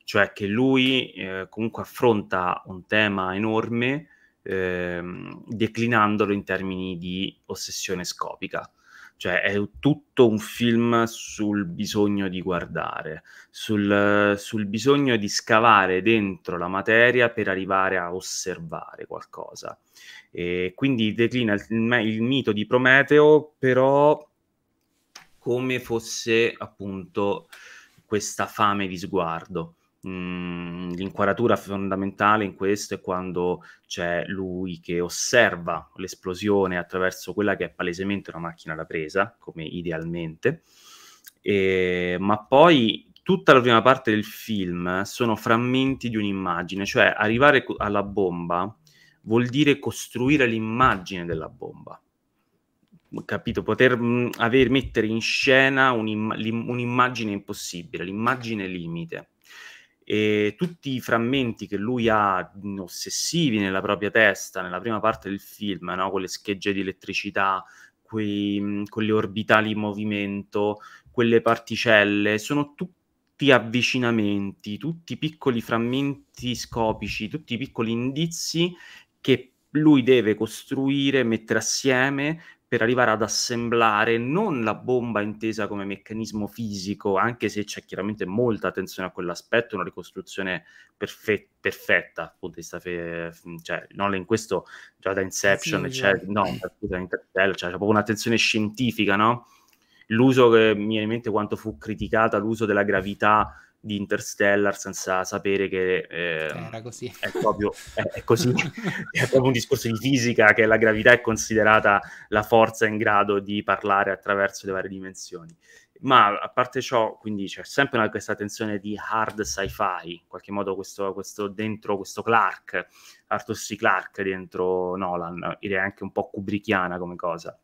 cioè che lui eh, comunque affronta un tema enorme ehm, declinandolo in termini di ossessione scopica. Cioè è tutto un film sul bisogno di guardare, sul, sul bisogno di scavare dentro la materia per arrivare a osservare qualcosa. E quindi declina il, il mito di Prometeo, però come fosse appunto questa fame di sguardo. Mm, l'inquadratura fondamentale in questo è quando c'è lui che osserva l'esplosione attraverso quella che è palesemente una macchina da presa, come idealmente, e, ma poi tutta la prima parte del film sono frammenti di un'immagine, cioè arrivare alla bomba vuol dire costruire l'immagine della bomba capito, poter mhmm, aver, mettere in scena un'immagine impossibile, l'immagine limite. E tutti i frammenti che lui ha mhmm, ossessivi nella propria testa, nella prima parte del film, no? quelle schegge di elettricità, quei, quelle mhmm, orbitali in movimento, quelle particelle, sono tutti avvicinamenti, tutti piccoli frammenti scopici, tutti piccoli indizi che lui deve costruire, mettere assieme per arrivare ad assemblare non la bomba intesa come meccanismo fisico, anche se c'è chiaramente molta attenzione a quell'aspetto, una ricostruzione perfe- perfetta appunto, di vista fe- cioè, Nolan in questo già da Inception, sì, c'è, no, da Interstellar, cioè, c'è proprio un'attenzione scientifica, no? L'uso che mi viene in mente quanto fu criticata l'uso della gravità di Interstellar senza sapere che eh, Era così. È, proprio, è, è così. è proprio un discorso di fisica che la gravità è considerata la forza in grado di parlare attraverso le varie dimensioni. Ma a parte ciò, quindi c'è sempre una, questa tensione di hard sci-fi, in qualche modo questo, questo dentro questo Clark, Arthur C. Clarke dentro Nolan, ed è anche un po' kubrickiana come cosa.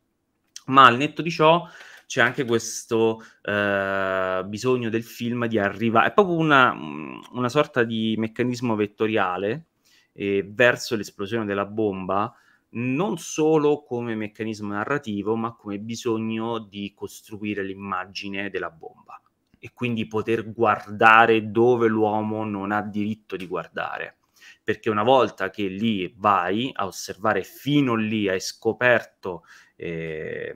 Ma al netto di ciò c'è anche questo eh, bisogno del film di arrivare, è proprio una, mm, una sorta di meccanismo vettoriale eh, verso l'esplosione della bomba, non solo come meccanismo narrativo, ma come bisogno di costruire l'immagine della bomba e quindi poter guardare dove l'uomo non ha diritto di guardare. Perché una volta che lì vai a osservare fino lì, hai scoperto eh,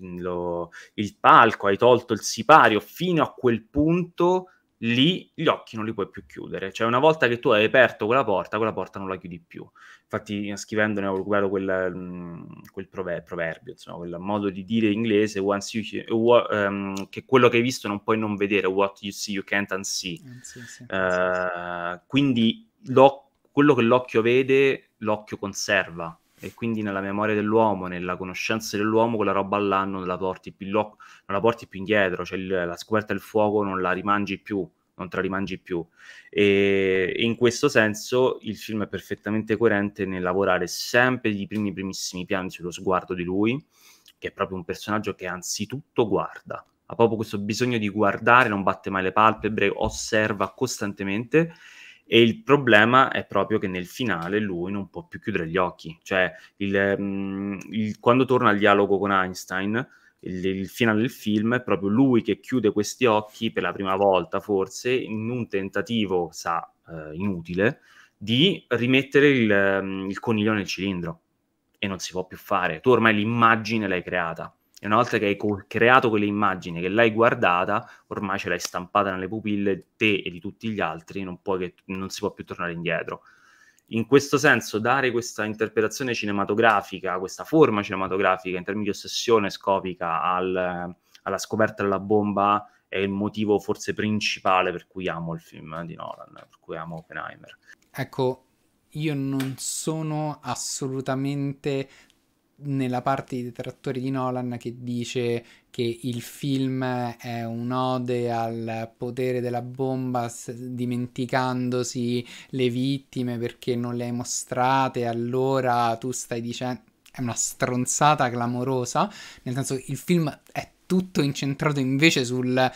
lo, il palco, hai tolto il sipario, fino a quel punto lì gli occhi non li puoi più chiudere. Cioè, una volta che tu hai aperto quella porta, quella porta non la chiudi più. Infatti, scrivendone ho recuperato quel, mm, quel prover- proverbio, insomma, quel modo di dire in inglese once you, um, che quello che hai visto non puoi non vedere, what you see you can't unsee. Anzi, sì, uh, eh, sì, sì. Eh, quindi quello che l'occhio vede, l'occhio conserva e quindi nella memoria dell'uomo, nella conoscenza dell'uomo, quella roba all'anno non la porti più, lo- la porti più indietro, cioè il, la scoperta del fuoco non la rimangi più, non te la rimangi più. E, in questo senso il film è perfettamente coerente nel lavorare sempre di primi primissimi piani sullo sguardo di lui, che è proprio un personaggio che anzitutto guarda, ha proprio questo bisogno di guardare, non batte mai le palpebre, osserva costantemente e il problema è proprio che nel finale lui non può più chiudere gli occhi, cioè il, mm, il, quando torna al dialogo con Einstein, il, il, finale del film è proprio lui che chiude questi occhi per la prima volta, forse, in un tentativo, sa, eh, inutile, di rimettere il, mm, il coniglio nel cilindro. E non si può più fare, tu ormai l'immagine l'hai creata e una volta che hai co- creato quell'immagine, che l'hai guardata, ormai ce l'hai stampata nelle pupille te e di tutti gli altri, non, che, non si può più tornare indietro. In questo senso, dare questa interpretazione cinematografica, questa forma cinematografica in termini di ossessione scopica al, alla scoperta della bomba è il motivo forse principale per cui amo il film di Nolan, per cui amo Oppenheimer. Ecco, io non sono assolutamente nella parte dei detrattori di Nolan che dice che il film è un'ode al potere della bomba dimenticandosi le vittime perché non le hai mostrate, allora tu stai dicendo è una stronzata clamorosa, nel senso il film è tutto incentrato invece sul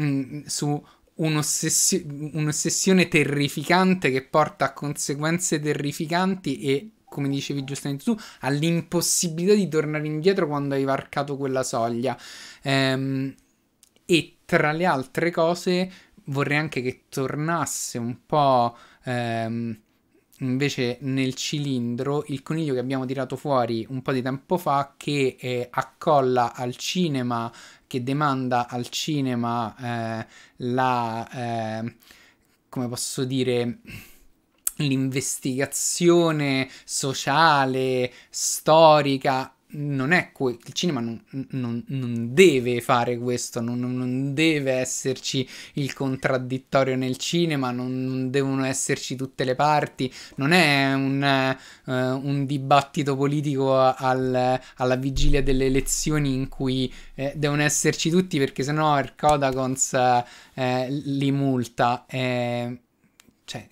mm, su un'ossessi- un'ossessione terrificante che porta a conseguenze terrificanti e come dicevi giustamente tu, all'impossibilità di tornare indietro quando hai varcato quella soglia. Ehm, e tra le altre cose vorrei anche che tornasse un po'... Ehm, invece nel cilindro il coniglio che abbiamo tirato fuori un po' di tempo fa che eh, accolla al cinema che demanda al cinema eh, la eh, come posso dire l'investigazione sociale, storica, non è que- il cinema non, non, non deve fare questo, non, non, deve esserci il contraddittorio nel cinema, non, devono esserci tutte le parti, non è un, uh, un dibattito politico al, alla vigilia delle elezioni in cui eh, devono esserci tutti perché sennò il Codacons eh, li multa. Eh, cioè,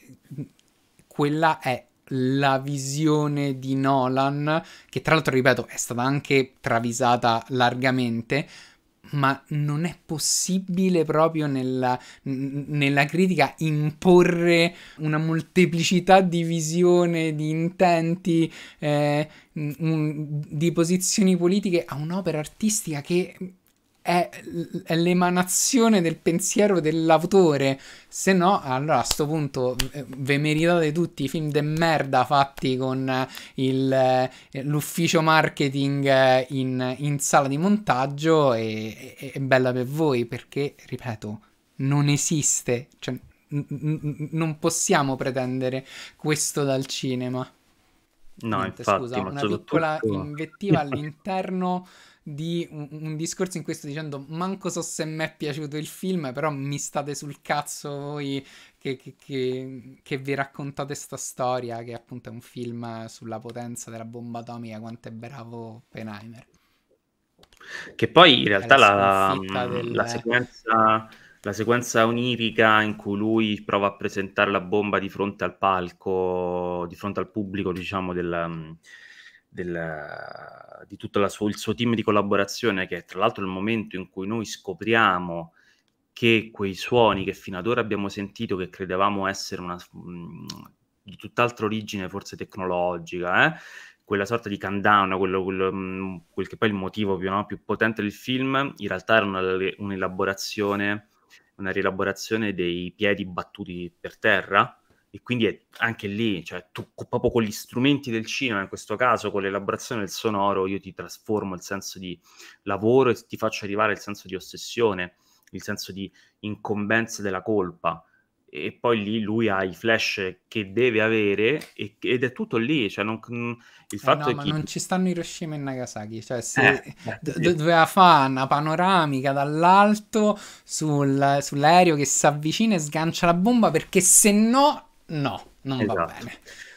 quella è la visione di Nolan, che tra l'altro, ripeto, è stata anche travisata largamente, ma non è possibile proprio nella, nella, critica imporre una molteplicità di visione, di intenti, eh, di posizioni politiche a un'opera artistica che è, l'emanazione del pensiero dell'autore. Se no, allora a questo punto eh, ve meritate tutti i film de merda fatti con eh, il, eh, l'ufficio marketing in, in, sala di montaggio e, e, bella per voi perché, ripeto, non esiste. Cioè, non possiamo pretendere questo dal cinema. No, Niente, infatti, scusa, una piccola tutto. invettiva all'interno di un, un, discorso in cui sto dicendo manco so se mi è piaciuto il film, però mi state sul cazzo voi che, che, che, che vi raccontate questa storia, che appunto è un film sulla potenza della bomba atomica, quanto è bravo Oppenheimer. Che poi in realtà cioè, la, la, mm, del... la, sequenza, la sequenza onirica in cui lui prova a presentare la bomba di fronte al palco, di fronte al pubblico, diciamo, del mm, del, di tutto su- il suo team di collaborazione, che è tra l'altro il momento in cui noi scopriamo che quei suoni che fino ad ora abbiamo sentito, che credevamo essere una, mh, mm, di tutt'altra origine, forse tecnologica, eh? quella sorta di countdown, quello, quello, mh, mm, quel che poi è il motivo più, no? più, potente del film, in realtà era una, un'elaborazione, una rielaborazione dei piedi battuti per terra, e quindi è anche lì, cioè tu proprio con gli strumenti del cinema, in questo caso con l'elaborazione del sonoro, io ti trasformo il senso di lavoro e ti faccio arrivare il senso di ossessione, il senso di incombenza della colpa. E poi lì lui ha i flash che deve avere e, ed è tutto lì. Cioè non, il eh fatto eh no, è che... non ci stanno Hiroshima e Nagasaki. Cioè se eh, do- eh, sì. doveva fare una panoramica dall'alto sul, sull'aereo che si avvicina e sgancia la bomba perché se no no, non esatto. va bene.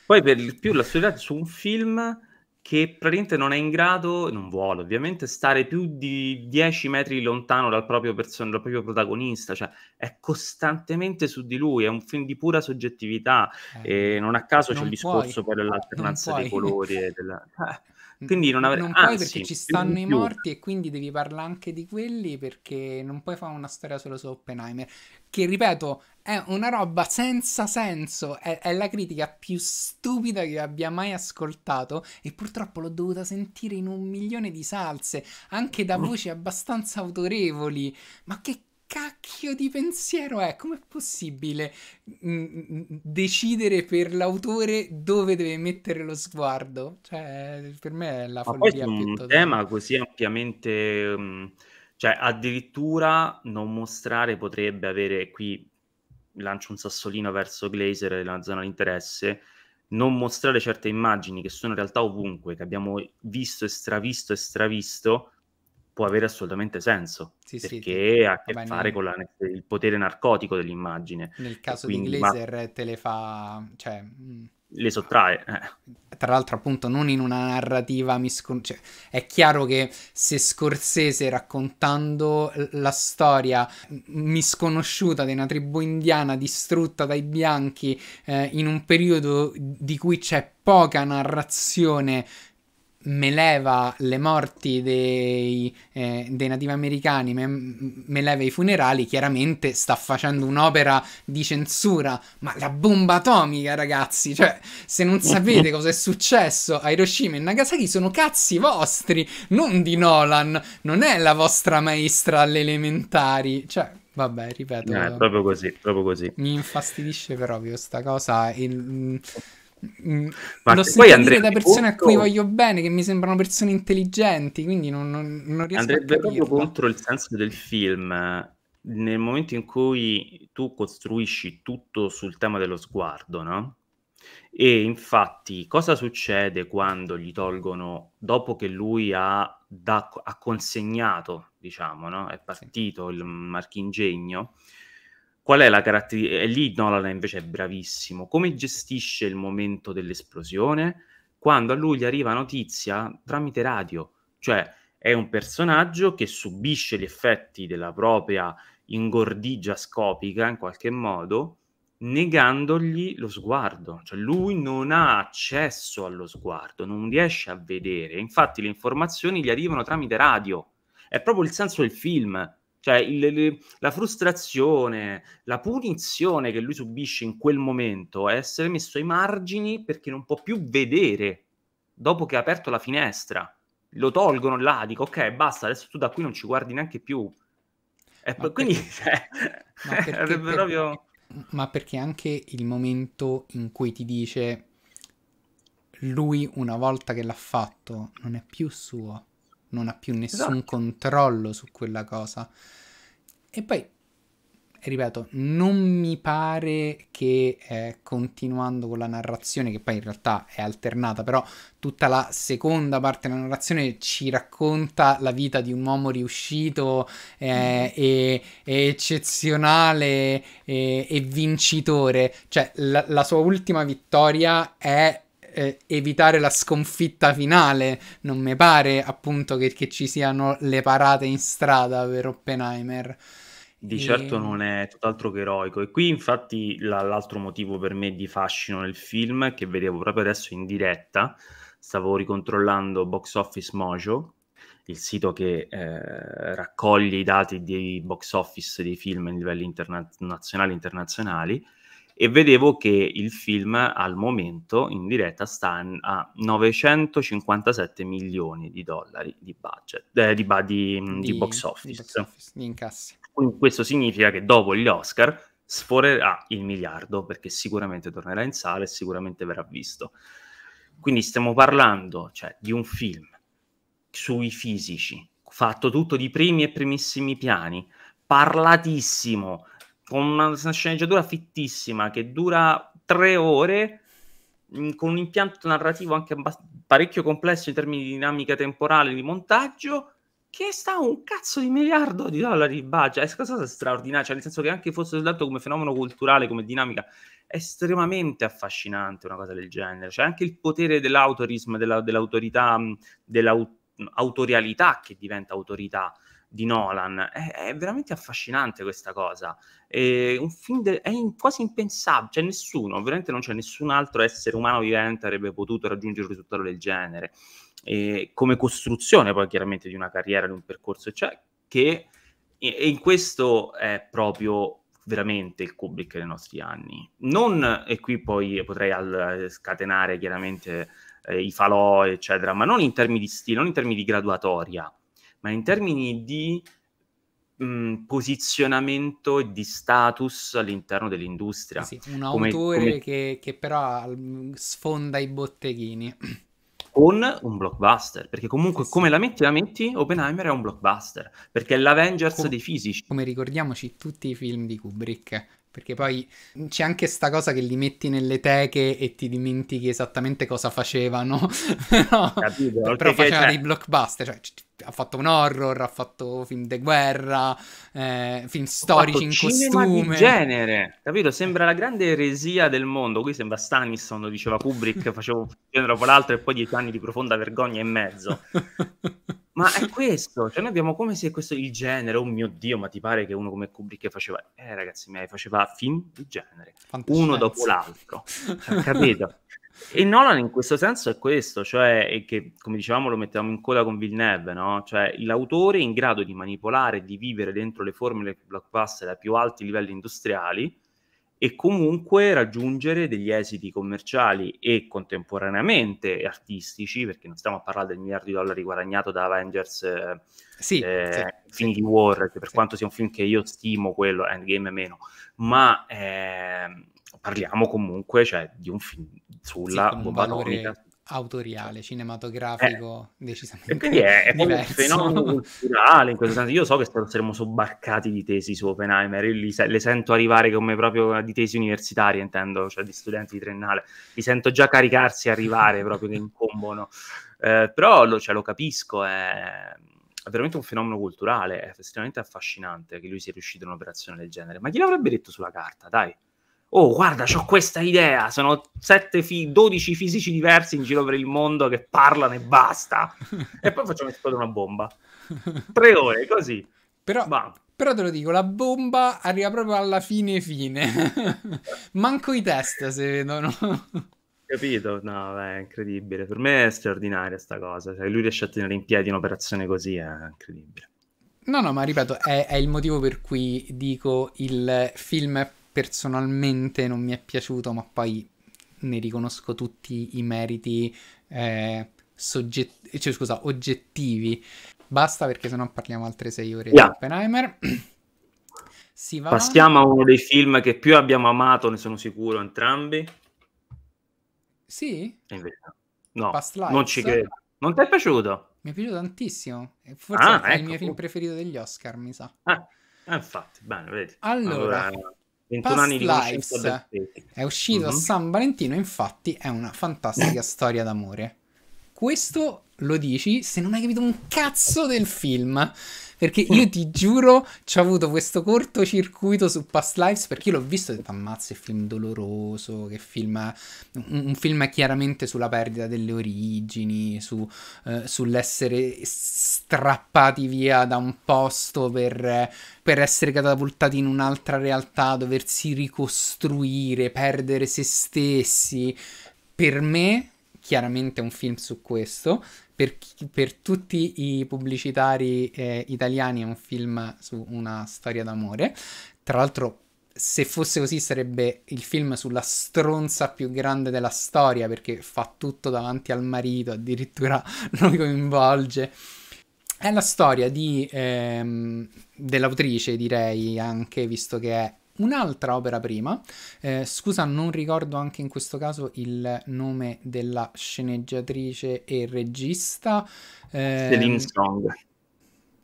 Poi per il più la studiate su un film che praticamente non è in grado, non vuole ovviamente, stare più di 10 metri lontano dal proprio, person- dal proprio protagonista, cioè è costantemente su di lui, è un film di pura soggettività eh, e non a caso non c'è il discorso poi dell'alternanza dei colori e della... Eh, quindi non avrei... Non puoi perché ci stanno i morti e quindi devi parlare anche di quelli perché non puoi fare una storia solo su Oppenheimer. Che ripeto, è una roba senza senso, è, è, la critica più stupida che abbia mai ascoltato e purtroppo l'ho dovuta sentire in un milione di salse, anche da mm. voci abbastanza autorevoli. Ma che cacchio di pensiero è? Com'è possibile mm, mm, mm, decidere per l'autore dove deve mettere lo sguardo? Cioè, per me è la Ma follia più un tema così ampiamente... cioè, addirittura non mostrare potrebbe avere qui... Lancio un sassolino verso Glazer nella zona di interesse. Non mostrare certe immagini che sono in realtà ovunque, che abbiamo visto e stravisto e stravisto, può avere assolutamente senso, sì, perché sì. ha a che fare nel... con la, il potere narcotico dell'immagine. Nel caso quindi, di Glazer ma... te le fa... Cioè... Mm, le sottrae. Eh. Tra l'altro appunto non in una narrativa miscon... Cioè, è chiaro che se Scorsese raccontando la storia misconosciuta di una tribù indiana distrutta dai bianchi eh, in un periodo di cui c'è poca narrazione me leva le morti dei, eh, dei nativi americani, me, me, leva i funerali, chiaramente sta facendo un'opera di censura, ma la bomba atomica, ragazzi, cioè, se non sapete cosa è successo a Hiroshima e Nagasaki sono cazzi vostri, non di Nolan, non è la vostra maestra alle elementari, cioè, vabbè, ripeto. No, proprio così, proprio così. Mi infastidisce proprio questa cosa Il... Mm. Ma L'ho sentito dire da persone contro... a cui voglio bene, che mi sembrano persone intelligenti, quindi non, non, non riesco andrebbe a Andrebbe proprio contro il senso del film, nel momento in cui tu costruisci tutto sul tema dello sguardo, no? E infatti, cosa succede quando gli tolgono dopo che lui ha, da, ha consegnato, diciamo, no? è partito il marchingegno? qual è la caratteristica? E lì Nolan invece è bravissimo. Come gestisce il momento dell'esplosione? Quando a lui gli arriva notizia tramite radio, cioè è un personaggio che subisce gli effetti della propria ingordigia scopica in qualche modo, negandogli lo sguardo, cioè lui non ha accesso allo sguardo, non riesce a vedere, infatti le informazioni gli arrivano tramite radio, è proprio il senso del film, cioè, il, la frustrazione, la punizione che lui subisce in quel momento è essere messo ai margini perché non può più vedere dopo che ha aperto la finestra. Lo tolgono là, dico ok, basta, adesso tu da qui non ci guardi neanche più. E ma quindi perché, cioè, ma, perché, proprio... ma perché anche il momento in cui ti dice lui una volta che l'ha fatto non è più suo non ha più nessun esatto. controllo su quella cosa. E poi, ripeto, non mi pare che eh, continuando con la narrazione, che poi in realtà è alternata, però tutta la seconda parte della narrazione ci racconta la vita di un uomo riuscito eh, e, e, eccezionale e, e vincitore. Cioè, la, la sua ultima vittoria è eh, evitare la sconfitta finale. Non mi pare appunto che, che, ci siano le parate in strada per Oppenheimer. Di e... certo ehm. non è tutt'altro che eroico. E qui, infatti, la, l'altro motivo per me di fascino nel film, che vedevo proprio adesso in diretta, stavo ricontrollando Box Office Mojo, il sito che eh, raccoglie i dati dei box office dei film a livelli interna- nazionali e internazionali e vedevo che il film al momento in diretta sta a 957 milioni di dollari di budget, eh, di, mm, di, di, box office. Di, box office, di incassi. Quindi questo significa che dopo gli Oscar sforerà il miliardo perché sicuramente tornerà in sala e sicuramente verrà visto. Quindi stiamo parlando cioè, di un film sui fisici, fatto tutto di primi e primissimi piani, parlatissimo, con una sceneggiatura fittissima che dura tre ore mm, con un impianto narrativo anche parecchio complesso in termini di dinamica temporale di montaggio che sta a un cazzo di miliardo di dollari di budget è una cosa straordinaria cioè nel senso che anche fosse soltanto come fenomeno culturale come dinamica è estremamente affascinante una cosa del genere cioè anche il potere dell'autorismo della, dell'autorità mm, dell'autorialità che diventa autorità di Nolan. È, è, veramente affascinante questa cosa. È un film de- è in- quasi impensabile, cioè nessuno, veramente non c'è nessun altro essere umano vivente avrebbe potuto raggiungere un risultato del genere. E come costruzione poi chiaramente di una carriera, di un percorso, cioè che e in questo è proprio veramente il Kubrick dei nostri anni. Non, e qui poi potrei al, scatenare chiaramente eh, i falò, eccetera, ma non in termini di stile, non in termini di graduatoria, ma in termini di mh, posizionamento e di status all'interno dell'industria. Sì, un autore come... Che, che, però sfonda i botteghini. Con un blockbuster, perché comunque eh sì, come la metti la metti, Oppenheimer è un blockbuster, perché è l'Avengers Com- dei fisici. Come ricordiamoci tutti i film di Kubrick, perché poi c'è anche sta cosa che li metti nelle teche e ti dimentichi esattamente cosa facevano. no. però faceva cioè dei blockbuster, cioè ha fatto un horror, ha fatto film de guerra, eh, film storici in costume. Di genere, capito? Sembra la grande eresia del mondo. Qui sembra Stanis quando diceva Kubrick, facevo un genere dopo l'altro e poi dieci anni di profonda vergogna e mezzo. Ma è questo, cioè noi abbiamo come se questo il genere, oh mio Dio, ma ti pare che uno come Kubrick faceva, eh ragazzi miei, faceva film di genere, uno dopo l'altro, cioè, capito? e Nolan in questo senso è questo, cioè che come dicevamo lo mettiamo in coda con Villeneuve, no? Cioè l'autore in grado di manipolare, di vivere dentro le formule blockbuster a più alti livelli industriali, e comunque raggiungere degli esiti commerciali e contemporaneamente artistici, perché non stiamo a parlare del miliardo di dollari guadagnato da Avengers eh, sì, eh, sì, Infinity sì. War, che per quanto sia un film che io stimo, quello Endgame meno, ma eh, parliamo comunque cioè, di un film sulla sì, bomba atomica autoriale, eh. cinematografico eh, decisamente. E quindi è, è un fenomeno culturale in questo senso. Io so che saremo sobbarcati di tesi su Oppenheimer, io li, le sento arrivare come proprio eh, di tesi universitarie, intendo, cioè di studenti di triennale, li sento già caricarsi e arrivare proprio che incombono. Eh, però lo, cioè, lo capisco, è, è veramente un fenomeno culturale, è estremamente affascinante che lui sia riuscito in un'operazione del genere. Ma chi l'avrebbe detto sulla carta, dai? oh guarda, ho questa idea, sono fi- 12 fisici diversi in giro per il mondo che parlano e basta. e poi facciamo esplodere una bomba. Tre ore, così. Però, però te lo dico, la bomba arriva proprio alla fine fine. Manco i test se vedono. Capito? No, beh, è incredibile. Per me è straordinaria sta cosa. Cioè, lui riesce a tenere in piedi un'operazione così, è incredibile. No, no, ma ripeto, è, è, il motivo per cui dico il film è personalmente non mi è piaciuto, ma poi ne riconosco tutti i meriti eh, sogget- cioè, scusa, oggettivi. Basta perché sennò parliamo altre sei ore yeah. di Oppenheimer. Passiamo a uno dei film che più abbiamo amato, ne sono sicuro entrambi. Sì? Invece, no, non ci credo. Non ti è piaciuto? Mi è piaciuto tantissimo. Forse ah, è ecco. il mio ecco. film preferito degli Oscar, mi sa. Ah, infatti, bene, vedi. allora... allora 21 anni di conoscenza È uscito mm-hmm. a San Valentino, infatti è una fantastica storia d'amore. Questo lo dici se non hai capito un cazzo del film. Perché io ti giuro, ci ho avuto questo cortocircuito su Past Lives perché io l'ho visto e ho detto ammazza, è film doloroso, che film... Un, un film chiaramente sulla perdita delle origini, su, eh, sull'essere strappati via da un posto per, per essere catapultati in un'altra realtà, doversi ricostruire, perdere se stessi. Per me chiaramente è un film su questo per, per tutti i pubblicitari eh, italiani è un film su una storia d'amore. Tra l'altro se fosse così sarebbe il film sulla stronza più grande della storia perché fa tutto davanti al marito, addirittura lo coinvolge. È la storia di, ehm, dell'autrice, direi anche, visto che è un'altra opera prima. Eh, scusa, non ricordo anche in questo caso il nome della sceneggiatrice e regista. Eh, Celine ehm, Song.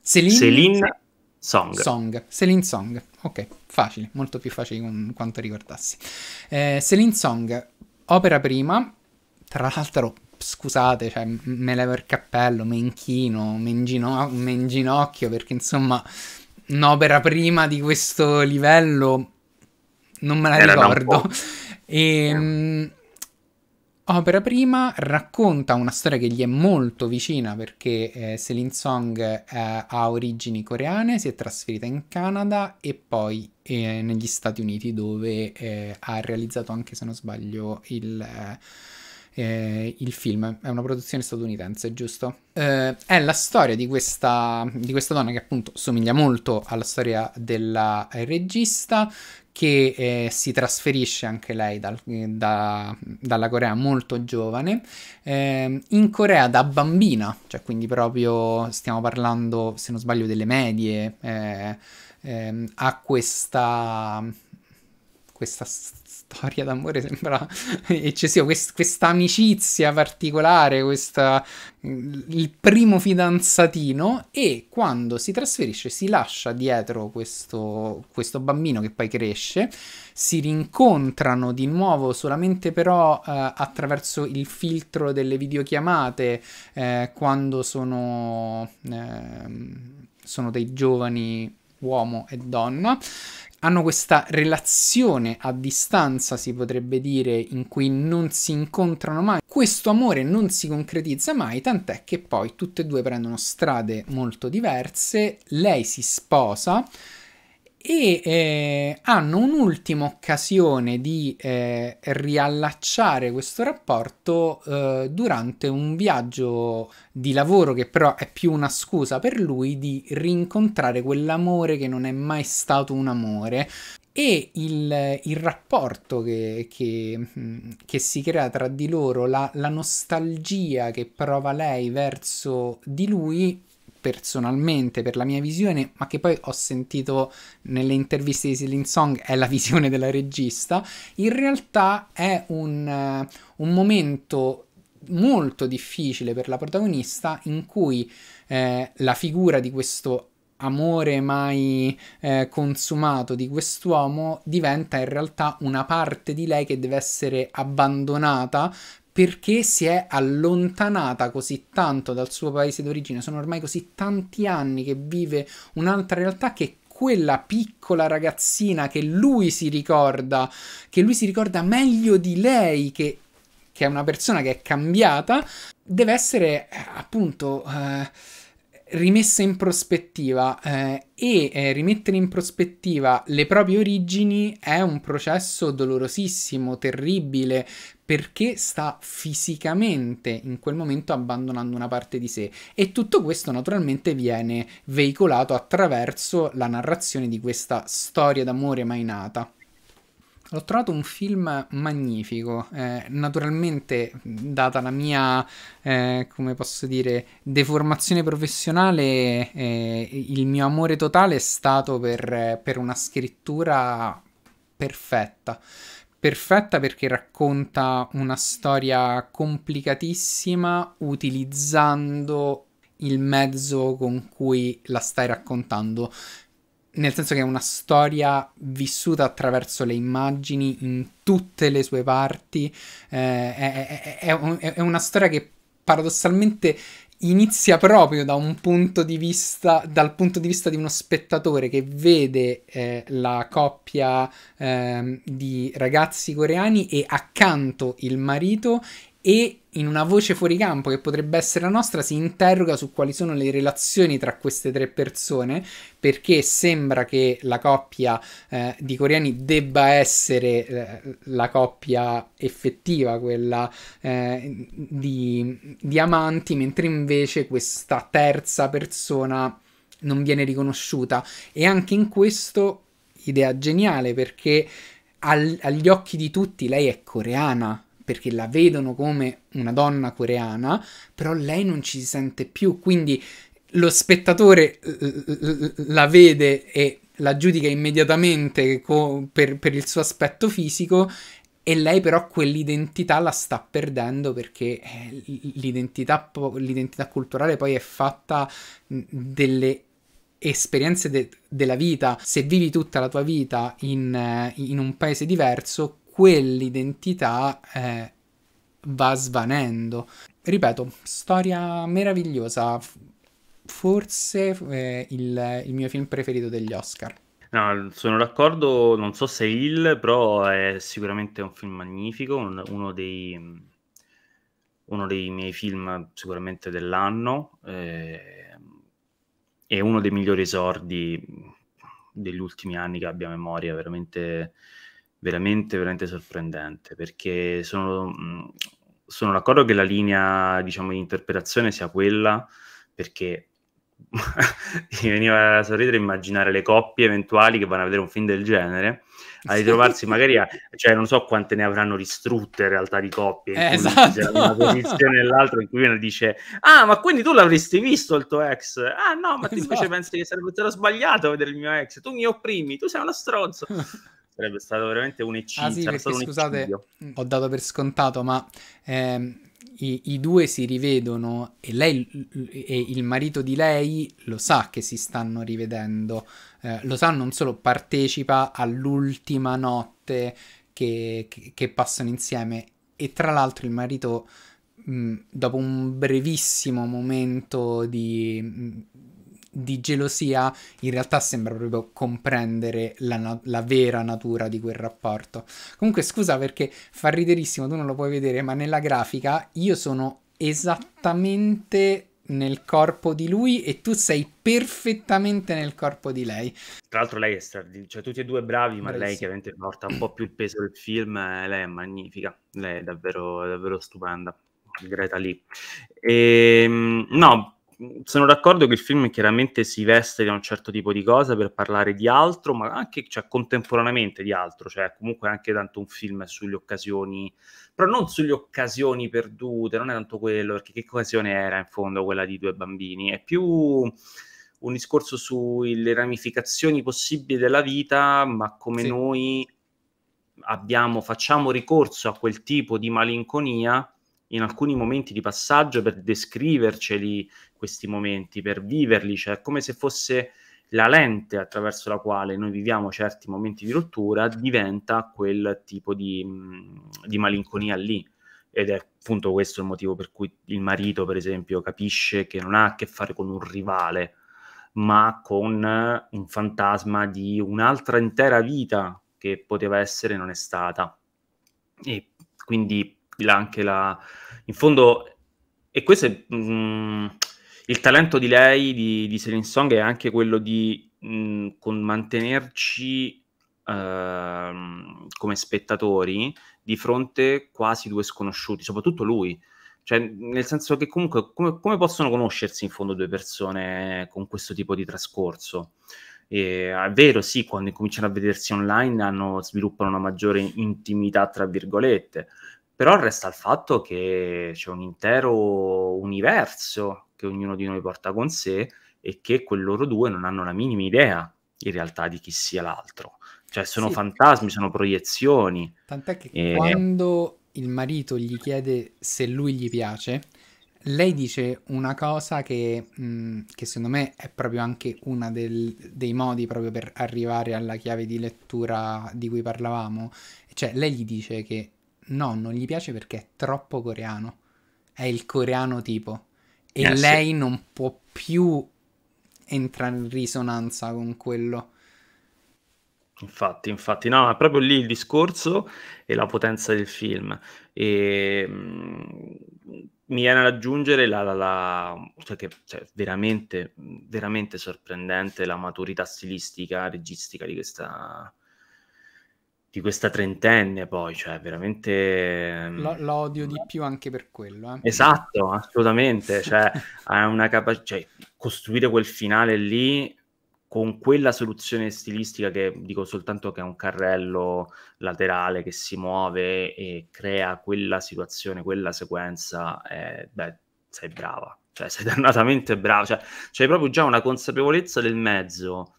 Celine, Celine Song. Song. Celine Song. Ok, facile, molto più facile di quanto ricordassi. Eh, Celine Song, opera prima. Tra l'altro, scusate, cioè, me levo il cappello, me inchino, me inginocchio perché insomma un'opera prima di questo livello, non me la Era ricordo. E, mm. opera prima racconta una storia che gli è molto vicina perché eh, Celine Song eh, ha origini coreane, si è trasferita in Canada e poi eh, negli Stati Uniti dove eh, ha realizzato anche se non sbaglio il eh, eh, il film. È una produzione statunitense, giusto? Eh, è la storia di questa, di questa donna che appunto somiglia molto alla storia della regista che eh, si trasferisce anche lei dal, da, dalla Corea molto giovane, eh, in Corea da bambina, cioè quindi proprio stiamo parlando, se non sbaglio, delle medie, eh, ha ehm, questa, questa storia d'amore sembra eccessiva, Quest, questa amicizia particolare, questa, il primo fidanzatino e quando si trasferisce si lascia dietro questo, questo bambino che poi cresce, si rincontrano di nuovo solamente però eh, attraverso il filtro delle videochiamate eh, quando sono, eh, sono dei giovani uomo e donna hanno questa relazione a distanza, si potrebbe dire, in cui non si incontrano mai. Questo amore non si concretizza mai, tant'è che poi tutte e due prendono strade molto diverse, lei si sposa, e eh, hanno un'ultima occasione di eh, riallacciare questo rapporto eh, durante un viaggio di lavoro che però è più una scusa per lui di rincontrare quell'amore che non è mai stato un amore e il, il rapporto che, che, mm, che, si crea tra di loro, la, la nostalgia che prova lei verso di lui personalmente per la mia visione, ma che poi ho sentito nelle interviste di Céline Song è la visione della regista, in realtà è un, eh, un momento molto difficile per la protagonista in cui eh, la figura di questo amore mai eh, consumato di quest'uomo diventa in realtà una parte di lei che deve essere abbandonata perché si è allontanata così tanto dal suo paese d'origine. Sono ormai così tanti anni che vive un'altra realtà che quella piccola ragazzina che lui si ricorda, che lui si ricorda meglio di lei, che, che è una persona che è cambiata, deve essere eh, appunto... Eh, rimessa in prospettiva eh, e eh, rimettere in prospettiva le proprie origini è un processo dolorosissimo, terribile, perché sta fisicamente in quel momento abbandonando una parte di sé e tutto questo naturalmente viene veicolato attraverso la narrazione di questa storia d'amore mai nata. L'ho trovato un film magnifico, eh, naturalmente data la mia, eh, come posso dire, deformazione professionale, eh, il mio amore totale è stato per, per una scrittura perfetta perfetta perché racconta una storia complicatissima utilizzando il mezzo con cui la stai raccontando. Nel senso che è una storia vissuta attraverso le immagini in tutte le sue parti. Eh, è, è, è, è una storia che paradossalmente inizia proprio da un punto di vista, dal punto di vista di uno spettatore che vede eh, la coppia eh, di ragazzi coreani e accanto il marito e in una voce fuori campo che potrebbe essere la nostra, si interroga su quali sono le relazioni tra queste tre persone, perché sembra che la coppia eh, di coreani debba essere eh, la coppia effettiva, quella eh, di, di amanti, mentre invece questa terza persona non viene riconosciuta. E anche in questo idea geniale, perché al, agli occhi di tutti lei è coreana perché la vedono come una donna coreana, però lei non ci si sente più, quindi lo spettatore eh, eh, eh, la vede e la giudica immediatamente per, per il suo aspetto fisico e lei però quell'identità la sta perdendo perché l'identità, l'identità culturale poi è fatta delle esperienze de- della vita. Se vivi tutta la tua vita in, in un paese diverso, quell'identità eh, va svanendo. Ripeto, storia meravigliosa, forse eh, il, il mio film preferito degli Oscar. No, sono d'accordo, non so se il, però è sicuramente un film magnifico, un, uno, dei, uno, dei, miei film sicuramente dell'anno eh, e uno dei migliori esordi degli ultimi anni che abbia memoria, veramente veramente, veramente sorprendente, perché sono, mm, sono d'accordo che la linea, diciamo, di interpretazione sia quella, perché mi veniva a sorridere immaginare le coppie eventuali che vanno a vedere un film del genere a ritrovarsi magari a, cioè non so quante ne avranno distrutte in realtà di coppie eh, esatto. una posizione e l'altra in cui uno dice ah ma quindi tu l'avresti visto il tuo ex ah no ma tu esatto. invece pensi che sarebbe stato sbagliato vedere il mio ex tu mi opprimi, tu sei uno stronzo sarebbe stato veramente un eccidio. Ah, sì, perché, scusate, eccidio. ho dato per scontato, ma ehm, i, i, due si rivedono e lei e il marito di lei lo sa che si stanno rivedendo. Eh, lo sa non solo partecipa all'ultima notte che, che, che passano insieme e tra l'altro il marito mh, dopo un brevissimo momento di mh, di gelosia in realtà sembra proprio comprendere la, na- la, vera natura di quel rapporto. Comunque scusa perché fa riderissimo, tu non lo puoi vedere, ma nella grafica io sono esattamente nel corpo di lui e tu sei perfettamente nel corpo di lei. Tra l'altro lei è straordinaria, cioè tutti e due bravi, ma Bravissimo. lei chiaramente porta un po' più il peso del film, eh, lei è magnifica, lei è davvero, davvero stupenda. Greta lì. E, ehm, no, sono d'accordo che il film chiaramente si veste di un certo tipo di cosa per parlare di altro, ma anche cioè, contemporaneamente di altro, cioè comunque anche tanto un film sulle occasioni, però non sulle occasioni perdute, non è tanto quello, perché che occasione era in fondo quella di due bambini, è più un discorso sulle ramificazioni possibili della vita, ma come sì. noi abbiamo, facciamo ricorso a quel tipo di malinconia in alcuni momenti di passaggio per descriverceli questi momenti, per viverli, cioè come se fosse la lente attraverso la quale noi viviamo certi momenti di rottura diventa quel tipo di, mm, di malinconia lì. Ed è appunto questo il motivo per cui il marito, per esempio, capisce che non ha a che fare con un rivale, ma con un fantasma di un'altra intera vita che poteva essere e non è stata. E quindi anche la... In fondo, e questo è... Mh, mm, il talento di lei, di, di Celine Song, è anche quello di mh, mm, mantenerci Uh, come spettatori di fronte quasi due sconosciuti, soprattutto lui. Cioè, nel senso che comunque come, come possono conoscersi in fondo due persone con questo tipo di trascorso? E, è vero, sì, quando cominciano a vedersi online hanno, sviluppano una maggiore intimità, tra virgolette, però resta il fatto che c'è un intero universo che ognuno di noi porta con sé e che quel loro due non hanno la minima idea in realtà di chi sia l'altro. Cioè sono sì. fantasmi, sono proiezioni. Tant'è che e... quando il marito gli chiede se lui gli piace, lei dice una cosa che, mh, mm, che secondo me è proprio anche uno dei modi proprio per arrivare alla chiave di lettura di cui parlavamo. Cioè lei gli dice che no, non gli piace perché è troppo coreano, è il coreano tipo e eh, lei sì. non può più entrare in risonanza con quello. Infatti, infatti, no, è proprio lì il discorso e la potenza del film. E, mm, mi viene ad aggiungere la, la, la cioè che, cioè, veramente, veramente sorprendente la maturità stilistica, registica di questa, di questa trentenne poi, cioè veramente... Ehm, lo, lo di più anche per quello. Eh. Esatto, assolutamente, cioè ha una capacità, cioè, costruire quel finale lì con quella soluzione stilistica che dico soltanto che è un carrello laterale che si muove e crea quella situazione, quella sequenza, eh, beh, sei brava, cioè sei dannatamente brava, cioè c'hai proprio già una consapevolezza del mezzo,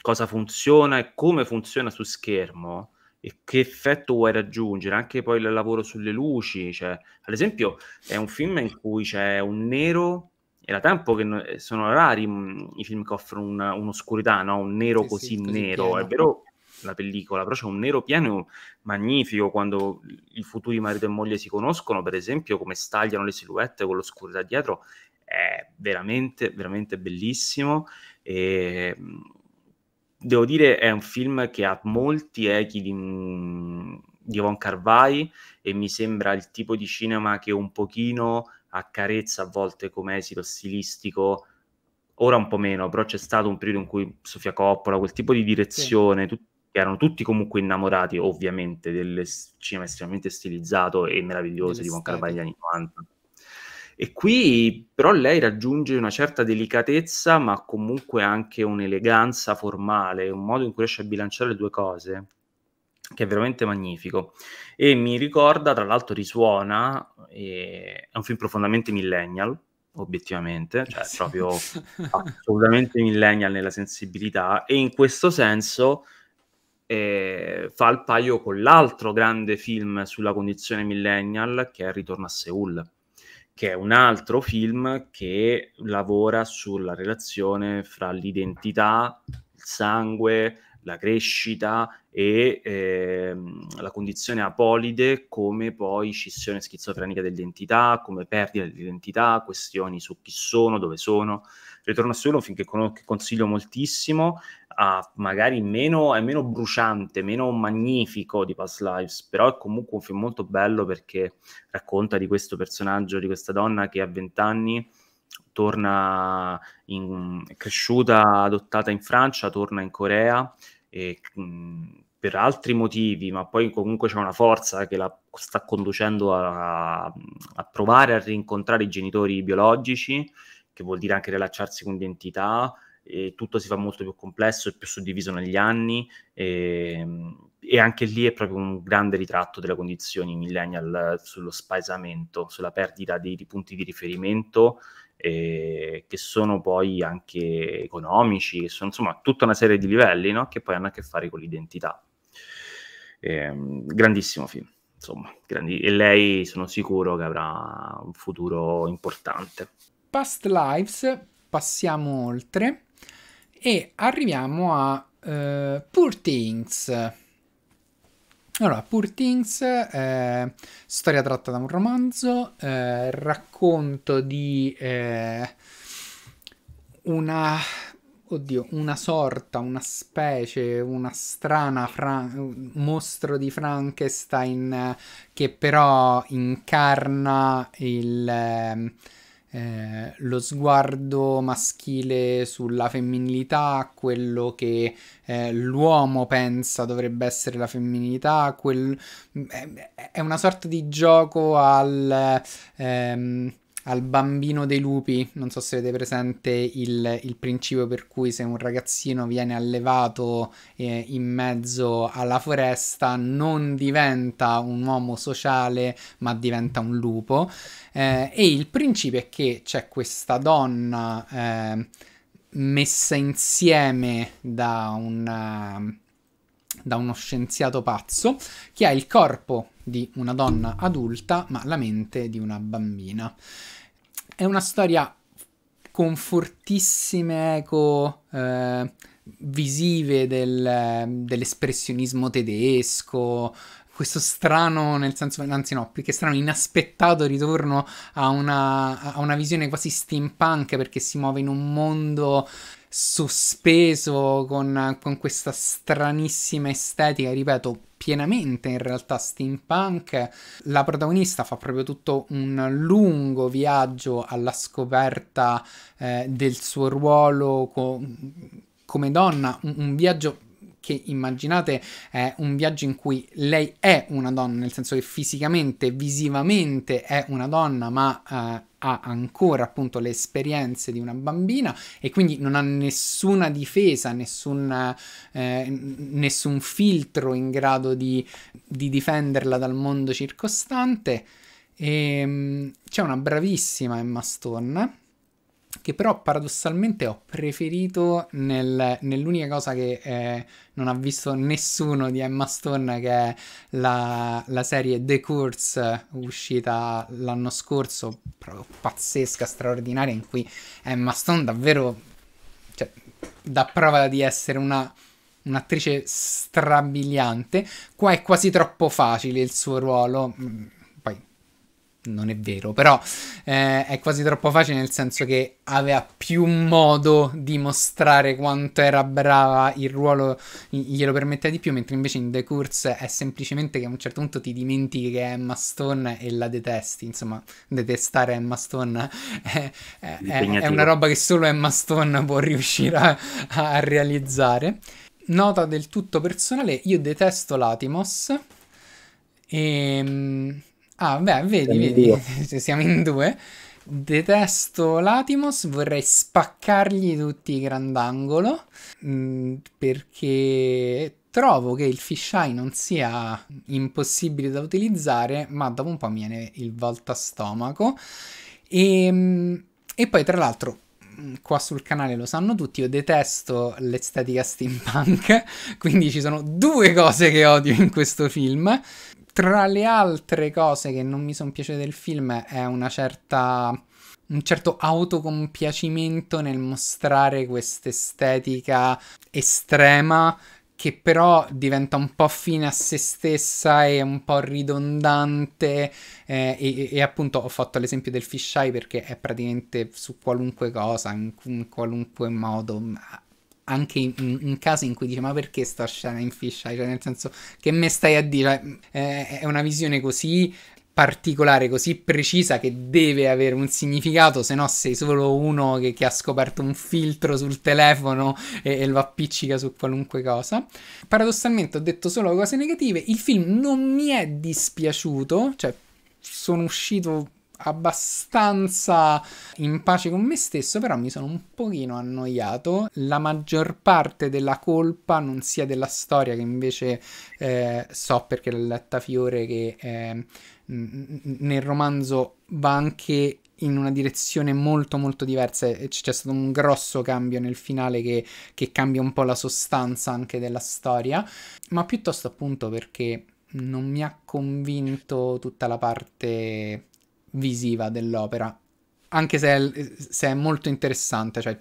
cosa funziona e come funziona su schermo, e che effetto vuoi raggiungere, anche poi il lavoro sulle luci, cioè, ad esempio è un film in cui c'è un nero, e da tempo che eh, sono rari mm, i film che offrono una, un'oscurità, no? un nero sì, così, sì, così, nero, pieno. è vero la pellicola, però c'è un nero pieno magnifico quando i futuri marito e moglie si conoscono, per esempio come stagliano le silhouette con l'oscurità dietro, è veramente, veramente bellissimo e mm, devo dire è un film che ha molti echi di, mm, di Von Carvai e mi sembra il tipo di cinema che un pochino accarezza a volte come esito stilistico ora un po' meno, però c'è stato un periodo in cui Sofia Coppola, quel tipo di direzione, sì. tut- erano tutti comunque innamorati ovviamente del cinema estremamente stilizzato e meraviglioso di Von Carvai degli anni 90. E qui però lei raggiunge una certa delicatezza, ma comunque anche un'eleganza formale, un modo in cui riesce a bilanciare le due cose, che è veramente magnifico. E mi ricorda, tra l'altro risuona, eh, è un film profondamente millennial, obiettivamente, cioè sì. proprio assolutamente millennial nella sensibilità, e in questo senso eh, fa il paio con l'altro grande film sulla condizione millennial, che è Ritorno a Seul che è un altro film che lavora sulla relazione fra l'identità, il sangue, la crescita e ehm, la condizione apolide come poi scissione schizofrenica dell'identità, come perdita dell'identità, questioni su chi sono, dove sono. Ritorno a solo finché con- consiglio moltissimo uh, magari meno, è meno bruciante, meno magnifico di Past Lives, però è comunque un film molto bello perché racconta di questo personaggio, di questa donna che a 20 anni torna in, cresciuta, adottata in Francia, torna in Corea e, mh, per altri motivi, ma poi comunque c'è una forza che la sta conducendo a, a provare a rincontrare i genitori biologici, che vuol dire anche rilacciarsi con identità, tutto si fa molto più complesso e più suddiviso negli anni e, ehm, e, anche lì è proprio un grande ritratto delle condizioni millennial sullo spaesamento, sulla perdita dei, dei punti di riferimento eh, che sono poi anche economici, che sono insomma tutta una serie di livelli no? che poi hanno a che fare con l'identità. Eh, grandissimo film, insomma, grandi- e lei sono sicuro che avrà un futuro importante. Past Lives, passiamo oltre e arriviamo a uh, Poor Things. Allora, Poor Things, eh, storia tratta da un romanzo, eh, racconto di eh, una, oddio, una sorta, una specie, una strana Fran mostro di Frankenstein eh, che però incarna il ehm, eh, lo sguardo maschile sulla femminilità, quello che eh, l'uomo pensa dovrebbe essere la femminilità, quel... Mm, è una sorta di gioco al... Ehm, al bambino dei lupi, non so se avete presente il, il principio per cui se un ragazzino viene allevato eh, in mezzo alla foresta non diventa un uomo sociale ma diventa un lupo eh, e il principio è che c'è questa donna eh, messa insieme da, un, eh, da uno scienziato pazzo che ha il corpo di una donna adulta, ma la mente di una bambina è una storia con fortissime eco eh, visive del, dell'espressionismo tedesco, questo strano, nel senso, anzi no, più che strano, inaspettato ritorno a una, a una visione quasi steampunk perché si muove in un mondo sospeso con, con questa stranissima estetica, ripeto, pienamente in realtà steampunk. La protagonista fa proprio tutto un lungo viaggio alla scoperta eh, del suo ruolo co- come donna, un, un viaggio perché immaginate eh, un viaggio in cui lei è una donna, nel senso che fisicamente, visivamente è una donna, ma eh, ha ancora appunto le esperienze di una bambina e quindi non ha nessuna difesa, nessun, eh, nessun filtro in grado di, di difenderla dal mondo circostante. E, ehm, c'è una bravissima Emma Stone che però paradossalmente ho preferito nel, nell'unica cosa che eh, non ha visto nessuno di Emma Stone, che è la, la serie The Course uscita l'anno scorso, proprio pazzesca, straordinaria, in cui Emma Stone davvero cioè, dà prova di essere una un'attrice strabiliante. Qua è quasi troppo facile il suo ruolo. Mm, non è vero, però eh, è quasi troppo facile nel senso che aveva più modo di mostrare quanto era brava, il ruolo glielo permette di più, mentre invece in The Curse è semplicemente che a un certo punto ti dimentichi che è Emma Stone e la detesti, insomma, detestare Emma Stone è, è, è una roba che solo Emma Stone può riuscire a, a realizzare. Nota del tutto personale, io detesto Latimos e ehm, Ah, beh, vedi, siamo vedi, siamo in due. Detesto Latimos, vorrei spaccargli tutti i grandangolo mm, perché trovo che il fisheye non sia impossibile da utilizzare, ma dopo un po' mi viene il volta stomaco. E, mm, e poi, tra l'altro, mm, qua sul canale lo sanno tutti, io detesto l'estetica steampunk, quindi ci sono due cose che odio in questo film. Tra le altre cose che non mi sono piaciute del film è una certa un certo autocompiacimento nel mostrare questa estetica estrema che però diventa un po' fine a se stessa e un po' ridondante eh, e, e, appunto ho fatto l'esempio del fisheye perché è praticamente su qualunque cosa, in, in qualunque modo, anche in, in, casi in cui dice ma perché sta scena in fisheye? Cioè nel senso che me stai a dire, eh, è una visione così particolare, così precisa che deve avere un significato, se no sei solo uno che, che ha scoperto un filtro sul telefono e, e, lo appiccica su qualunque cosa. Paradossalmente ho detto solo cose negative, il film non mi è dispiaciuto, cioè sono uscito abbastanza in pace con me stesso, però mi sono un pochino annoiato. La maggior parte della colpa non sia della storia, che invece eh, so perché l'ho letta Fiore, che eh, nel romanzo va anche in una direzione molto molto diversa c'è stato un grosso cambio nel finale che, che cambia un po' la sostanza anche della storia, ma piuttosto appunto perché non mi ha convinto tutta la parte visiva dell'opera, anche se è, se è molto interessante, cioè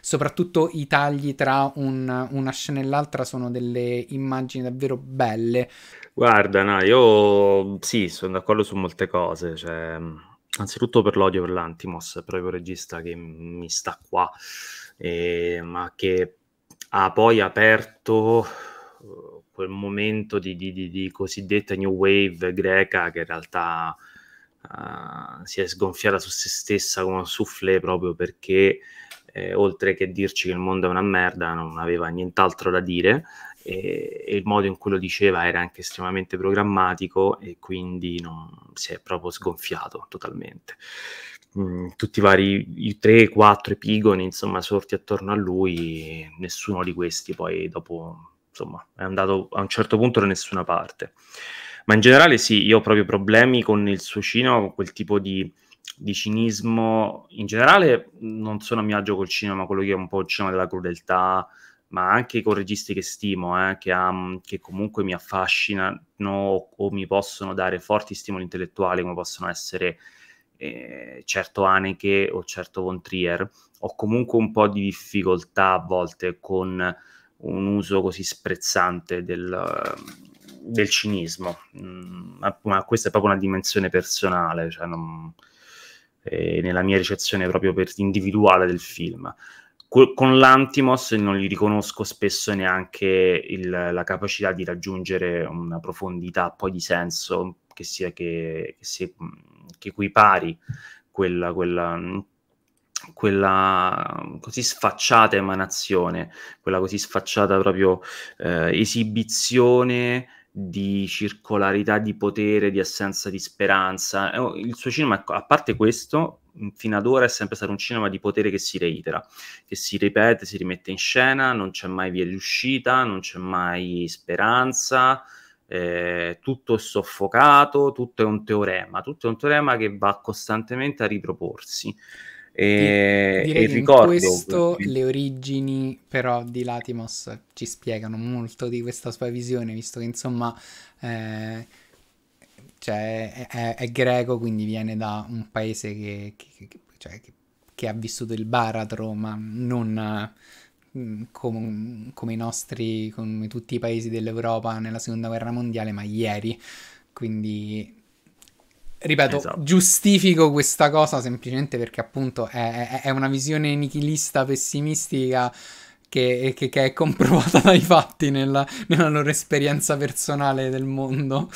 soprattutto i tagli tra un, una scena e l'altra sono delle immagini davvero belle. Guarda, no, io sì, sono d'accordo su molte cose, cioè, anzitutto per l'odio per l'Antimos, proprio regista che mi sta qua, eh, ma che ha poi aperto eh, quel momento di, di, di, di cosiddetta new wave greca che in realtà Ah, si è sgonfiata su se stessa come un soufflé proprio perché eh, oltre che dirci che il mondo è una merda non aveva nient'altro da dire e, e il modo in cui lo diceva era anche estremamente programmatico e quindi non, si è proprio sgonfiato totalmente mm, tutti i vari i 3, 4 epigoni, insomma, sorti attorno a lui, nessuno di questi poi dopo, insomma, è andato a un certo punto da nessuna parte. Ma in generale sì, io ho proprio problemi con il suo cinema, con quel tipo di, di cinismo. In generale non sono a mio agio col cinema, quello che è un po' il cinema della crudeltà, ma anche con registi che stimo, eh, che, um, che, comunque mi affascinano o mi possono dare forti stimoli intellettuali, come possono essere eh, certo Haneke o certo Von Trier. Ho comunque un po' di difficoltà a volte con un uso così sprezzante del, del cinismo, mm, ma, ma, questa è proprio una dimensione personale, cioè non, eh, nella mia ricezione proprio per, individuale del film. con l'Antimos non gli riconosco spesso neanche il, la capacità di raggiungere una profondità poi di senso che sia che, che, sia, mm, che equipari quella, quella quella così sfacciata emanazione, quella così sfacciata proprio eh, esibizione di circolarità di potere, di assenza di speranza. Il suo cinema, ecco, a parte questo, fino ad ora è sempre stato un cinema di potere che si reitera, che si ripete, si rimette in scena, non c'è mai via di uscita, non c'è mai speranza, eh, tutto è soffocato, tutto è un teorema, tutto è un teorema che va costantemente a riproporsi. E, Direi e ricordo in questo quindi. le origini però di Latimos ci spiegano molto di questa sua visione, visto che insomma eh, cioè, è, è, greco, quindi viene da un paese che, che, che, cioè, che ha vissuto il baratro, ma non mm, come, come i nostri, come tutti i paesi dell'Europa nella seconda guerra mondiale, ma ieri. Quindi ripeto, esatto. giustifico questa cosa semplicemente perché appunto è, è una visione nichilista, pessimistica. Che, che, che, è comprovata dai fatti nella, nella loro esperienza personale del mondo.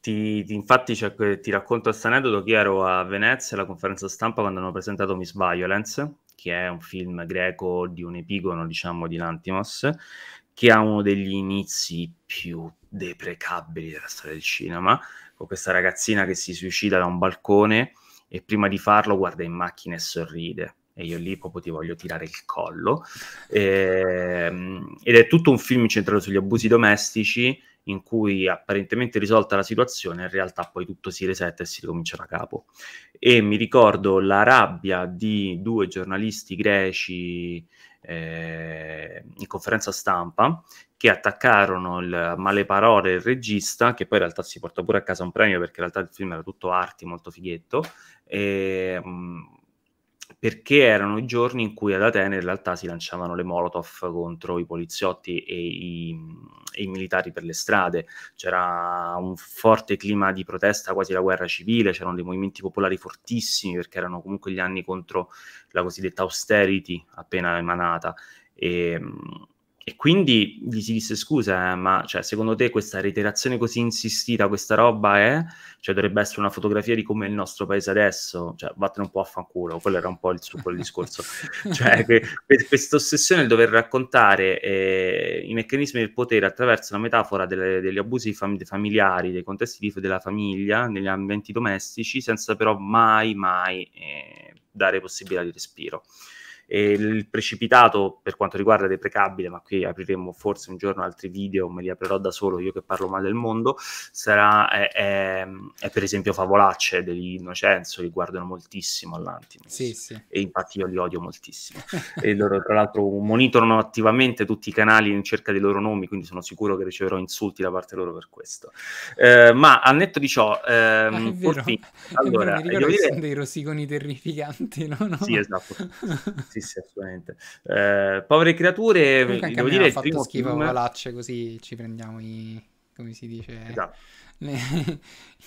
Ti, ti, infatti cioè, ti racconto questo aneddoto che ero a Venezia alla conferenza stampa quando hanno presentato Miss Violence, che è un film greco di un epigono, diciamo, di Lantimos, che ha uno degli inizi più deprecabili della storia del cinema, con questa ragazzina che si suicida da un balcone e prima di farlo guarda in macchina e sorride. E io lì proprio ti voglio tirare il collo. E, ehm, ed è tutto un film incentrato sugli abusi domestici in cui apparentemente risolta la situazione, in realtà poi tutto si resetta e si ricomincia da capo. E mi ricordo la rabbia di due giornalisti greci eh, in conferenza stampa che attaccarono il male parole del regista, che poi in realtà si portò pure a casa un premio perché in realtà il film era tutto arti, molto fighetto. E, mh, mm, perché erano i giorni in cui ad Atene in realtà si lanciavano le Molotov contro i poliziotti e i, e i militari per le strade, c'era un forte clima di protesta, quasi la guerra civile, c'erano dei movimenti popolari fortissimi perché erano comunque gli anni contro la cosiddetta austerity appena emanata. E, ehm, e quindi gli si disse scusa, eh, ma cioè, secondo te questa reiterazione così insistita, questa roba è? Cioè dovrebbe essere una fotografia di come è il nostro paese adesso? Cioè vattene un po' a fanculo, quello era un po' il succo del discorso. cioè que- que- questa ossessione di dover raccontare eh, i meccanismi del potere attraverso la metafora delle, degli abusi fam- familiari, dei contesti di- della famiglia, negli ambienti domestici, senza però mai, mai eh, dare possibilità di respiro. E il precipitato per quanto riguarda deprecabile, ma qui apriremo forse un giorno altri video, me li aprirò da solo io che parlo male del mondo, sarà, è, è, è per esempio Favolacce degli Innocenzo, li guardano moltissimo all'Antimus. Sì, sì. E infatti io li odio moltissimo. e loro tra l'altro monitorano attivamente tutti i canali in cerca dei loro nomi, quindi sono sicuro che riceverò insulti da parte loro per questo. Eh, ma al netto di ciò, ehm, ah, vero, Porfin, allora, vero, mi ricordo dire... sono dei rosiconi terrificanti, no? no? Sì, esatto. sì, sì, assolutamente. Eh, povere creature, Comunque anche devo dire, ha fatto primo schifo film... Valacce, così ci prendiamo i, come si dice, esatto. le,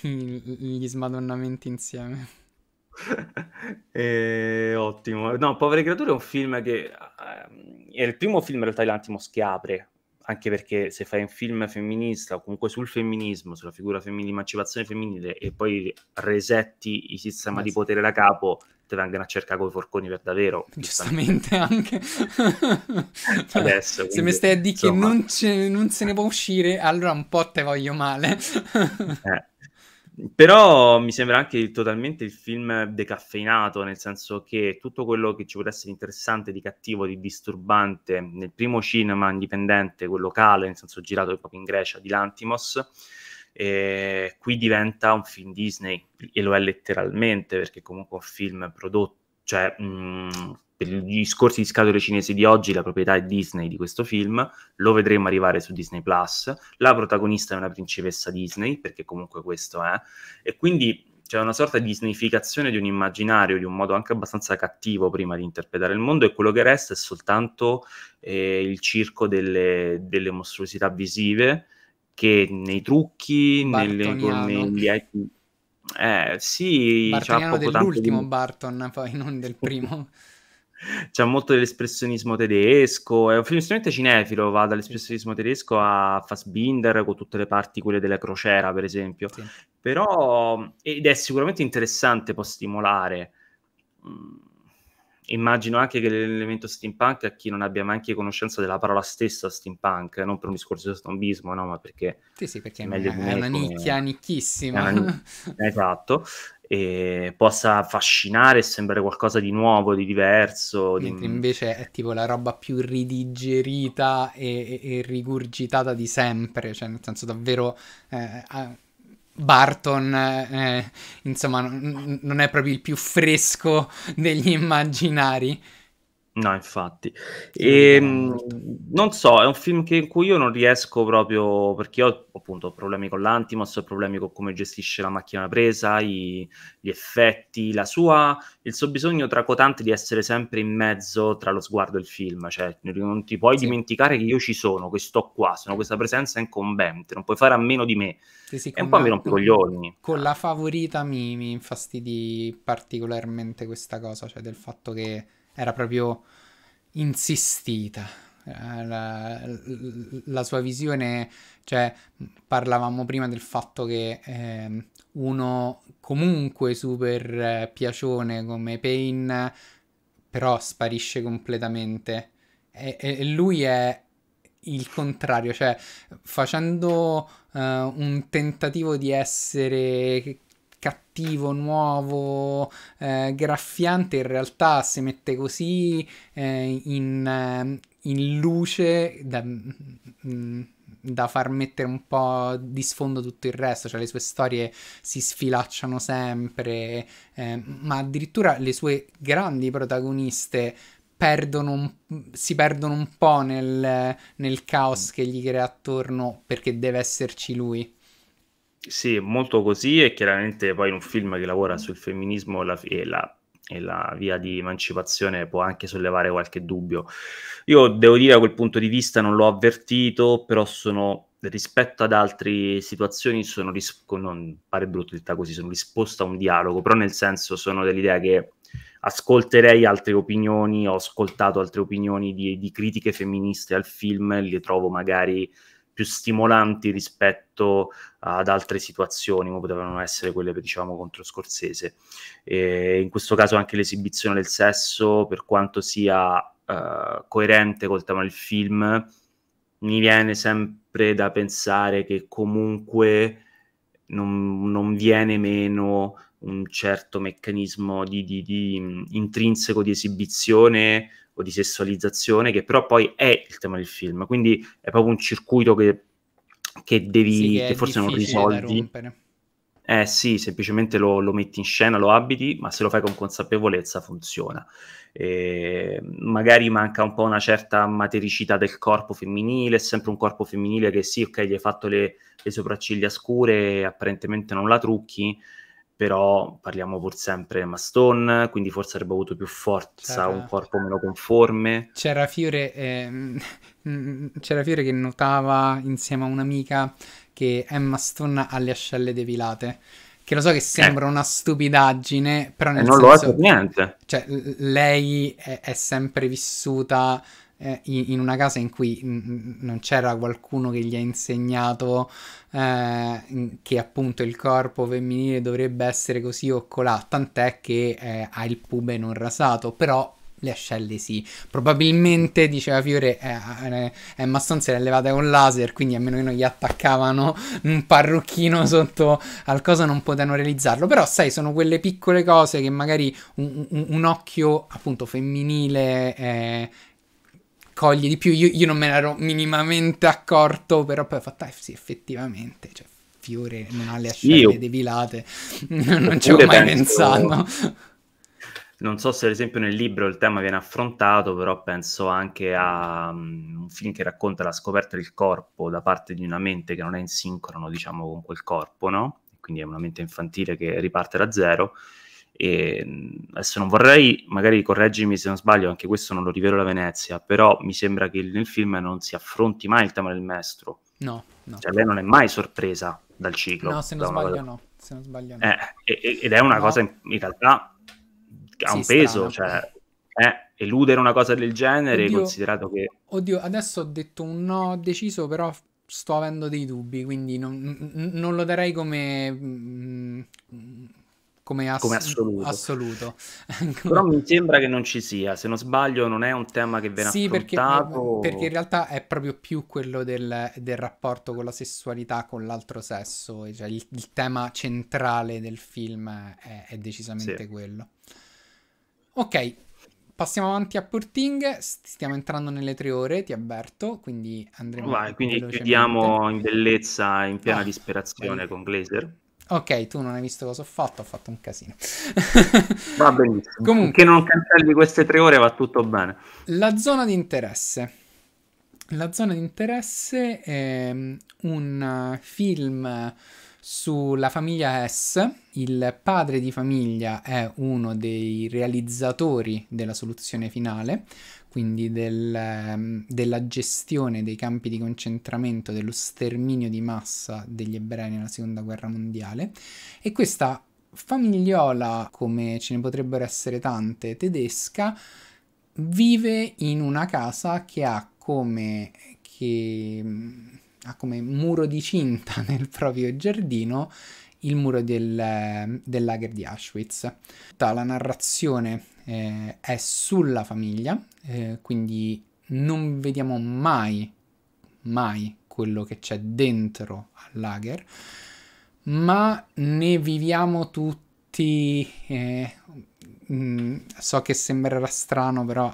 gli smadonnamenti insieme. eh, ottimo. No, Povere creature è un film che eh, è il primo film in realtà di Lantimos che anche perché se fai un film femminista o comunque sul femminismo, sulla figura femminile, emancipazione femminile e poi resetti il sistema esatto. Eh di potere da capo, te vengono a cercare coi forconi per davvero. Giustamente anche. Adesso, quindi, se mi stai a dire insomma... che non, ce, non, se ne può uscire, allora un po' te voglio male. eh, però mi sembra anche totalmente il film decaffeinato, nel senso che tutto quello che ci può essere interessante, di cattivo, di disturbante, nel primo cinema indipendente, quello locale, nel senso girato proprio in Grecia, di Lantimos, eh, qui diventa un film Disney, e lo è letteralmente, perché comunque un film prodotto, cioè... Mh, mm, per i discorsi di scatole cinesi di oggi, la proprietà è Disney di questo film, lo vedremo arrivare su Disney Plus. La protagonista è una principessa Disney, perché comunque questo è, e quindi c'è una sorta di disneyficazione di un immaginario, di un modo anche abbastanza cattivo prima di interpretare il mondo, e quello che resta è soltanto eh, il circo delle, delle, mostruosità visive che nei trucchi, nelle, negli eh, sì, c'ha poco tanto dell'ultimo di... Barton, poi non del primo. c'è molto dell'espressionismo tedesco, è un film estremamente cinefilo, va dall'espressionismo tedesco a Fassbinder con tutte le parti, quelle della crociera per esempio, sì. però ed è sicuramente interessante, può stimolare. Mm, immagino anche che l'elemento steampunk a chi non abbia mai anche conoscenza della parola stessa steampunk, non per un discorso di stombismo, no, ma perché, sì, sì, perché è, è, una, è una nicchia, nicchissima. Una, esatto. e possa affascinare e sembrare qualcosa di nuovo, di diverso. Mentre invece è tipo la roba più ridigerita e, e, e rigurgitata di sempre, cioè nel senso davvero... Eh, a... Barton, eh, insomma, n- non è proprio il più fresco degli immaginari. No, infatti. E, ehm, non so, è un film che, in cui io non riesco proprio perché ho appunto problemi con l'antimos, ho problemi con come gestisce la macchina presa, i, gli effetti, la sua, il suo bisogno tracotante di essere sempre in mezzo tra lo sguardo e il film, cioè non ti puoi sì. dimenticare che io ci sono, che sto qua, sono questa presenza incombente, non puoi fare a meno di me. Sì, sì, è un po' mi rompi coglioni. Con la favorita mi, mi infastidì particolarmente questa cosa, cioè del fatto che era proprio insistita. Eh, la, la sua visione, cioè, parlavamo prima del fatto che eh, uno comunque super eh, piacione come Pain, però sparisce completamente. e, e lui è, il contrario, cioè facendo uh, un tentativo di essere cattivo, nuovo, eh, graffiante, in realtà si mette così eh, in, eh, in, luce da, mm, da, far mettere un po' di sfondo tutto il resto, cioè le sue storie si sfilacciano sempre, eh, ma addirittura le sue grandi protagoniste Perdono, si perdono un po' nel, nel, caos mm. che gli crea attorno perché deve esserci lui. Sì, molto così e chiaramente poi in un film che lavora sul femminismo la, e la e la via di emancipazione può anche sollevare qualche dubbio. Io devo dire da quel punto di vista non l'ho avvertito, però sono rispetto ad altre situazioni sono ris- non pare brutto dirla così, sono risposta a un dialogo, però nel senso sono dell'idea che ascolterei altre opinioni, ho ascoltato altre opinioni di, di critiche femministe al film, le trovo magari più stimolanti rispetto ad altre situazioni come potevano essere quelle diciamo contro Scorsese e in questo caso anche l'esibizione del sesso per quanto sia uh, coerente col tema del film mi viene sempre da pensare che comunque non, non viene meno un certo meccanismo di, di, di, intrinseco di esibizione o di sessualizzazione, che però poi è il tema del film. Quindi è proprio un circuito che, che devi, sì, che, che forse non risolvi. Eh sì, semplicemente lo, lo, metti in scena, lo abiti, ma se lo fai con consapevolezza funziona. E ehm, magari manca un po' una certa matericità del corpo femminile, è sempre un corpo femminile che sì, ok, gli hai fatto le, le sopracciglia scure, apparentemente non la trucchi, però parliamo pur sempre Maston, quindi forse avrebbe avuto più forza, c'era... un corpo meno conforme. C'era Fiore, eh, c'era Fiore che notava insieme a un'amica che Emma Stone ha le ascelle depilate. Che lo so che sembra eh. una stupidaggine, però eh, nel eh, non senso... Non lo è per niente. Cioè, lei è, è sempre vissuta eh, in una casa in cui mm, mm, mm, non c'era qualcuno che gli ha insegnato eh, che appunto il corpo femminile dovrebbe essere così o colà, tant'è che eh, ha il pube non rasato, però le ascelle sì. Probabilmente, diceva Fiore, eh, eh, Emma eh, Stone se l'ha levata con laser, quindi a meno che non gli attaccavano un parrucchino sotto al coso non potevano realizzarlo. Però sai, sono quelle piccole cose che magari un, un, un occhio appunto femminile eh, coglie di più. Io, io non me ne ero minimamente accorto, però poi ho fatto, ah, sì, effettivamente, cioè, Fiore non ha le ascelle sì, debilate, non ci avevo mai penso... pensato. Non so se ad esempio nel libro il tema viene affrontato, però penso anche a mm, un film che racconta la scoperta del corpo da parte di una mente che non è in sincrono, diciamo, con quel corpo, no? Quindi è una mente infantile che riparte da zero e ehm, adesso non vorrei, magari correggimi se non sbaglio, anche questo non lo rivelo la Venezia, però mi sembra che nel film non si affronti mai il tema del maestro. No, no. Cioè lei non è mai sorpresa dal ciclo. No, se non sbaglio cosa... no. Se non sbaglio no. Eh, ed è una no. cosa in, in realtà ha sì, un peso, strana, cioè... Eh, eludere una cosa del genere, oddio, considerato che... Oddio, adesso ho detto un no deciso, però sto avendo dei dubbi, quindi non, non lo darei come... Mm, mm, come, ass- come assoluto. assoluto. Però mi sembra che non ci sia, se non sbaglio non è un tema che viene sì, affrontato. Perché, perché in realtà è proprio più quello del, del rapporto con la sessualità, con l'altro sesso, cioè il, il tema centrale del film è, è decisamente sì. quello. Ok, passiamo avanti a Porting, stiamo entrando nelle tre ore, ti avverto, quindi andremo... Vai, quindi chiudiamo in bellezza, in piena ah, disperazione vai. con Glazer. Ok, tu non hai visto cosa ho fatto, ho fatto un casino. va benissimo. Comunque, che non cancelli queste tre ore va tutto bene. La zona di interesse. La zona di interesse è mm, un uh, film sulla famiglia S. Il padre di famiglia è uno dei realizzatori della soluzione finale quindi del, ehm, della gestione dei campi di concentramento, dello sterminio di massa degli ebrei nella seconda guerra mondiale e questa famigliola, come ce ne potrebbero essere tante, tedesca, vive in una casa che ha come, che, mm, ha come muro di cinta nel proprio giardino il muro del, ehm, del lager di Auschwitz. Tutta la narrazione eh, è sulla famiglia, eh, quindi non vediamo mai, mai quello che c'è dentro al lager, ma ne viviamo tutti. Eh, mm, so che sembrerà strano, però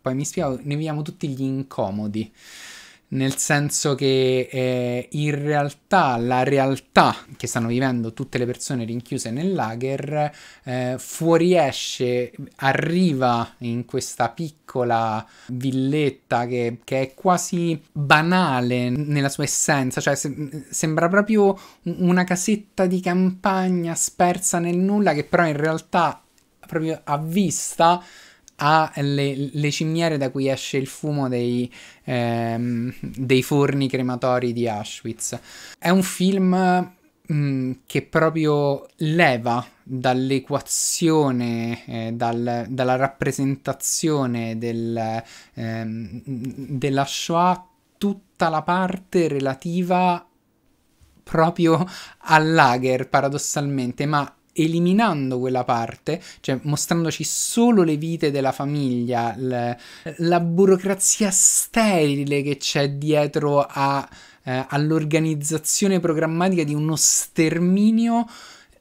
poi mi spiego, ne viviamo tutti gli incomodi nel senso che eh, in realtà la realtà che stanno vivendo tutte le persone rinchiuse nel lager eh, fuoriesce, arriva in questa piccola villetta che, che è quasi banale nella sua essenza, cioè se, sembra proprio una casetta di campagna spersa nel nulla che però in realtà proprio a vista ha le, le, ciminiere da cui esce il fumo dei, ehm, dei forni crematori di Auschwitz. È un film mm, che proprio leva dall'equazione, eh, dal, dalla rappresentazione del, ehm, della Shoah tutta la parte relativa proprio al lager, paradossalmente, ma eliminando quella parte, cioè mostrandoci solo le vite della famiglia, le, la burocrazia sterile che c'è dietro a, eh, all'organizzazione programmatica di uno sterminio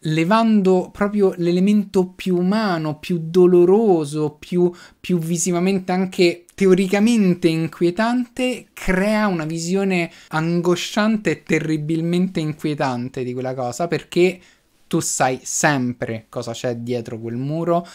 levando proprio l'elemento più umano, più doloroso, più, più, visivamente anche teoricamente inquietante, crea una visione angosciante e terribilmente inquietante di quella cosa perché tu sai sempre cosa c'è dietro quel muro,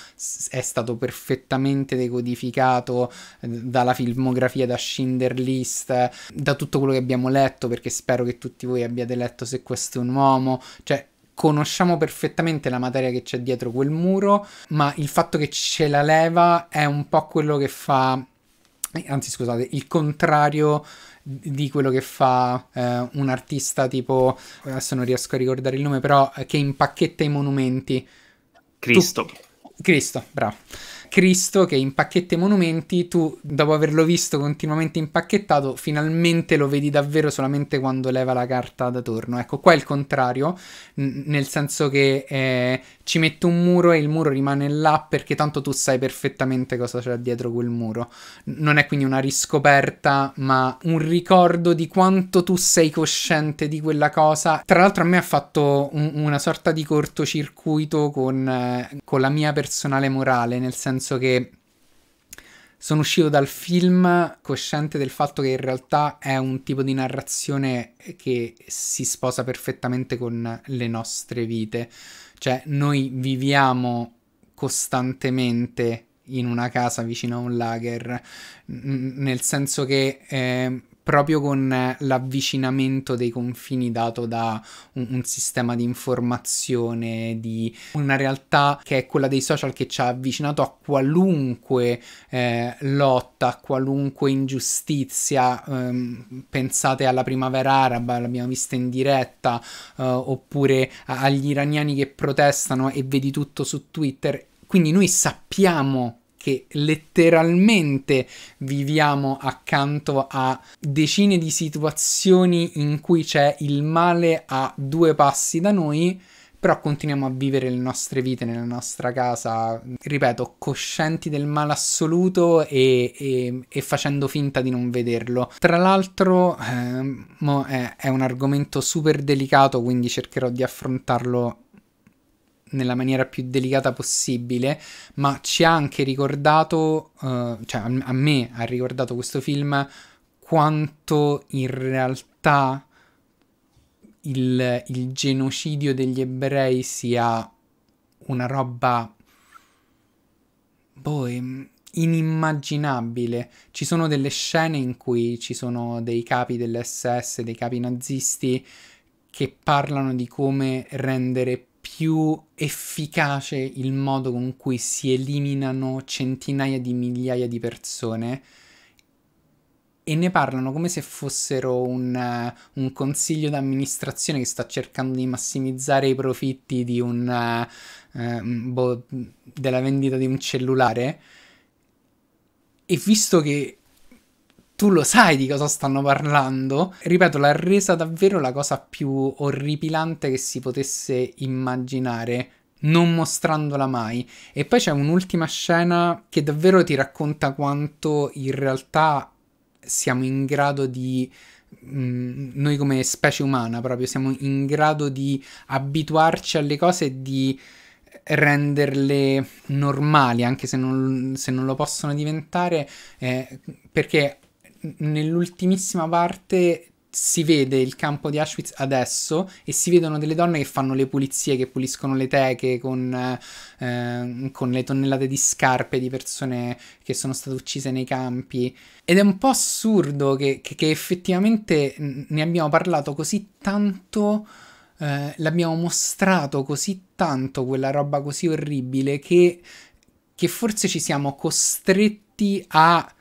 è stato perfettamente decodificato eh, dalla filmografia da Schindler List, eh, da tutto quello che abbiamo letto, perché spero che tutti voi abbiate letto Se questo è un uomo, cioè conosciamo perfettamente la materia che c'è dietro quel muro, ma il fatto che ce la leva è un po' quello che fa, eh, anzi scusate, il contrario di quello che fa eh, un artista tipo, adesso non riesco a ricordare il nome, però eh, che impacchetta i monumenti. Cristo. Tu... Cristo, bravo. Cristo che impacchetta i monumenti, tu dopo averlo visto continuamente impacchettato, finalmente lo vedi davvero solamente quando leva la carta da torno. Ecco, qua è il contrario, nel senso che eh, ci metto un muro e il muro rimane là perché tanto tu sai perfettamente cosa c'è dietro quel muro. Non è quindi una riscoperta, ma un ricordo di quanto tu sei cosciente di quella cosa. Tra l'altro a me ha fatto un- una sorta di cortocircuito con, eh, con la mia personale morale, nel senso senso che sono uscito dal film cosciente del fatto che in realtà è un tipo di narrazione che si sposa perfettamente con le nostre vite. Cioè, noi viviamo costantemente in una casa vicino a un lager, nel senso che eh, proprio con eh, l'avvicinamento dei confini dato da un, un, sistema di informazione, di una realtà che è quella dei social che ci ha avvicinato a qualunque eh, lotta, a qualunque ingiustizia. Um, pensate alla primavera araba, l'abbiamo vista in diretta, uh, oppure agli iraniani che protestano e vedi tutto su Twitter. Quindi noi sappiamo che letteralmente viviamo accanto a decine di situazioni in cui c'è il male a due passi da noi, però continuiamo a vivere le nostre vite nella nostra casa, ripeto, coscienti del male assoluto e, e, e facendo finta di non vederlo. Tra l'altro eh, è, è un argomento super delicato, quindi cercherò di affrontarlo nella maniera più delicata possibile, ma ci ha anche ricordato, eh, cioè a me ha ricordato questo film quanto in realtà il, il genocidio degli ebrei sia una roba boh, ehm, inimmaginabile. Ci sono delle scene in cui ci sono dei capi dell'SS, dei capi nazisti che parlano di come rendere più efficace il modo con cui si eliminano centinaia di migliaia di persone e ne parlano come se fossero un, uh, un consiglio d'amministrazione che sta cercando di massimizzare i profitti di un, uh, boh, della vendita di un cellulare. E visto che tu lo sai di cosa stanno parlando. Ripeto, l'ha resa davvero la cosa più orripilante che si potesse immaginare non mostrandola mai. E poi c'è un'ultima scena che davvero ti racconta quanto in realtà siamo in grado di mm, noi come specie umana proprio siamo in grado di abituarci alle cose e di renderle normali anche se non, se non lo possono diventare eh, perché nell'ultimissima parte si vede il campo di Auschwitz adesso e si vedono delle donne che fanno le pulizie, che puliscono le teche con, eh, con, le tonnellate di scarpe di persone che sono state uccise nei campi. Ed è un po' assurdo che, che, che effettivamente ne abbiamo parlato così tanto, eh, l'abbiamo mostrato così tanto quella roba così orribile che, che forse ci siamo costretti a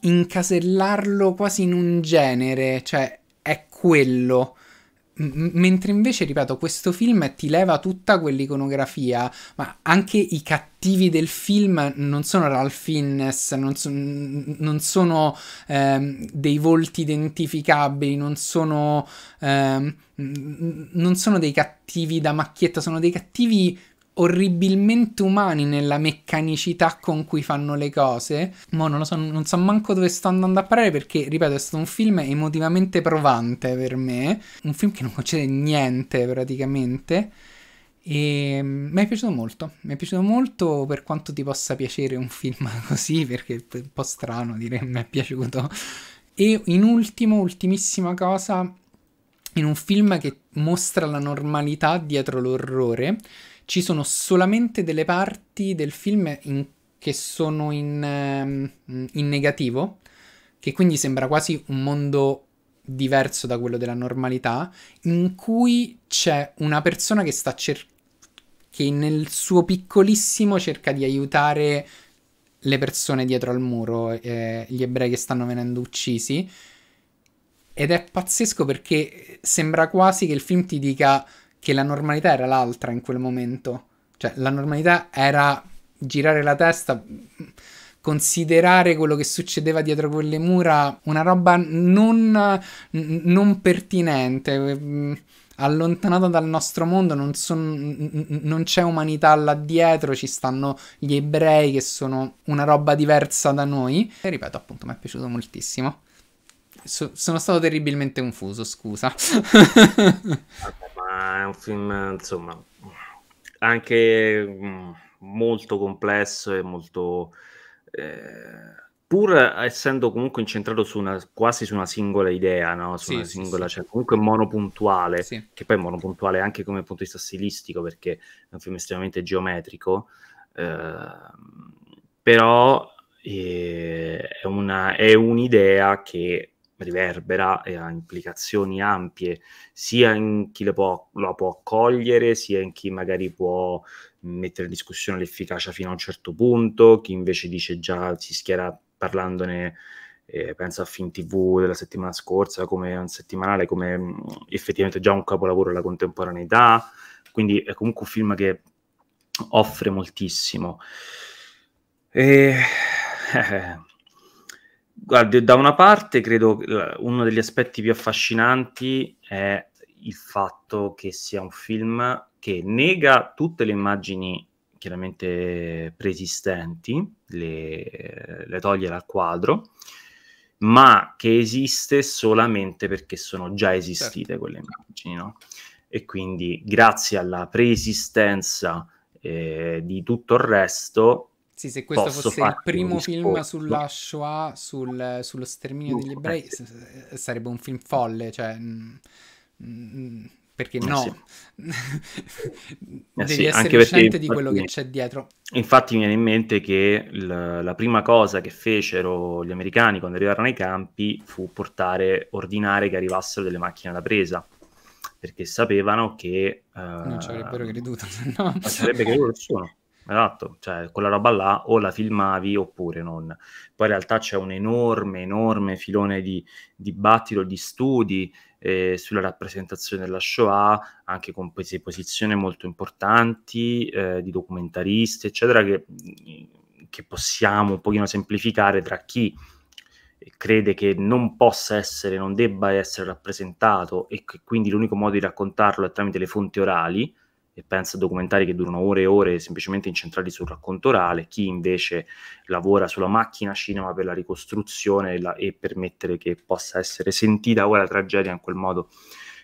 incasellarlo quasi in un genere, cioè è quello. mentre invece, ripeto, questo film ti leva tutta quell'iconografia, ma anche i cattivi del film non sono Ralph Innes, non, so- non sono ehm, dei volti identificabili, non sono, ehm, non sono dei cattivi da macchietta, sono dei cattivi orribilmente umani nella meccanicità con cui fanno le cose. Mo non lo so, non so manco dove sto andando a parare perché, ripeto, è stato un film emotivamente provante per me. Un film che non concede niente praticamente. E mm, mi è piaciuto molto, mi è piaciuto molto per quanto ti possa piacere un film così, perché è un po' strano dire mi è piaciuto. E in ultimo, ultimissima cosa, in un film che mostra la normalità dietro l'orrore, ci sono solamente delle parti del film in, che sono in, ehm, in negativo, che quindi sembra quasi un mondo diverso da quello della normalità, in cui c'è una persona che sta cercando che nel suo piccolissimo cerca di aiutare le persone dietro al muro, eh, gli ebrei che stanno venendo uccisi. Ed è pazzesco perché sembra quasi che il film ti dica che la normalità era l'altra in quel momento. Cioè, la normalità era girare la testa, considerare quello che succedeva dietro quelle mura una roba non, non pertinente, mm, allontanata dal nostro mondo, non, son, non, c'è umanità là dietro, ci stanno gli ebrei che sono una roba diversa da noi. E ripeto, appunto, mi è piaciuto moltissimo. So, sono stato terribilmente confuso, scusa. è un film, insomma, anche mm, molto complesso e molto... Eh, pur essendo comunque incentrato su una, quasi su una singola idea, no? su sì, una singola, sì, cioè comunque monopuntuale, sì. che poi monopuntuale anche come punto di vista stilistico, perché è un film estremamente geometrico, eh, però eh, è, una, è un'idea che riverbera e ha implicazioni ampie sia in chi lo può, lo può accogliere, sia in chi magari può mettere in discussione l'efficacia fino a un certo punto, chi invece dice già si schiera parlandone eh, penso a Fin TV della settimana scorsa, come un settimanale, come mh, effettivamente già un capolavoro alla contemporaneità. Quindi è comunque un film che offre moltissimo. E... Eh, Guardi, da una parte credo uno degli aspetti più affascinanti è il fatto che sia un film che nega tutte le immagini chiaramente preesistenti, le, le toglie dal quadro, ma che esiste solamente perché sono già esistite certo. quelle immagini, no? E quindi grazie alla preesistenza eh, di tutto il resto sì, se questo fosse il primo film sulla Shoah, sul, sullo sterminio degli ebrei, sarebbe un film folle, cioè... Mh, mm, mh, mm, perché eh no, eh sì. devi sì, essere cosciente di quello che c'è dietro. Infatti mi viene in mente che l- la prima cosa che fecero gli americani quando arrivarono ai campi fu portare, ordinare che arrivassero delle macchine da presa, perché sapevano che... Uh, non ci avrebbero eh, creduto, no? Non ci avrebbe creduto nessuno. Esatto, cioè quella roba là o la filmavi oppure non. Poi in realtà c'è un enorme, enorme filone di dibattito, di studi eh, sulla rappresentazione della Shoah, anche con prese di posizione molto importanti, eh, di documentaristi, eccetera, che, che possiamo un pochino semplificare tra chi crede che non possa essere, non debba essere rappresentato e che quindi l'unico modo di raccontarlo è tramite le fonti orali, e pensa a documentari che durano ore e ore semplicemente incentrati sul racconto orale, chi invece lavora sulla macchina cinema per la ricostruzione e, la, e permettere che possa essere sentita o la tragedia in quel modo.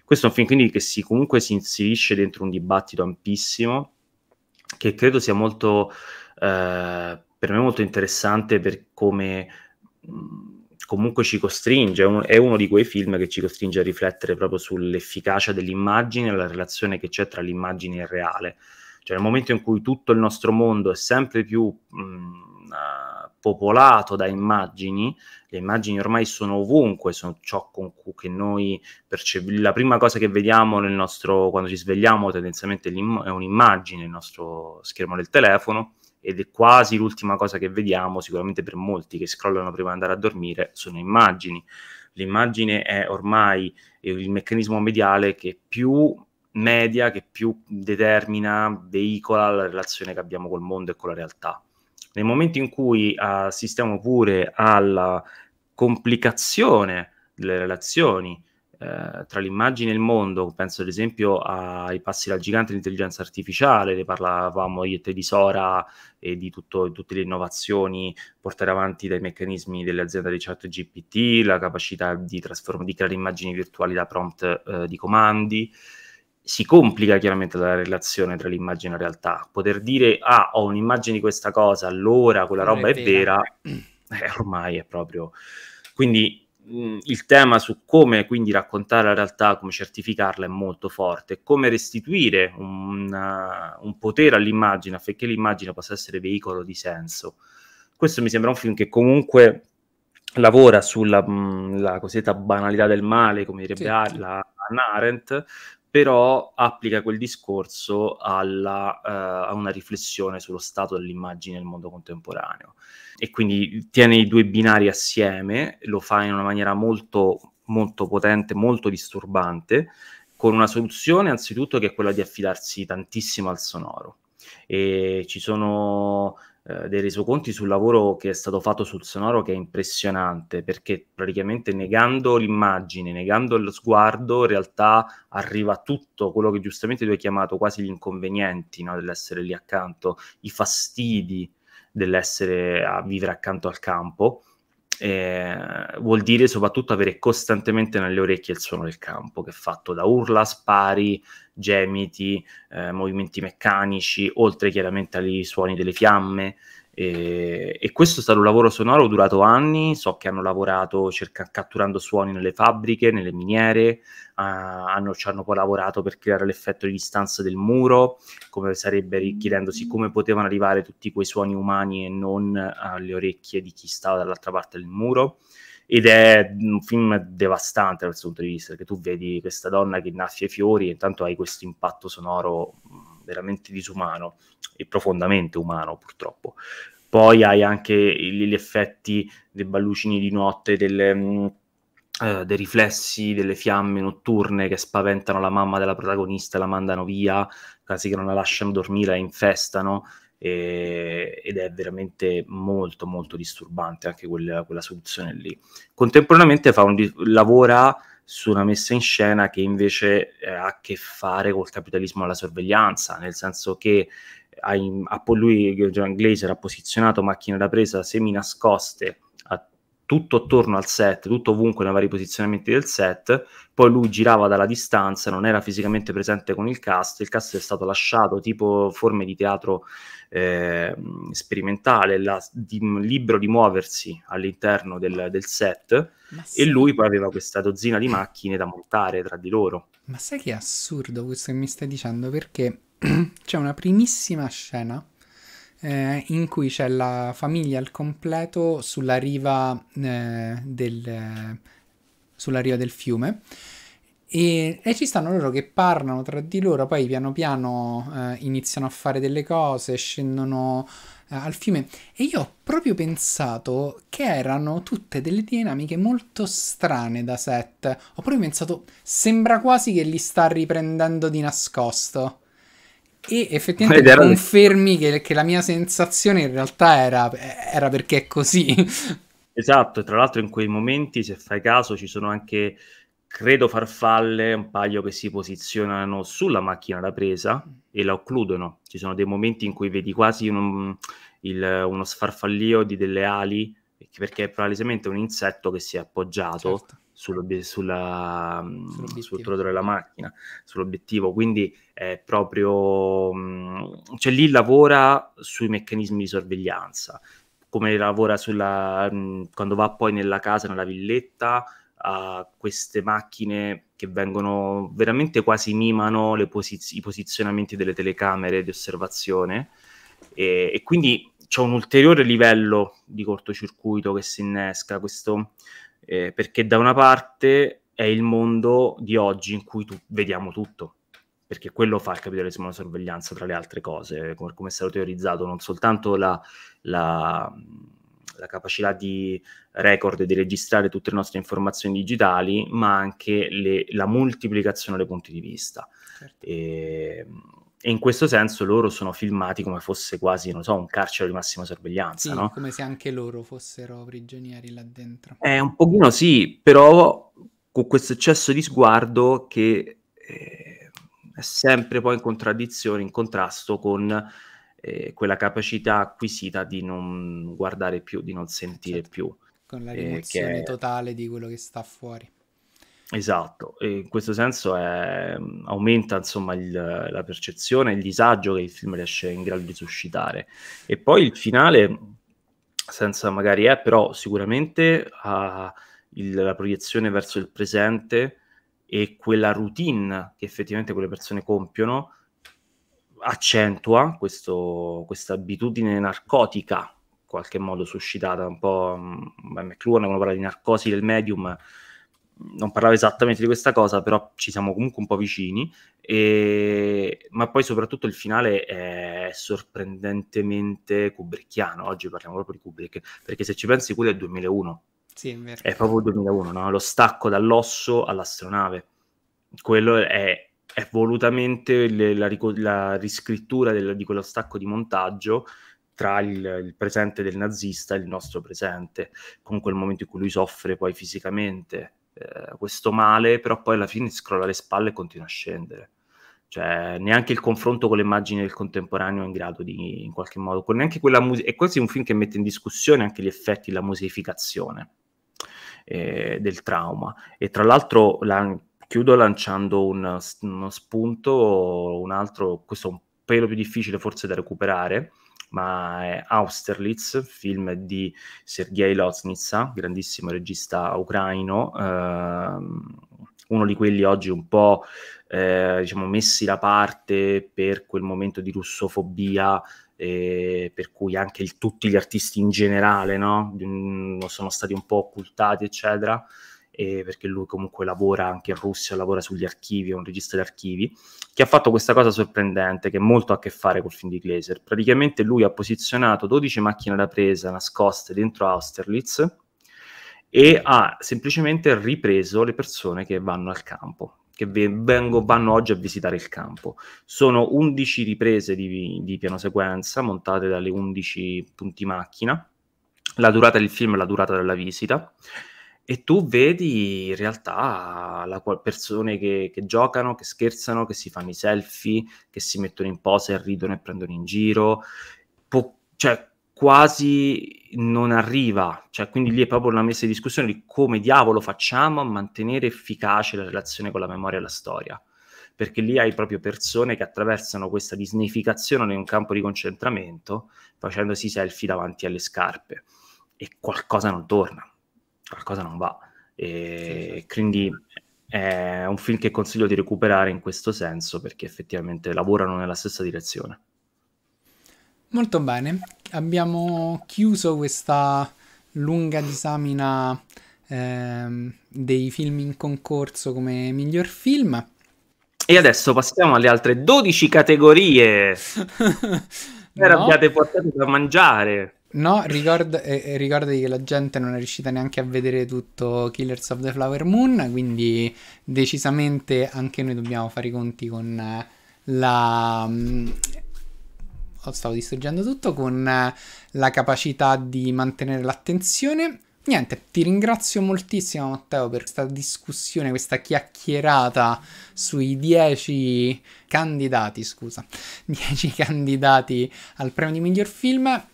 Questo è un film quindi che si, comunque si inserisce dentro un dibattito ampissimo che credo sia molto, eh, per me molto interessante per come... Mh, mm, comunque ci costringe, è uno di quei film che ci costringe a riflettere proprio sull'efficacia dell'immagine e la relazione che c'è tra l'immagine e il reale. Cioè nel momento in cui tutto il nostro mondo è sempre più mh, mm, ah, popolato da immagini, le immagini ormai sono ovunque, sono ciò con cui che noi percepiamo. La prima cosa che vediamo nostro, quando ci svegliamo tendenzialmente è un'immagine, il nostro schermo del telefono ed è quasi l'ultima cosa che vediamo, sicuramente per molti che scrollano prima di andare a dormire, sono immagini. L'immagine è ormai il meccanismo mediale che più media, che più determina, veicola la relazione che abbiamo col mondo e con la realtà. Nel momento in cui ah, assistiamo pure alla complicazione delle relazioni, eh, tra l'immagine e il mondo, penso ad esempio ai passi dal gigante dell'intelligenza artificiale, ne parlavamo io e te di Sora e di tutto, tutte le innovazioni portate avanti dai meccanismi delle aziende di chat GPT, la capacità di, trasform- di creare immagini virtuali da prompt eh, di comandi. Si complica chiaramente la relazione tra l'immagine e la realtà. Poter dire, ah, ho un'immagine di questa cosa, allora quella non roba è vera, è vera. Eh, ormai è proprio... Quindi Mm, il tema su come quindi raccontare la realtà, come certificarla è molto forte, come restituire un, uh, un potere all'immagine affinché l'immagine possa essere veicolo di senso. Questo mi sembra un film che comunque lavora sulla mh, mm, cosiddetta banalità del male, come direbbe sì. la Hannah Arendt, però applica quel discorso alla, uh, a una riflessione sullo stato dell'immagine nel mondo contemporaneo. E quindi tiene i due binari assieme, lo fa in una maniera molto, molto potente, molto disturbante, con una soluzione anzitutto che è quella di affidarsi tantissimo al sonoro. E ci sono eh, dei resoconti sul lavoro che è stato fatto sul sonoro che è impressionante perché praticamente negando l'immagine, negando lo sguardo, in realtà arriva tutto quello che giustamente tu hai chiamato quasi gli inconvenienti no, dell'essere lì accanto, i fastidi dell'essere a vivere accanto al campo eh, vuol dire soprattutto avere costantemente nelle orecchie il suono del campo, che è fatto da urla, spari, gemiti, eh, movimenti meccanici, oltre chiaramente ai suoni delle fiamme, e, ehm, e, questo è stato un lavoro sonoro durato anni, so che hanno lavorato cerca, catturando suoni nelle fabbriche, nelle miniere, uh, hanno, ci hanno poi lavorato per creare l'effetto di distanza del muro, come sarebbe mm-hmm. chiedendosi come potevano arrivare tutti quei suoni umani e non alle orecchie di chi stava dall'altra parte del muro. Ed è mm, un film devastante da questo punto di vista, perché tu vedi questa donna che innaffia i fiori e intanto hai questo impatto sonoro mm, veramente disumano e profondamente umano purtroppo. Poi hai anche gli effetti dei ballucini di notte, delle... Mm, uh, dei riflessi delle fiamme notturne che spaventano la mamma della protagonista, la mandano via, quasi che non la lasciano dormire, la infestano. E, ed è veramente molto molto disturbante anche quella, quella soluzione lì. Contemporaneamente fa un, lavora su una messa in scena che invece eh, ha a che fare col capitalismo alla sorveglianza, nel senso che eh, ha, lui, John Glazer, ha posizionato macchine da presa semi nascoste tutto attorno al set, tutto ovunque nei vari posizionamenti del set, poi lui girava dalla distanza, non era fisicamente presente con il cast, il cast è stato lasciato tipo forme di teatro eh, sperimentale, la, di, libero di muoversi all'interno del, del set sì. e lui poi aveva questa dozzina di macchine da montare tra di loro. Ma sai che è assurdo questo che mi stai dicendo? Perché c'è una primissima scena eh, in cui c'è la famiglia al completo sulla riva, eh, del, sulla riva del fiume. E, e, ci stanno loro che parlano tra di loro, poi piano piano eh, iniziano a fare delle cose, scendono eh, al fiume. E io ho proprio pensato che erano tutte delle dinamiche molto strane da set. Ho proprio pensato, sembra quasi che li sta riprendendo di nascosto. E effettivamente era... confermi che, che, la mia sensazione in realtà era, era perché è così. Esatto, tra l'altro in quei momenti, se fai caso, ci sono anche, credo, farfalle, un paio che si posizionano sulla macchina da presa e la occludono. Ci sono dei momenti in cui vedi quasi un, il, uno sfarfallio di delle ali, perché è palesemente un insetto che si è appoggiato. Certo sulla, mm, sul trottoio della macchina, sull'obiettivo. Quindi è proprio... Mm, cioè lì lavora sui meccanismi di sorveglianza, come lavora sulla, mm, quando va poi nella casa, nella villetta, a queste macchine che vengono veramente quasi mimano posiz- i posizionamenti delle telecamere di osservazione e, e quindi c'è un ulteriore livello di cortocircuito che si innesca, questo eh, perché da una parte è il mondo di oggi in cui tu- vediamo tutto, perché quello fa il capitalismo della sorveglianza, tra le altre cose, come, come è stato teorizzato, non soltanto la, la, la, capacità di record di registrare tutte le nostre informazioni digitali, ma anche le, la moltiplicazione dei punti di vista. Certo. E, ehm, e in questo senso loro sono filmati come fosse quasi, non so, un carcere di massima sorveglianza, sì, no? come se anche loro fossero prigionieri là dentro. È eh, un pochino sì, però con questo eccesso di sguardo che eh, è sempre poi in contraddizione, in contrasto con eh, quella capacità acquisita di non guardare più, di non sentire certo. più. Con la eh, rimozione che... totale di quello che sta fuori. Esatto, e in questo senso è, aumenta insomma il, la percezione il disagio che il film riesce in grado di suscitare. E poi il finale, senza magari è, eh, però sicuramente ha il, la proiezione verso il presente e quella routine che effettivamente quelle persone compiono accentua questo, questa abitudine narcotica, in qualche modo suscitata un po' da mm, McLuhan quando parla di narcosi del medium non parlava esattamente di questa cosa, però ci siamo comunque un po' vicini, e... ma poi soprattutto il finale è sorprendentemente kubrickiano, oggi parliamo proprio di Kubrick, perché se ci pensi quello è 2001, sì, è, vero. è proprio 2001, no? lo stacco dall'osso all'astronave, quello è, è volutamente le, la, la, riscrittura del, di quello stacco di montaggio tra il, il, presente del nazista e il nostro presente, comunque il momento in cui lui soffre poi fisicamente eh, questo male, però poi alla fine scrolla le spalle e continua a scendere. Cioè, neanche il confronto con le immagini del contemporaneo è in grado di, in qualche modo, con neanche quella musica. È quasi un film che mette in discussione anche gli effetti della museificazione eh, del trauma. E tra l'altro, la, chiudo lanciando un, uno spunto, un altro, questo è un pelo più difficile forse da recuperare, ma è Austerlitz, film di Sergei Loznitsa, grandissimo regista ucraino, ehm, uno di quelli oggi un po' eh, diciamo messi da parte per quel momento di russofobia eh, per cui anche il, tutti gli artisti in generale no? sono stati un po' occultati, eccetera eh, perché lui comunque lavora anche in Russia, lavora sugli archivi, è un regista di archivi, che ha fatto questa cosa sorprendente che molto ha a che fare col film di Glaser. Praticamente lui ha posizionato 12 macchine da presa nascoste dentro Austerlitz e ha semplicemente ripreso le persone che vanno al campo, che vengo, vanno oggi a visitare il campo. Sono 11 riprese di, di, piano sequenza montate dalle 11 punti macchina. La durata del film è la durata della visita e tu vedi in realtà la, persone che, che, giocano, che scherzano, che si fanno i selfie, che si mettono in posa e ridono e prendono in giro, po- cioè quasi non arriva, cioè, quindi lì è proprio una messa in discussione di come diavolo facciamo a mantenere efficace la relazione con la memoria e la storia, perché lì hai proprio persone che attraversano questa disnificazione in un campo di concentramento facendosi selfie davanti alle scarpe e qualcosa non torna qualcosa non va. E sì, sì. Quindi è un film che consiglio di recuperare in questo senso perché effettivamente lavorano nella stessa direzione. Molto bene, abbiamo chiuso questa lunga disamina ehm, dei film in concorso come miglior film. E adesso passiamo alle altre 12 categorie. no. abbiate portato da mangiare. No, ricorda, eh, eh, ricordati che la gente non è riuscita neanche a vedere tutto Killers of the Flower Moon, quindi decisamente anche noi dobbiamo fare i conti con eh, la... Mm, oh, stavo distruggendo tutto con eh, la capacità di mantenere l'attenzione. Niente, ti ringrazio moltissimo Matteo per questa discussione, questa chiacchierata sui 10 candidati, scusa, 10 candidati al premio di miglior film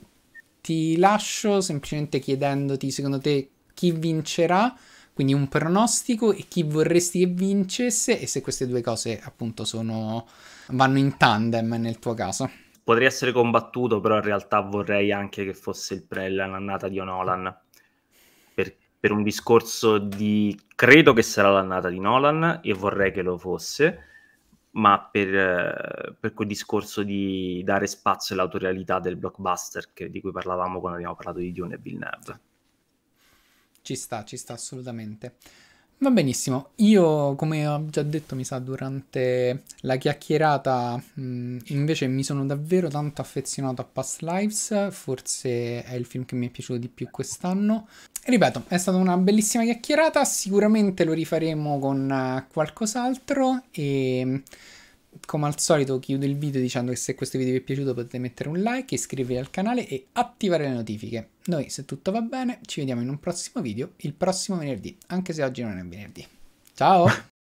ti lascio semplicemente chiedendoti secondo te chi vincerà, quindi un pronostico e chi vorresti che vincesse e se queste due cose appunto sono, vanno in tandem nel tuo caso. Potrei essere combattuto, però in realtà vorrei anche che fosse il Prella l'annata di Nolan Per, per un discorso di credo che sarà l'annata di Nolan e vorrei che lo fosse ma per, eh, per, quel discorso di dare spazio all'autorialità del blockbuster che, di cui parlavamo quando abbiamo parlato di Dune e Villeneuve. Ci sta, ci sta assolutamente. Va benissimo, io come ho già detto mi sa durante la chiacchierata mh, invece mi sono davvero tanto affezionato a Past Lives, forse è il film che mi è piaciuto di più quest'anno. Ripeto, è stata una bellissima chiacchierata, sicuramente lo rifaremo con eh, qualcos'altro e come al solito chiudo il video dicendo che se questo video vi è piaciuto potete mettere un like, iscrivervi al canale e attivare le notifiche. Noi, se tutto va bene, ci vediamo in un prossimo video il prossimo venerdì, anche se oggi non è venerdì. Ciao!